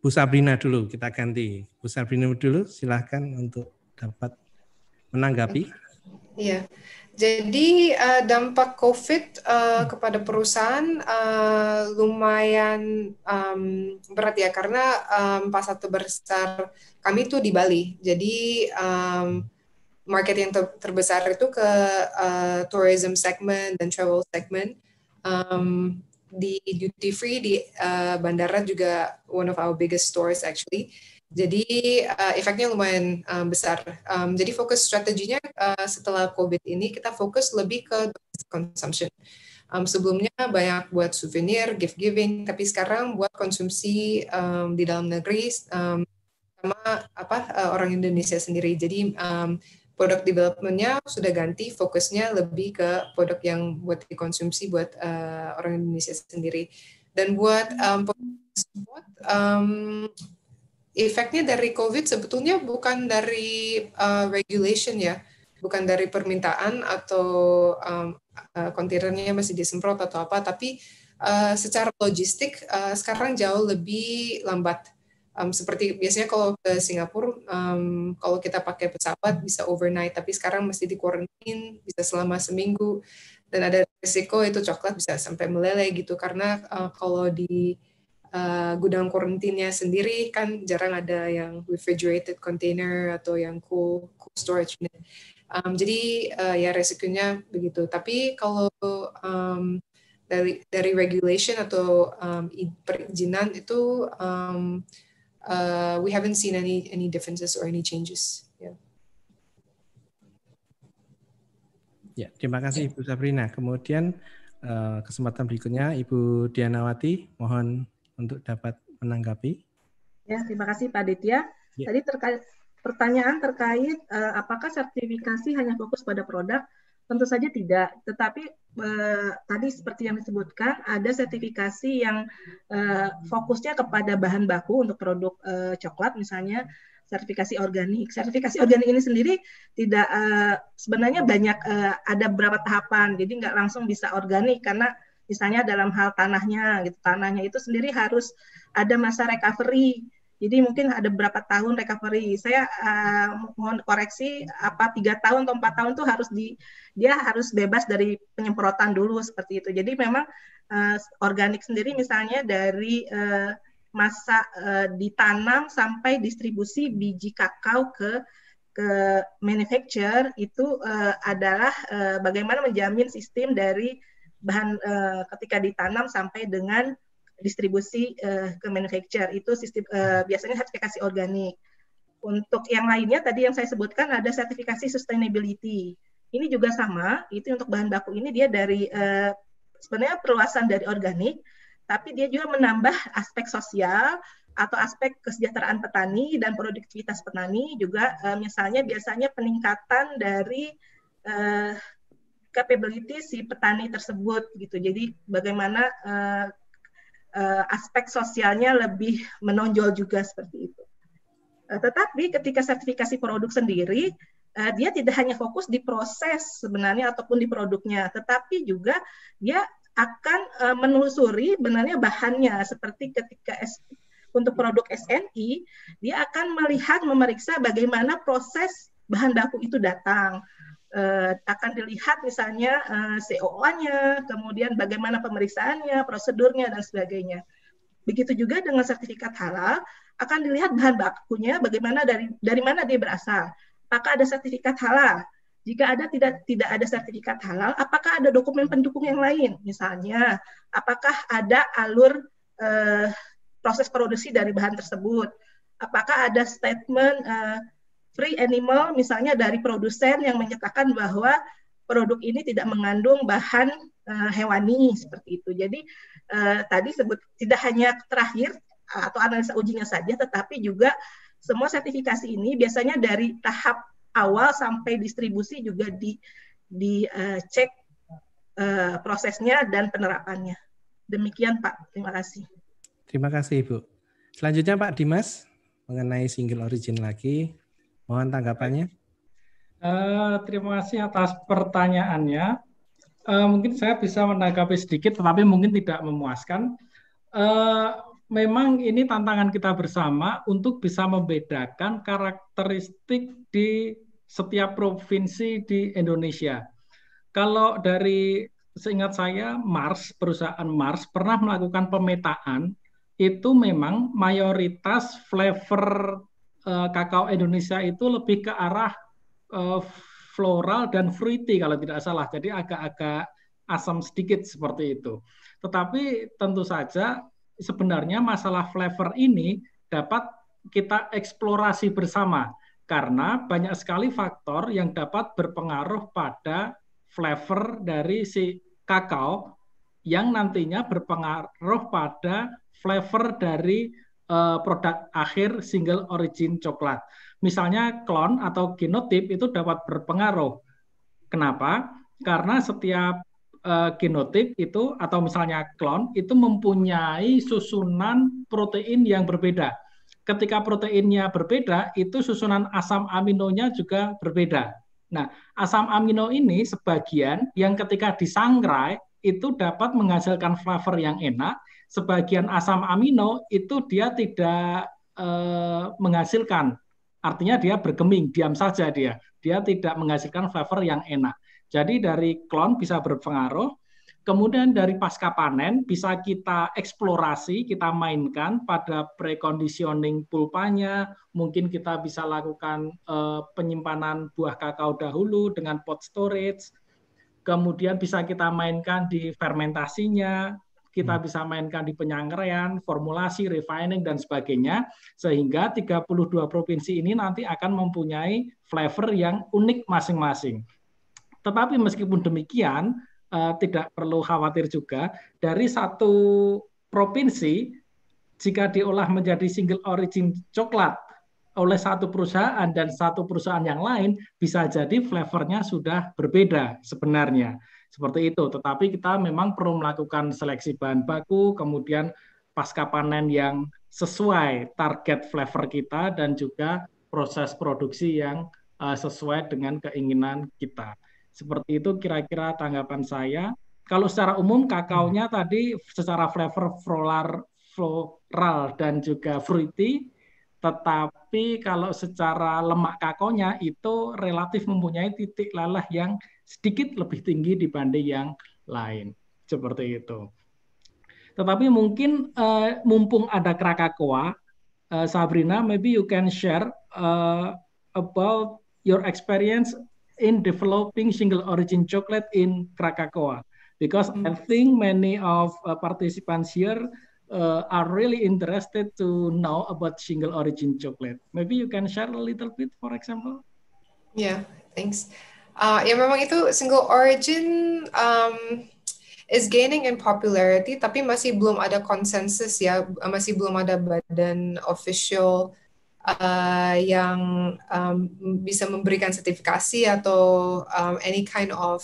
Bu Sabrina dulu kita ganti. Bu Sabrina dulu silahkan untuk dapat menanggapi. Iya. Jadi uh, dampak COVID uh, kepada perusahaan uh, lumayan um, berat ya karena um, pas satu besar kami itu di Bali. Jadi um, market yang ter terbesar itu ke uh, tourism segment dan travel segment. Um, di duty free di uh, bandara juga one of our biggest stores actually. Jadi uh, efeknya lumayan um, besar. Um, jadi fokus strateginya uh, setelah COVID ini kita fokus lebih ke consumption. Um, sebelumnya banyak buat souvenir, gift giving, tapi sekarang buat konsumsi um, di dalam negeri um, sama apa uh, orang Indonesia sendiri. Jadi um, produk developmentnya sudah ganti fokusnya lebih ke produk yang buat dikonsumsi buat uh, orang Indonesia sendiri. Dan buat um, support, um, efeknya dari COVID sebetulnya bukan dari uh, regulation ya, bukan dari permintaan atau um, uh, kontainernya masih disemprot atau apa, tapi uh, secara logistik uh, sekarang jauh lebih lambat. Um, seperti biasanya kalau ke Singapura, um, kalau kita pakai pesawat bisa overnight, tapi sekarang masih di quarantine, bisa selama seminggu, dan ada resiko itu coklat bisa sampai meleleh gitu, karena uh, kalau di uh, gudang karantinnya sendiri kan jarang ada yang refrigerated container atau yang cool, cool storage unit. Um, jadi uh, ya resikonya begitu. Tapi kalau um, dari dari regulation atau um, perizinan itu um, uh, we haven't seen any any differences or any changes. Yeah. Ya, terima kasih Ibu Sabrina. Kemudian uh, kesempatan berikutnya Ibu Dianawati, mohon untuk dapat menanggapi. Ya, terima kasih Pak Ditya. Ya. Tadi terkait pertanyaan terkait uh, apakah sertifikasi hanya fokus pada produk? Tentu saja tidak, tetapi eh, tadi seperti yang disebutkan ada sertifikasi yang eh, fokusnya kepada bahan baku untuk produk eh, coklat misalnya sertifikasi organik. Sertifikasi organik ini sendiri tidak eh, sebenarnya banyak eh, ada beberapa tahapan, jadi nggak langsung bisa organik karena misalnya dalam hal tanahnya gitu tanahnya itu sendiri harus ada masa recovery jadi mungkin ada berapa tahun recovery. Saya uh, mohon koreksi apa tiga tahun atau empat tahun tuh harus di dia harus bebas dari penyemprotan dulu seperti itu. Jadi memang uh, organik sendiri misalnya dari uh, masa uh, ditanam sampai distribusi biji kakao ke ke manufacture itu uh, adalah uh, bagaimana menjamin sistem dari bahan uh, ketika ditanam sampai dengan distribusi uh, ke manufacture itu sistem uh, biasanya sertifikasi organik. Untuk yang lainnya tadi yang saya sebutkan ada sertifikasi sustainability. Ini juga sama, itu untuk bahan baku ini dia dari uh, sebenarnya perluasan dari organik, tapi dia juga menambah aspek sosial atau aspek kesejahteraan petani dan produktivitas petani juga uh, misalnya biasanya peningkatan dari uh, capability si petani tersebut gitu. Jadi bagaimana uh, uh, aspek sosialnya lebih menonjol juga seperti itu. Uh, tetapi ketika sertifikasi produk sendiri uh, dia tidak hanya fokus di proses sebenarnya ataupun di produknya, tetapi juga dia akan uh, menelusuri benarnya bahannya seperti ketika S, untuk produk SNI dia akan melihat memeriksa bagaimana proses bahan baku itu datang eh, akan dilihat misalnya eh, coo nya kemudian bagaimana pemeriksaannya, prosedurnya dan sebagainya. Begitu juga dengan sertifikat halal akan dilihat bahan bakunya, bagaimana dari dari mana dia berasal. Apakah ada sertifikat halal? Jika ada tidak tidak ada sertifikat halal, apakah ada dokumen pendukung yang lain? Misalnya, apakah ada alur eh, proses produksi dari bahan tersebut? Apakah ada statement eh, free animal misalnya dari produsen yang menyatakan bahwa produk ini tidak mengandung bahan uh, hewani seperti itu. Jadi uh, tadi sebut tidak hanya terakhir eh, atau analisa ujinya saja tetapi juga semua sertifikasi ini biasanya dari tahap awal sampai distribusi juga di dicek uh, uh, prosesnya dan penerapannya. Demikian Pak, terima kasih. Terima kasih Ibu. Selanjutnya Pak Dimas mengenai single origin lagi. Mohon tanggapannya. Uh, terima kasih atas pertanyaannya. Uh, mungkin saya bisa menanggapi sedikit, tetapi mungkin tidak memuaskan. Uh, memang ini tantangan kita bersama untuk bisa membedakan karakteristik di setiap provinsi di Indonesia. Kalau dari seingat saya Mars, perusahaan Mars pernah melakukan pemetaan itu memang mayoritas flavor Eh, kakao Indonesia itu lebih ke arah eh, floral dan fruity kalau tidak salah. Jadi agak-agak asam sedikit seperti itu. Tetapi tentu saja sebenarnya masalah flavor ini dapat kita eksplorasi bersama karena banyak sekali faktor yang dapat berpengaruh pada flavor dari si kakao yang nantinya berpengaruh pada flavor dari uh, produk akhir single origin coklat. Misalnya klon atau genotip itu dapat berpengaruh. Kenapa? Karena setiap uh, eh, genotip itu atau misalnya klon itu mempunyai susunan protein yang berbeda. Ketika proteinnya berbeda, itu susunan asam aminonya juga berbeda. Nah, asam amino ini sebagian yang ketika disangrai itu dapat menghasilkan flavor yang enak, sebagian asam amino itu dia tidak eh, menghasilkan. Artinya dia bergeming, diam saja dia. Dia tidak menghasilkan flavor yang enak. Jadi dari klon bisa berpengaruh. Kemudian dari pasca panen bisa kita eksplorasi, kita mainkan pada preconditioning pulpanya. Mungkin kita bisa lakukan eh, penyimpanan buah kakao dahulu dengan pot storage. Kemudian bisa kita mainkan di fermentasinya, kita hmm. bisa mainkan di penyanggaraian, formulasi, refining dan sebagainya sehingga 32 provinsi ini nanti akan mempunyai flavor yang unik masing-masing. Tetapi meskipun demikian eh, tidak perlu khawatir juga dari satu provinsi jika diolah menjadi single origin coklat oleh satu perusahaan dan satu perusahaan yang lain bisa jadi flavornya sudah berbeda sebenarnya. Seperti itu. Tetapi kita memang perlu melakukan seleksi bahan baku, kemudian pasca panen yang sesuai target flavor kita dan juga proses produksi yang uh, sesuai dengan keinginan kita. Seperti itu kira-kira tanggapan saya. Kalau secara umum kakaonya hmm. tadi secara flavor floral, floral dan juga fruity, tetapi kalau secara lemak kakaonya itu relatif mempunyai titik lelah yang sedikit lebih tinggi dibanding yang lain seperti itu. Tetapi mungkin uh, mumpung ada Krakakoa, uh, eh, Sabrina, maybe you can share uh, about your experience in developing single origin chocolate in Krakakoa. because mm. I hmm. think many of uh, participants here uh, are really interested to know about single origin chocolate. Maybe you can share a little bit, for example. Yeah, thanks uh, ya memang itu single origin um, is gaining in popularity tapi masih belum ada konsensus ya masih belum ada badan official uh, yang um, bisa memberikan sertifikasi atau um, any kind of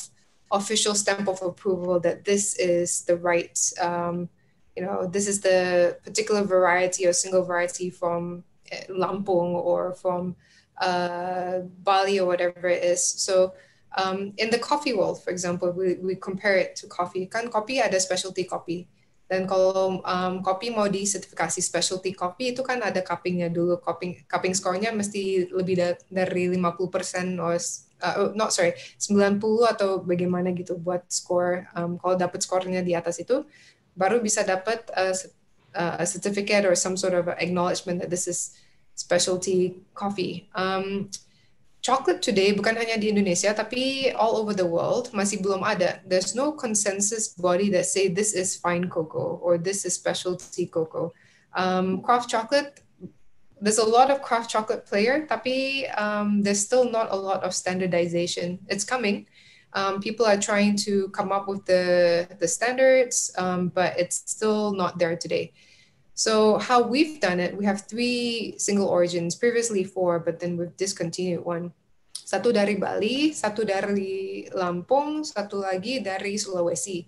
official stamp of approval that this is the right um, you know this is the particular variety or single variety from eh, Lampung or from uh, Bali or whatever it is. So um, in the coffee world, for example, we, we compare it to coffee. Kan kopi ada specialty kopi. Dan kalau um, kopi mau disertifikasi specialty kopi itu kan ada cuppingnya dulu. Cupping, cupping skornya mesti lebih da dari 50% or uh, oh, not sorry, 90 atau bagaimana gitu buat skor. Um, kalau dapat skornya di atas itu baru bisa dapat uh, a uh, certificate or some sort of acknowledgement that this is specialty coffee. Um, chocolate today bukan hanya di Indonesia tapi all over the world masih belum ada. There's no consensus body that say this is fine cocoa or this is specialty cocoa. Um, craft chocolate, there's a lot of craft chocolate player, tapi um, there's still not a lot of standardization. It's coming. Um, people are trying to come up with the the standards, um, but it's still not there today. So how we've done it, we have three single origins, previously four, but then we've discontinued one. Satu dari Bali, satu dari Lampung, satu lagi dari Sulawesi.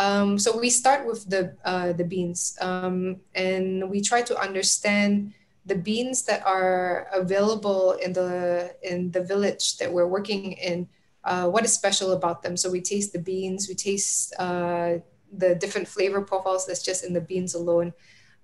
Um, so we start with the uh, the beans, um, and we try to understand the beans that are available in the in the village that we're working in. Uh, what is special about them? So we taste the beans, we taste uh, the different flavor profiles that's just in the beans alone.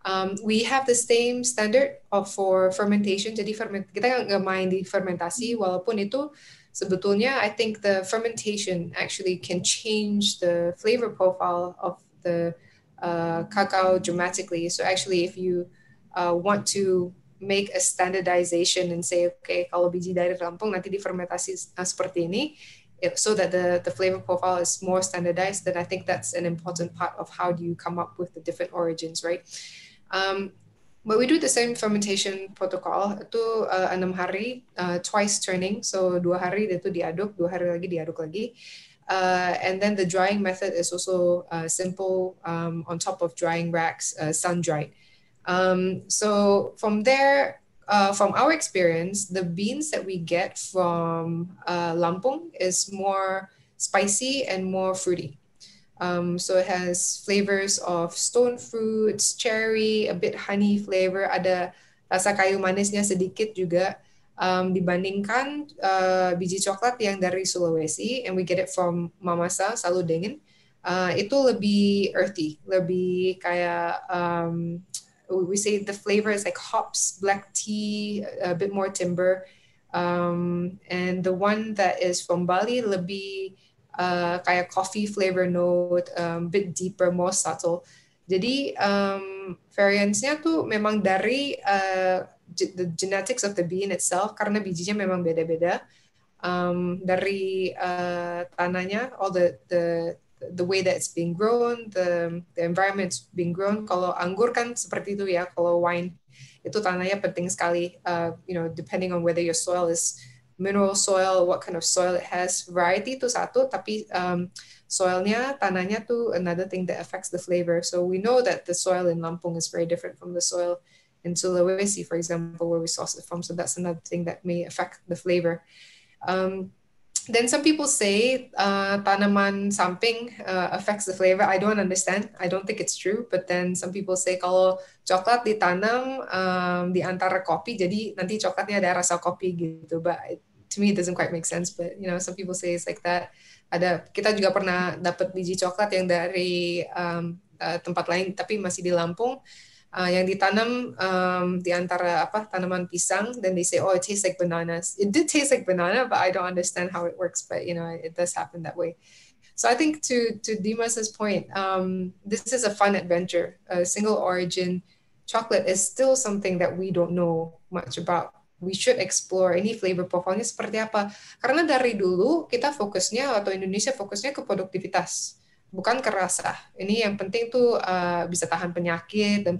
Um, we have the same standard of for fermentation. Jadi ferment, kita nggak main di fermentasi, walaupun itu sebetulnya I think the fermentation actually can change the flavor profile of the uh, cacao dramatically. So actually, if you uh, want to make a standardization and say, okay, kalau biji dari Lampung nanti difermentasi uh, seperti ini, so that the, the flavor profile is more standardized, then I think that's an important part of how do you come up with the different origins, right? Um, but we do the same fermentation protocol itu uh, enam hari uh, twice turning so dua hari itu diaduk dua hari lagi diaduk lagi uh, and then the drying method is also uh, simple um, on top of drying racks uh, sun dried um, so from there uh, from our experience the beans that we get from uh, Lampung is more spicy and more fruity Um, so it has flavors of stone fruits, cherry, a bit honey flavor, ada rasa kayu manisnya sedikit juga um, dibandingkan uh, biji coklat yang dari Sulawesi and we get it from Mamasa Saludengin uh, itu lebih earthy lebih kayak um, we say the flavor is like hops black tea a bit more timber um, and the one that is from Bali lebih uh, kayak coffee flavor note, um, bit deeper, more subtle. Jadi um, variance-nya tuh memang dari uh, the genetics of the bean itself karena bijinya memang beda-beda um, dari uh, tanahnya, all the the the way that it's being grown, the the environment being grown. Kalau anggur kan seperti itu ya. Kalau wine itu tanahnya penting sekali. Uh, you know, depending on whether your soil is mineral soil, what kind of soil it has. Variety to satu, tapi um, soilnya, tanahnya tuh another thing that affects the flavor. So we know that the soil in Lampung is very different from the soil in Sulawesi, for example, where we source it from. So that's another thing that may affect the flavor. Um, then some people say uh, tanaman samping uh, affects the flavor. I don't understand. I don't think it's true. But then some people say kalau coklat ditanam um, di antara kopi, jadi nanti coklatnya ada rasa kopi gitu. But it, to me it doesn't quite make sense. But you know some people say it's like that. Ada kita juga pernah dapat biji coklat yang dari um, uh, tempat lain, tapi masih di Lampung. Uh, uh, yang ditanam um, di antara apa tanaman pisang dan they say oh it tastes like bananas it did taste like banana but I don't understand how it works but you know it does happen that way so I think to to Dimas's point um, this is a fun adventure a single origin chocolate is still something that we don't know much about we should explore ini flavor profilnya seperti apa karena dari dulu kita fokusnya atau Indonesia fokusnya ke produktivitas bukan kerasa. Ini yang penting tuh uh, bisa tahan penyakit dan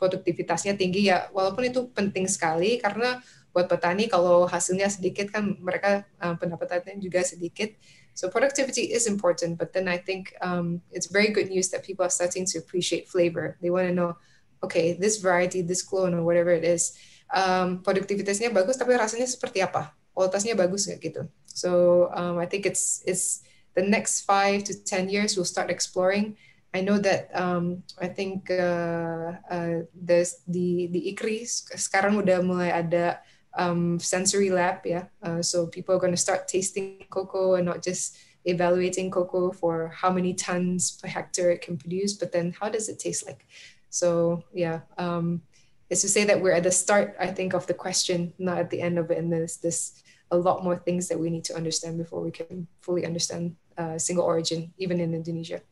produktivitasnya tinggi ya. Walaupun itu penting sekali karena buat petani kalau hasilnya sedikit kan mereka uh, pendapatannya juga sedikit. So productivity is important, but then I think um, it's very good news that people are starting to appreciate flavor. They want to know, okay, this variety, this clone or whatever it is, um, produktivitasnya bagus tapi rasanya seperti apa? Kualitasnya bagus nggak gitu? So um, I think it's it's the next five to 10 years, we'll start exploring. I know that um, I think uh, uh, there's the the ICRI sekarang udah mulai ada um, sensory lab ya, yeah? uh, so people are going to start tasting cocoa and not just evaluating cocoa for how many tons per hectare it can produce, but then how does it taste like? So yeah, um, it's to say that we're at the start, I think, of the question, not at the end of it, and there's this a lot more things that we need to understand before we can fully understand uh, single origin, even in Indonesia.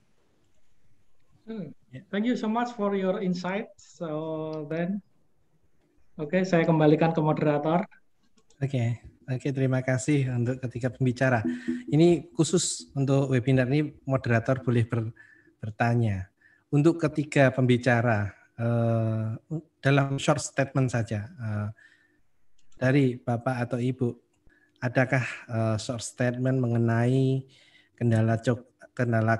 Hmm. Thank you so much for your insight. So then, oke, okay, saya kembalikan ke moderator. Oke, okay. oke, okay, terima kasih untuk ketika pembicara. Ini khusus untuk webinar ini moderator boleh ber, bertanya. Untuk ketiga pembicara uh, dalam short statement saja uh, dari bapak atau ibu, adakah uh, short statement mengenai kendala cok kendala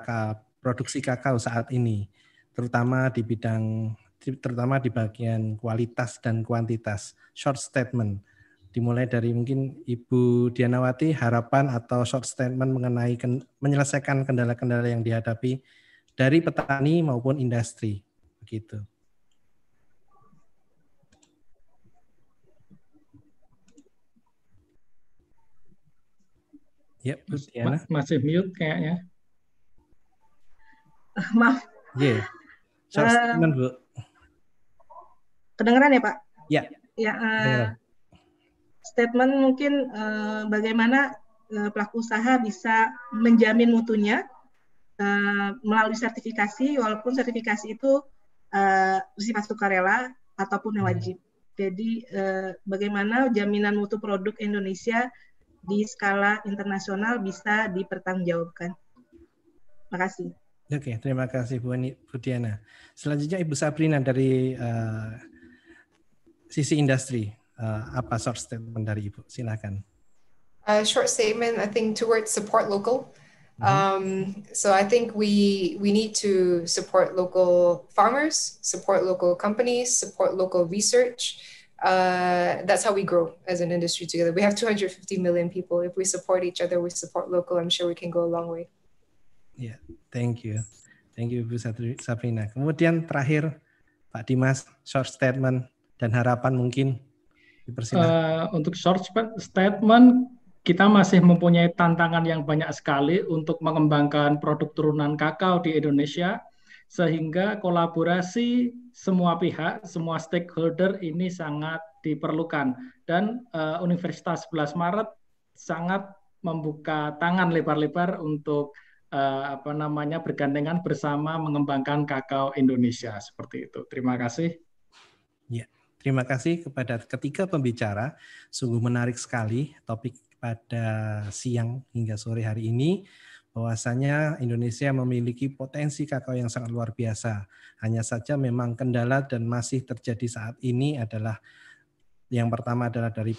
produksi kakao saat ini, terutama di bidang terutama di bagian kualitas dan kuantitas. Short statement dimulai dari mungkin Ibu Dianawati harapan atau short statement mengenai ken, menyelesaikan kendala-kendala yang dihadapi dari petani maupun industri begitu. Yep, ya, Mas, Masih mute kayaknya. maaf. Iya. Yeah. Uh, statement, Bu. Kedengeran ya, Pak? Ya. Yeah. Ya, uh, statement mungkin uh, bagaimana uh, pelaku usaha bisa menjamin mutunya uh, melalui sertifikasi, walaupun sertifikasi itu uh, sifat sukarela ataupun wajib. Hmm. Jadi uh, bagaimana jaminan mutu produk Indonesia di skala internasional bisa dipertanggungjawabkan. Terima kasih. Oke, terima kasih Bu Putiana. Selanjutnya Ibu Sabrina dari uh, sisi industri, uh, apa short statement dari Ibu? Silakan. Uh, short statement, I think towards support local. Mm-hmm. Um, so I think we we need to support local farmers, support local companies, support local research uh, that's how we grow as an industry together. We have 250 million people. If we support each other, we support local, I'm sure we can go a long way. Yeah, thank you. Thank you, Ibu Sabrina. Kemudian terakhir, Pak Dimas, short statement dan harapan mungkin Uh, untuk short statement, kita masih mempunyai tantangan yang banyak sekali untuk mengembangkan produk turunan kakao di Indonesia sehingga kolaborasi semua pihak, semua stakeholder ini sangat diperlukan dan uh, Universitas 11 Maret sangat membuka tangan lebar-lebar untuk uh, apa namanya bergandengan bersama mengembangkan kakao Indonesia seperti itu. Terima kasih. Ya, terima kasih kepada ketiga pembicara. Sungguh menarik sekali topik pada siang hingga sore hari ini bahwasanya Indonesia memiliki potensi kakao yang sangat luar biasa. Hanya saja memang kendala dan masih terjadi saat ini adalah yang pertama adalah dari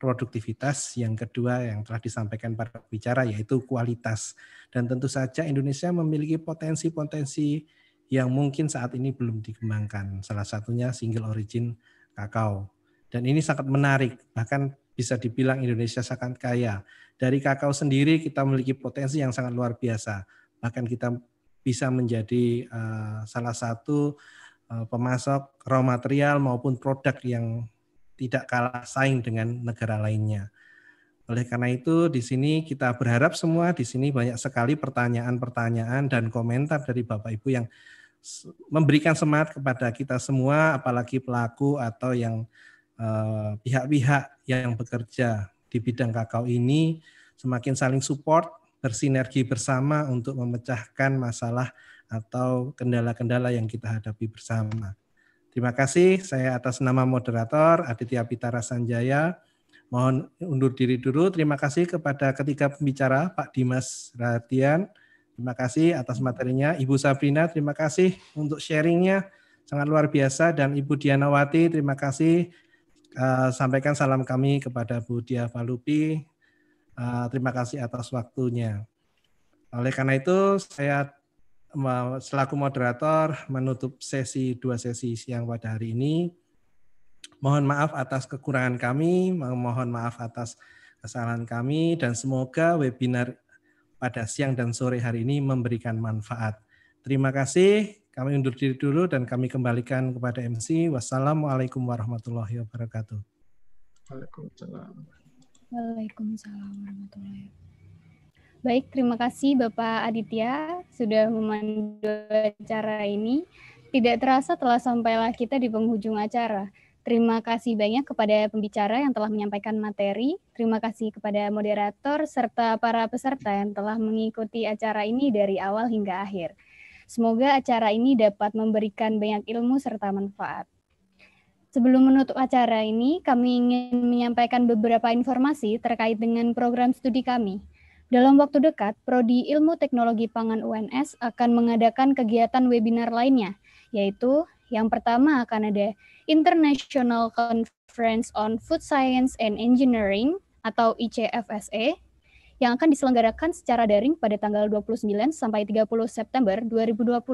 produktivitas, yang kedua yang telah disampaikan para bicara yaitu kualitas. Dan tentu saja Indonesia memiliki potensi-potensi yang mungkin saat ini belum dikembangkan. Salah satunya single origin kakao. Dan ini sangat menarik, bahkan bisa dibilang Indonesia sangat kaya. Dari kakao sendiri kita memiliki potensi yang sangat luar biasa. Bahkan kita bisa menjadi uh, salah satu uh, pemasok raw material maupun produk yang tidak kalah saing dengan negara lainnya. Oleh karena itu, di sini kita berharap semua di sini banyak sekali pertanyaan-pertanyaan dan komentar dari Bapak Ibu yang memberikan semangat kepada kita semua, apalagi pelaku atau yang Eh, pihak-pihak yang bekerja di bidang kakao ini semakin saling support, bersinergi bersama untuk memecahkan masalah atau kendala-kendala yang kita hadapi bersama. Terima kasih. Saya atas nama moderator Aditya Pitara Sanjaya. Mohon undur diri dulu. Terima kasih kepada ketiga pembicara Pak Dimas Ratian Terima kasih atas materinya. Ibu Sabrina, terima kasih untuk sharingnya. Sangat luar biasa. Dan Ibu Dianawati, terima kasih Eh, sampaikan salam kami kepada Bu Dia Falupi. Uh, eh, terima kasih atas waktunya. Oleh karena itu, saya selaku moderator menutup sesi dua sesi siang pada hari ini. Mohon maaf atas kekurangan kami, mohon maaf atas kesalahan kami, dan semoga webinar pada siang dan sore hari ini memberikan manfaat. Terima kasih. Kami undur diri dulu dan kami kembalikan kepada MC. Wassalamualaikum warahmatullahi wabarakatuh. Waalaikumsalam. Waalaikumsalam warahmatullahi wabarakatuh. Baik, terima kasih Bapak Aditya sudah memandu acara ini. Tidak terasa telah sampailah kita di penghujung acara. Terima kasih banyak kepada pembicara yang telah menyampaikan materi. Terima kasih kepada moderator serta para peserta yang telah mengikuti acara ini dari awal hingga akhir. Semoga acara ini dapat memberikan banyak ilmu serta manfaat. Sebelum menutup acara ini, kami ingin menyampaikan beberapa informasi terkait dengan program studi kami. Dalam waktu dekat, Prodi Ilmu Teknologi Pangan UNS akan mengadakan kegiatan webinar lainnya, yaitu yang pertama akan ada International Conference on Food Science and Engineering atau ICFSE yang akan diselenggarakan secara daring pada tanggal 29 sampai 30 September 2020.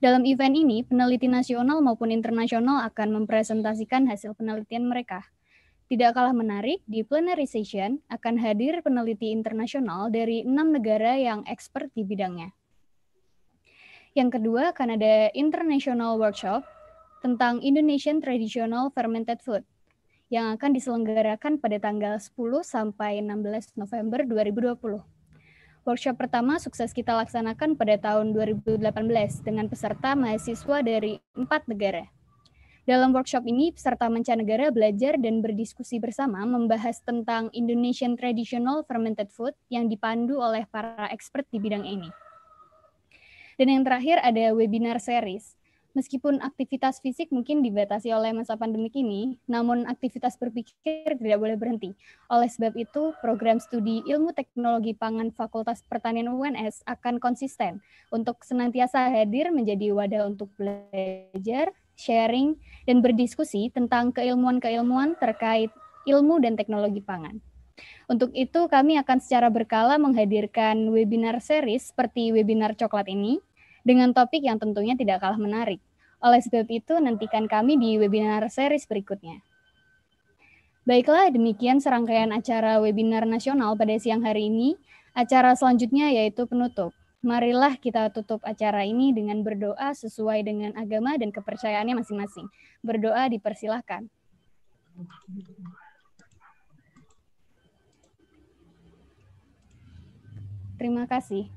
Dalam event ini, peneliti nasional maupun internasional akan mempresentasikan hasil penelitian mereka. Tidak kalah menarik, di plenary session akan hadir peneliti internasional dari enam negara yang expert di bidangnya. Yang kedua, akan ada International Workshop tentang Indonesian Traditional Fermented Food yang akan diselenggarakan pada tanggal 10 sampai 16 November 2020. Workshop pertama sukses kita laksanakan pada tahun 2018 dengan peserta mahasiswa dari empat negara. Dalam workshop ini, peserta mancanegara belajar dan berdiskusi bersama membahas tentang Indonesian Traditional Fermented Food yang dipandu oleh para expert di bidang ini. Dan yang terakhir ada webinar series meskipun aktivitas fisik mungkin dibatasi oleh masa pandemi ini, namun aktivitas berpikir tidak boleh berhenti. Oleh sebab itu, program studi Ilmu Teknologi Pangan Fakultas Pertanian UNS akan konsisten untuk senantiasa hadir menjadi wadah untuk belajar, sharing, dan berdiskusi tentang keilmuan-keilmuan terkait ilmu dan teknologi pangan. Untuk itu, kami akan secara berkala menghadirkan webinar series seperti webinar coklat ini, dengan topik yang tentunya tidak kalah menarik. Oleh sebab itu, nantikan kami di webinar series berikutnya. Baiklah, demikian serangkaian acara webinar nasional pada siang hari ini. Acara selanjutnya yaitu penutup. Marilah kita tutup acara ini dengan berdoa sesuai dengan agama dan kepercayaannya masing-masing. Berdoa dipersilahkan. Terima kasih.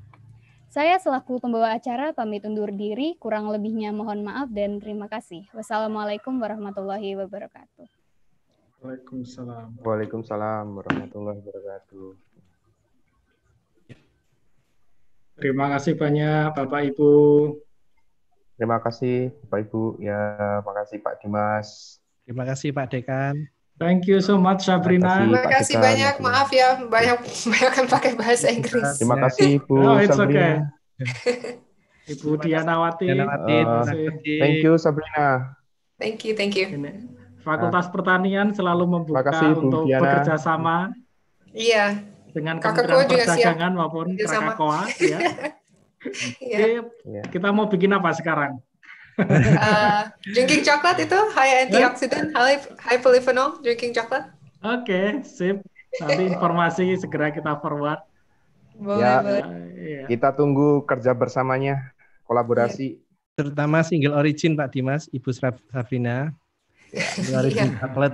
Saya selaku pembawa acara pamit undur diri, kurang lebihnya mohon maaf dan terima kasih. Wassalamualaikum warahmatullahi wabarakatuh. Waalaikumsalam. Waalaikumsalam warahmatullahi wabarakatuh. Terima kasih banyak Bapak Ibu. Terima kasih Bapak Ibu. Ya, terima kasih Pak Dimas. Terima kasih Pak Dekan. Thank you so much Sabrina. Terima kasih, kasih banyak. Maaf ya banyak banyak kan pakai bahasa Inggris. Terima kasih Bu oh, it's Sabrina. Okay. Ibu Dianawati. Dianawati. Uh, thank you Sabrina. Thank you, thank you. Fakultas Pertanian selalu membuka kasih, Bu untuk Diana. bekerja sama. Iya. Dengan Kementerian Perdagangan siap. maupun Krakakoa. ya. Iya. Kita mau bikin apa sekarang? Eh, drinking coklat itu high antioxidant, nah. high, high polyphenol, drinking coklat. Oke, okay, sip. Nanti informasi segera kita forward. Boleh, ya, boleh. Iya. kita tunggu kerja bersamanya, kolaborasi. Iya. Terutama single origin Pak Dimas, Ibu Safrina. Iya. Single origin coklat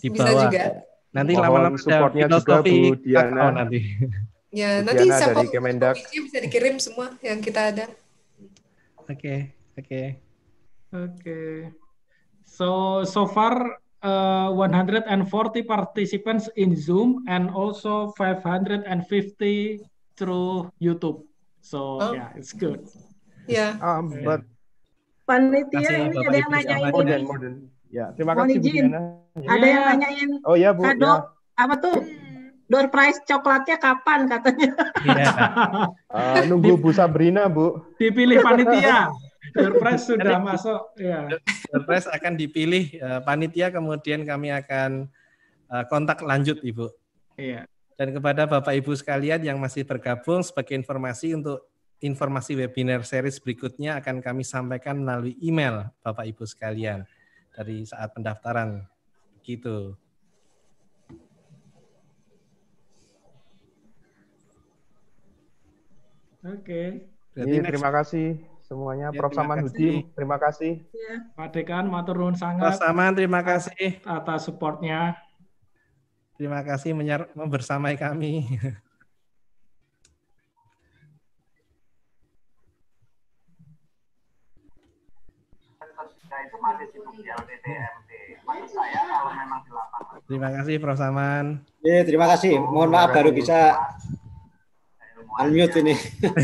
di bawah. Bisa juga. Nanti lama-lama supportnya juga Bu Diana. nanti. Ya, nanti Diana dari bisa dikirim semua yang kita ada. Oke. Okay. Okay. Okay. So so far uh, eh, 140 participants in Zoom and also 550 through YouTube. So oh. yeah, it's good. Yeah. Um, but panitia ini ada yang nanyain ini. Modern. Ya, terima kasih Bu ya. Ada yang ya. nanyain. Oh iya Bu. Kado, ya. apa tuh? Door prize coklatnya kapan katanya? Yeah. Iya. uh, nunggu Bu Sabrina Bu. Dipilih panitia. Surprise sudah masuk. Ya. Perpres akan dipilih eh, panitia, kemudian kami akan eh, kontak lanjut, Ibu. Iya. Dan kepada Bapak Ibu sekalian yang masih bergabung sebagai informasi untuk informasi webinar series berikutnya akan kami sampaikan melalui email Bapak Ibu sekalian dari saat pendaftaran. Gitu. Oke. Okay. Iya, terima kasih semuanya. Ya, Prof Saman Hudi, terima kasih. Ya. Pak Dekan, matur nuwun sangat. Prof Saman, terima kasih atas supportnya. Terima kasih membersamai kami. Terima kasih Prof Saman. Ya, terima kasih. Mohon maaf baru bisa unmute ini.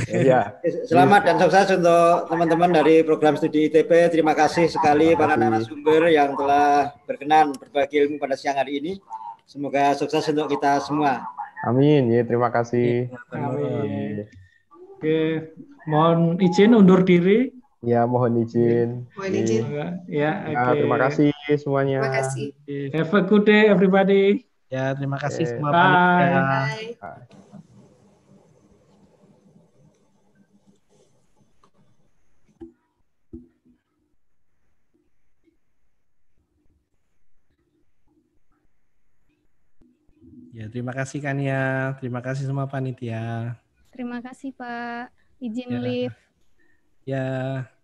Iya. Selamat dan sukses untuk teman-teman dari program studi itp. Terima kasih sekali para narasumber yang telah berkenan berbagi ilmu pada siang hari ini. Semoga sukses untuk kita semua. Amin. Ya, terima kasih. Ya, Amin. Oke, mohon izin undur diri. Ya, mohon izin. Mohon izin. Ya, okay. ya terima kasih semuanya. Terima kasih. Have a good day everybody. Ya, terima kasih okay. semua. Bye. Ya, terima kasih Kania. Terima kasih semua panitia. Terima kasih Pak. Izin ya. lift. Ya.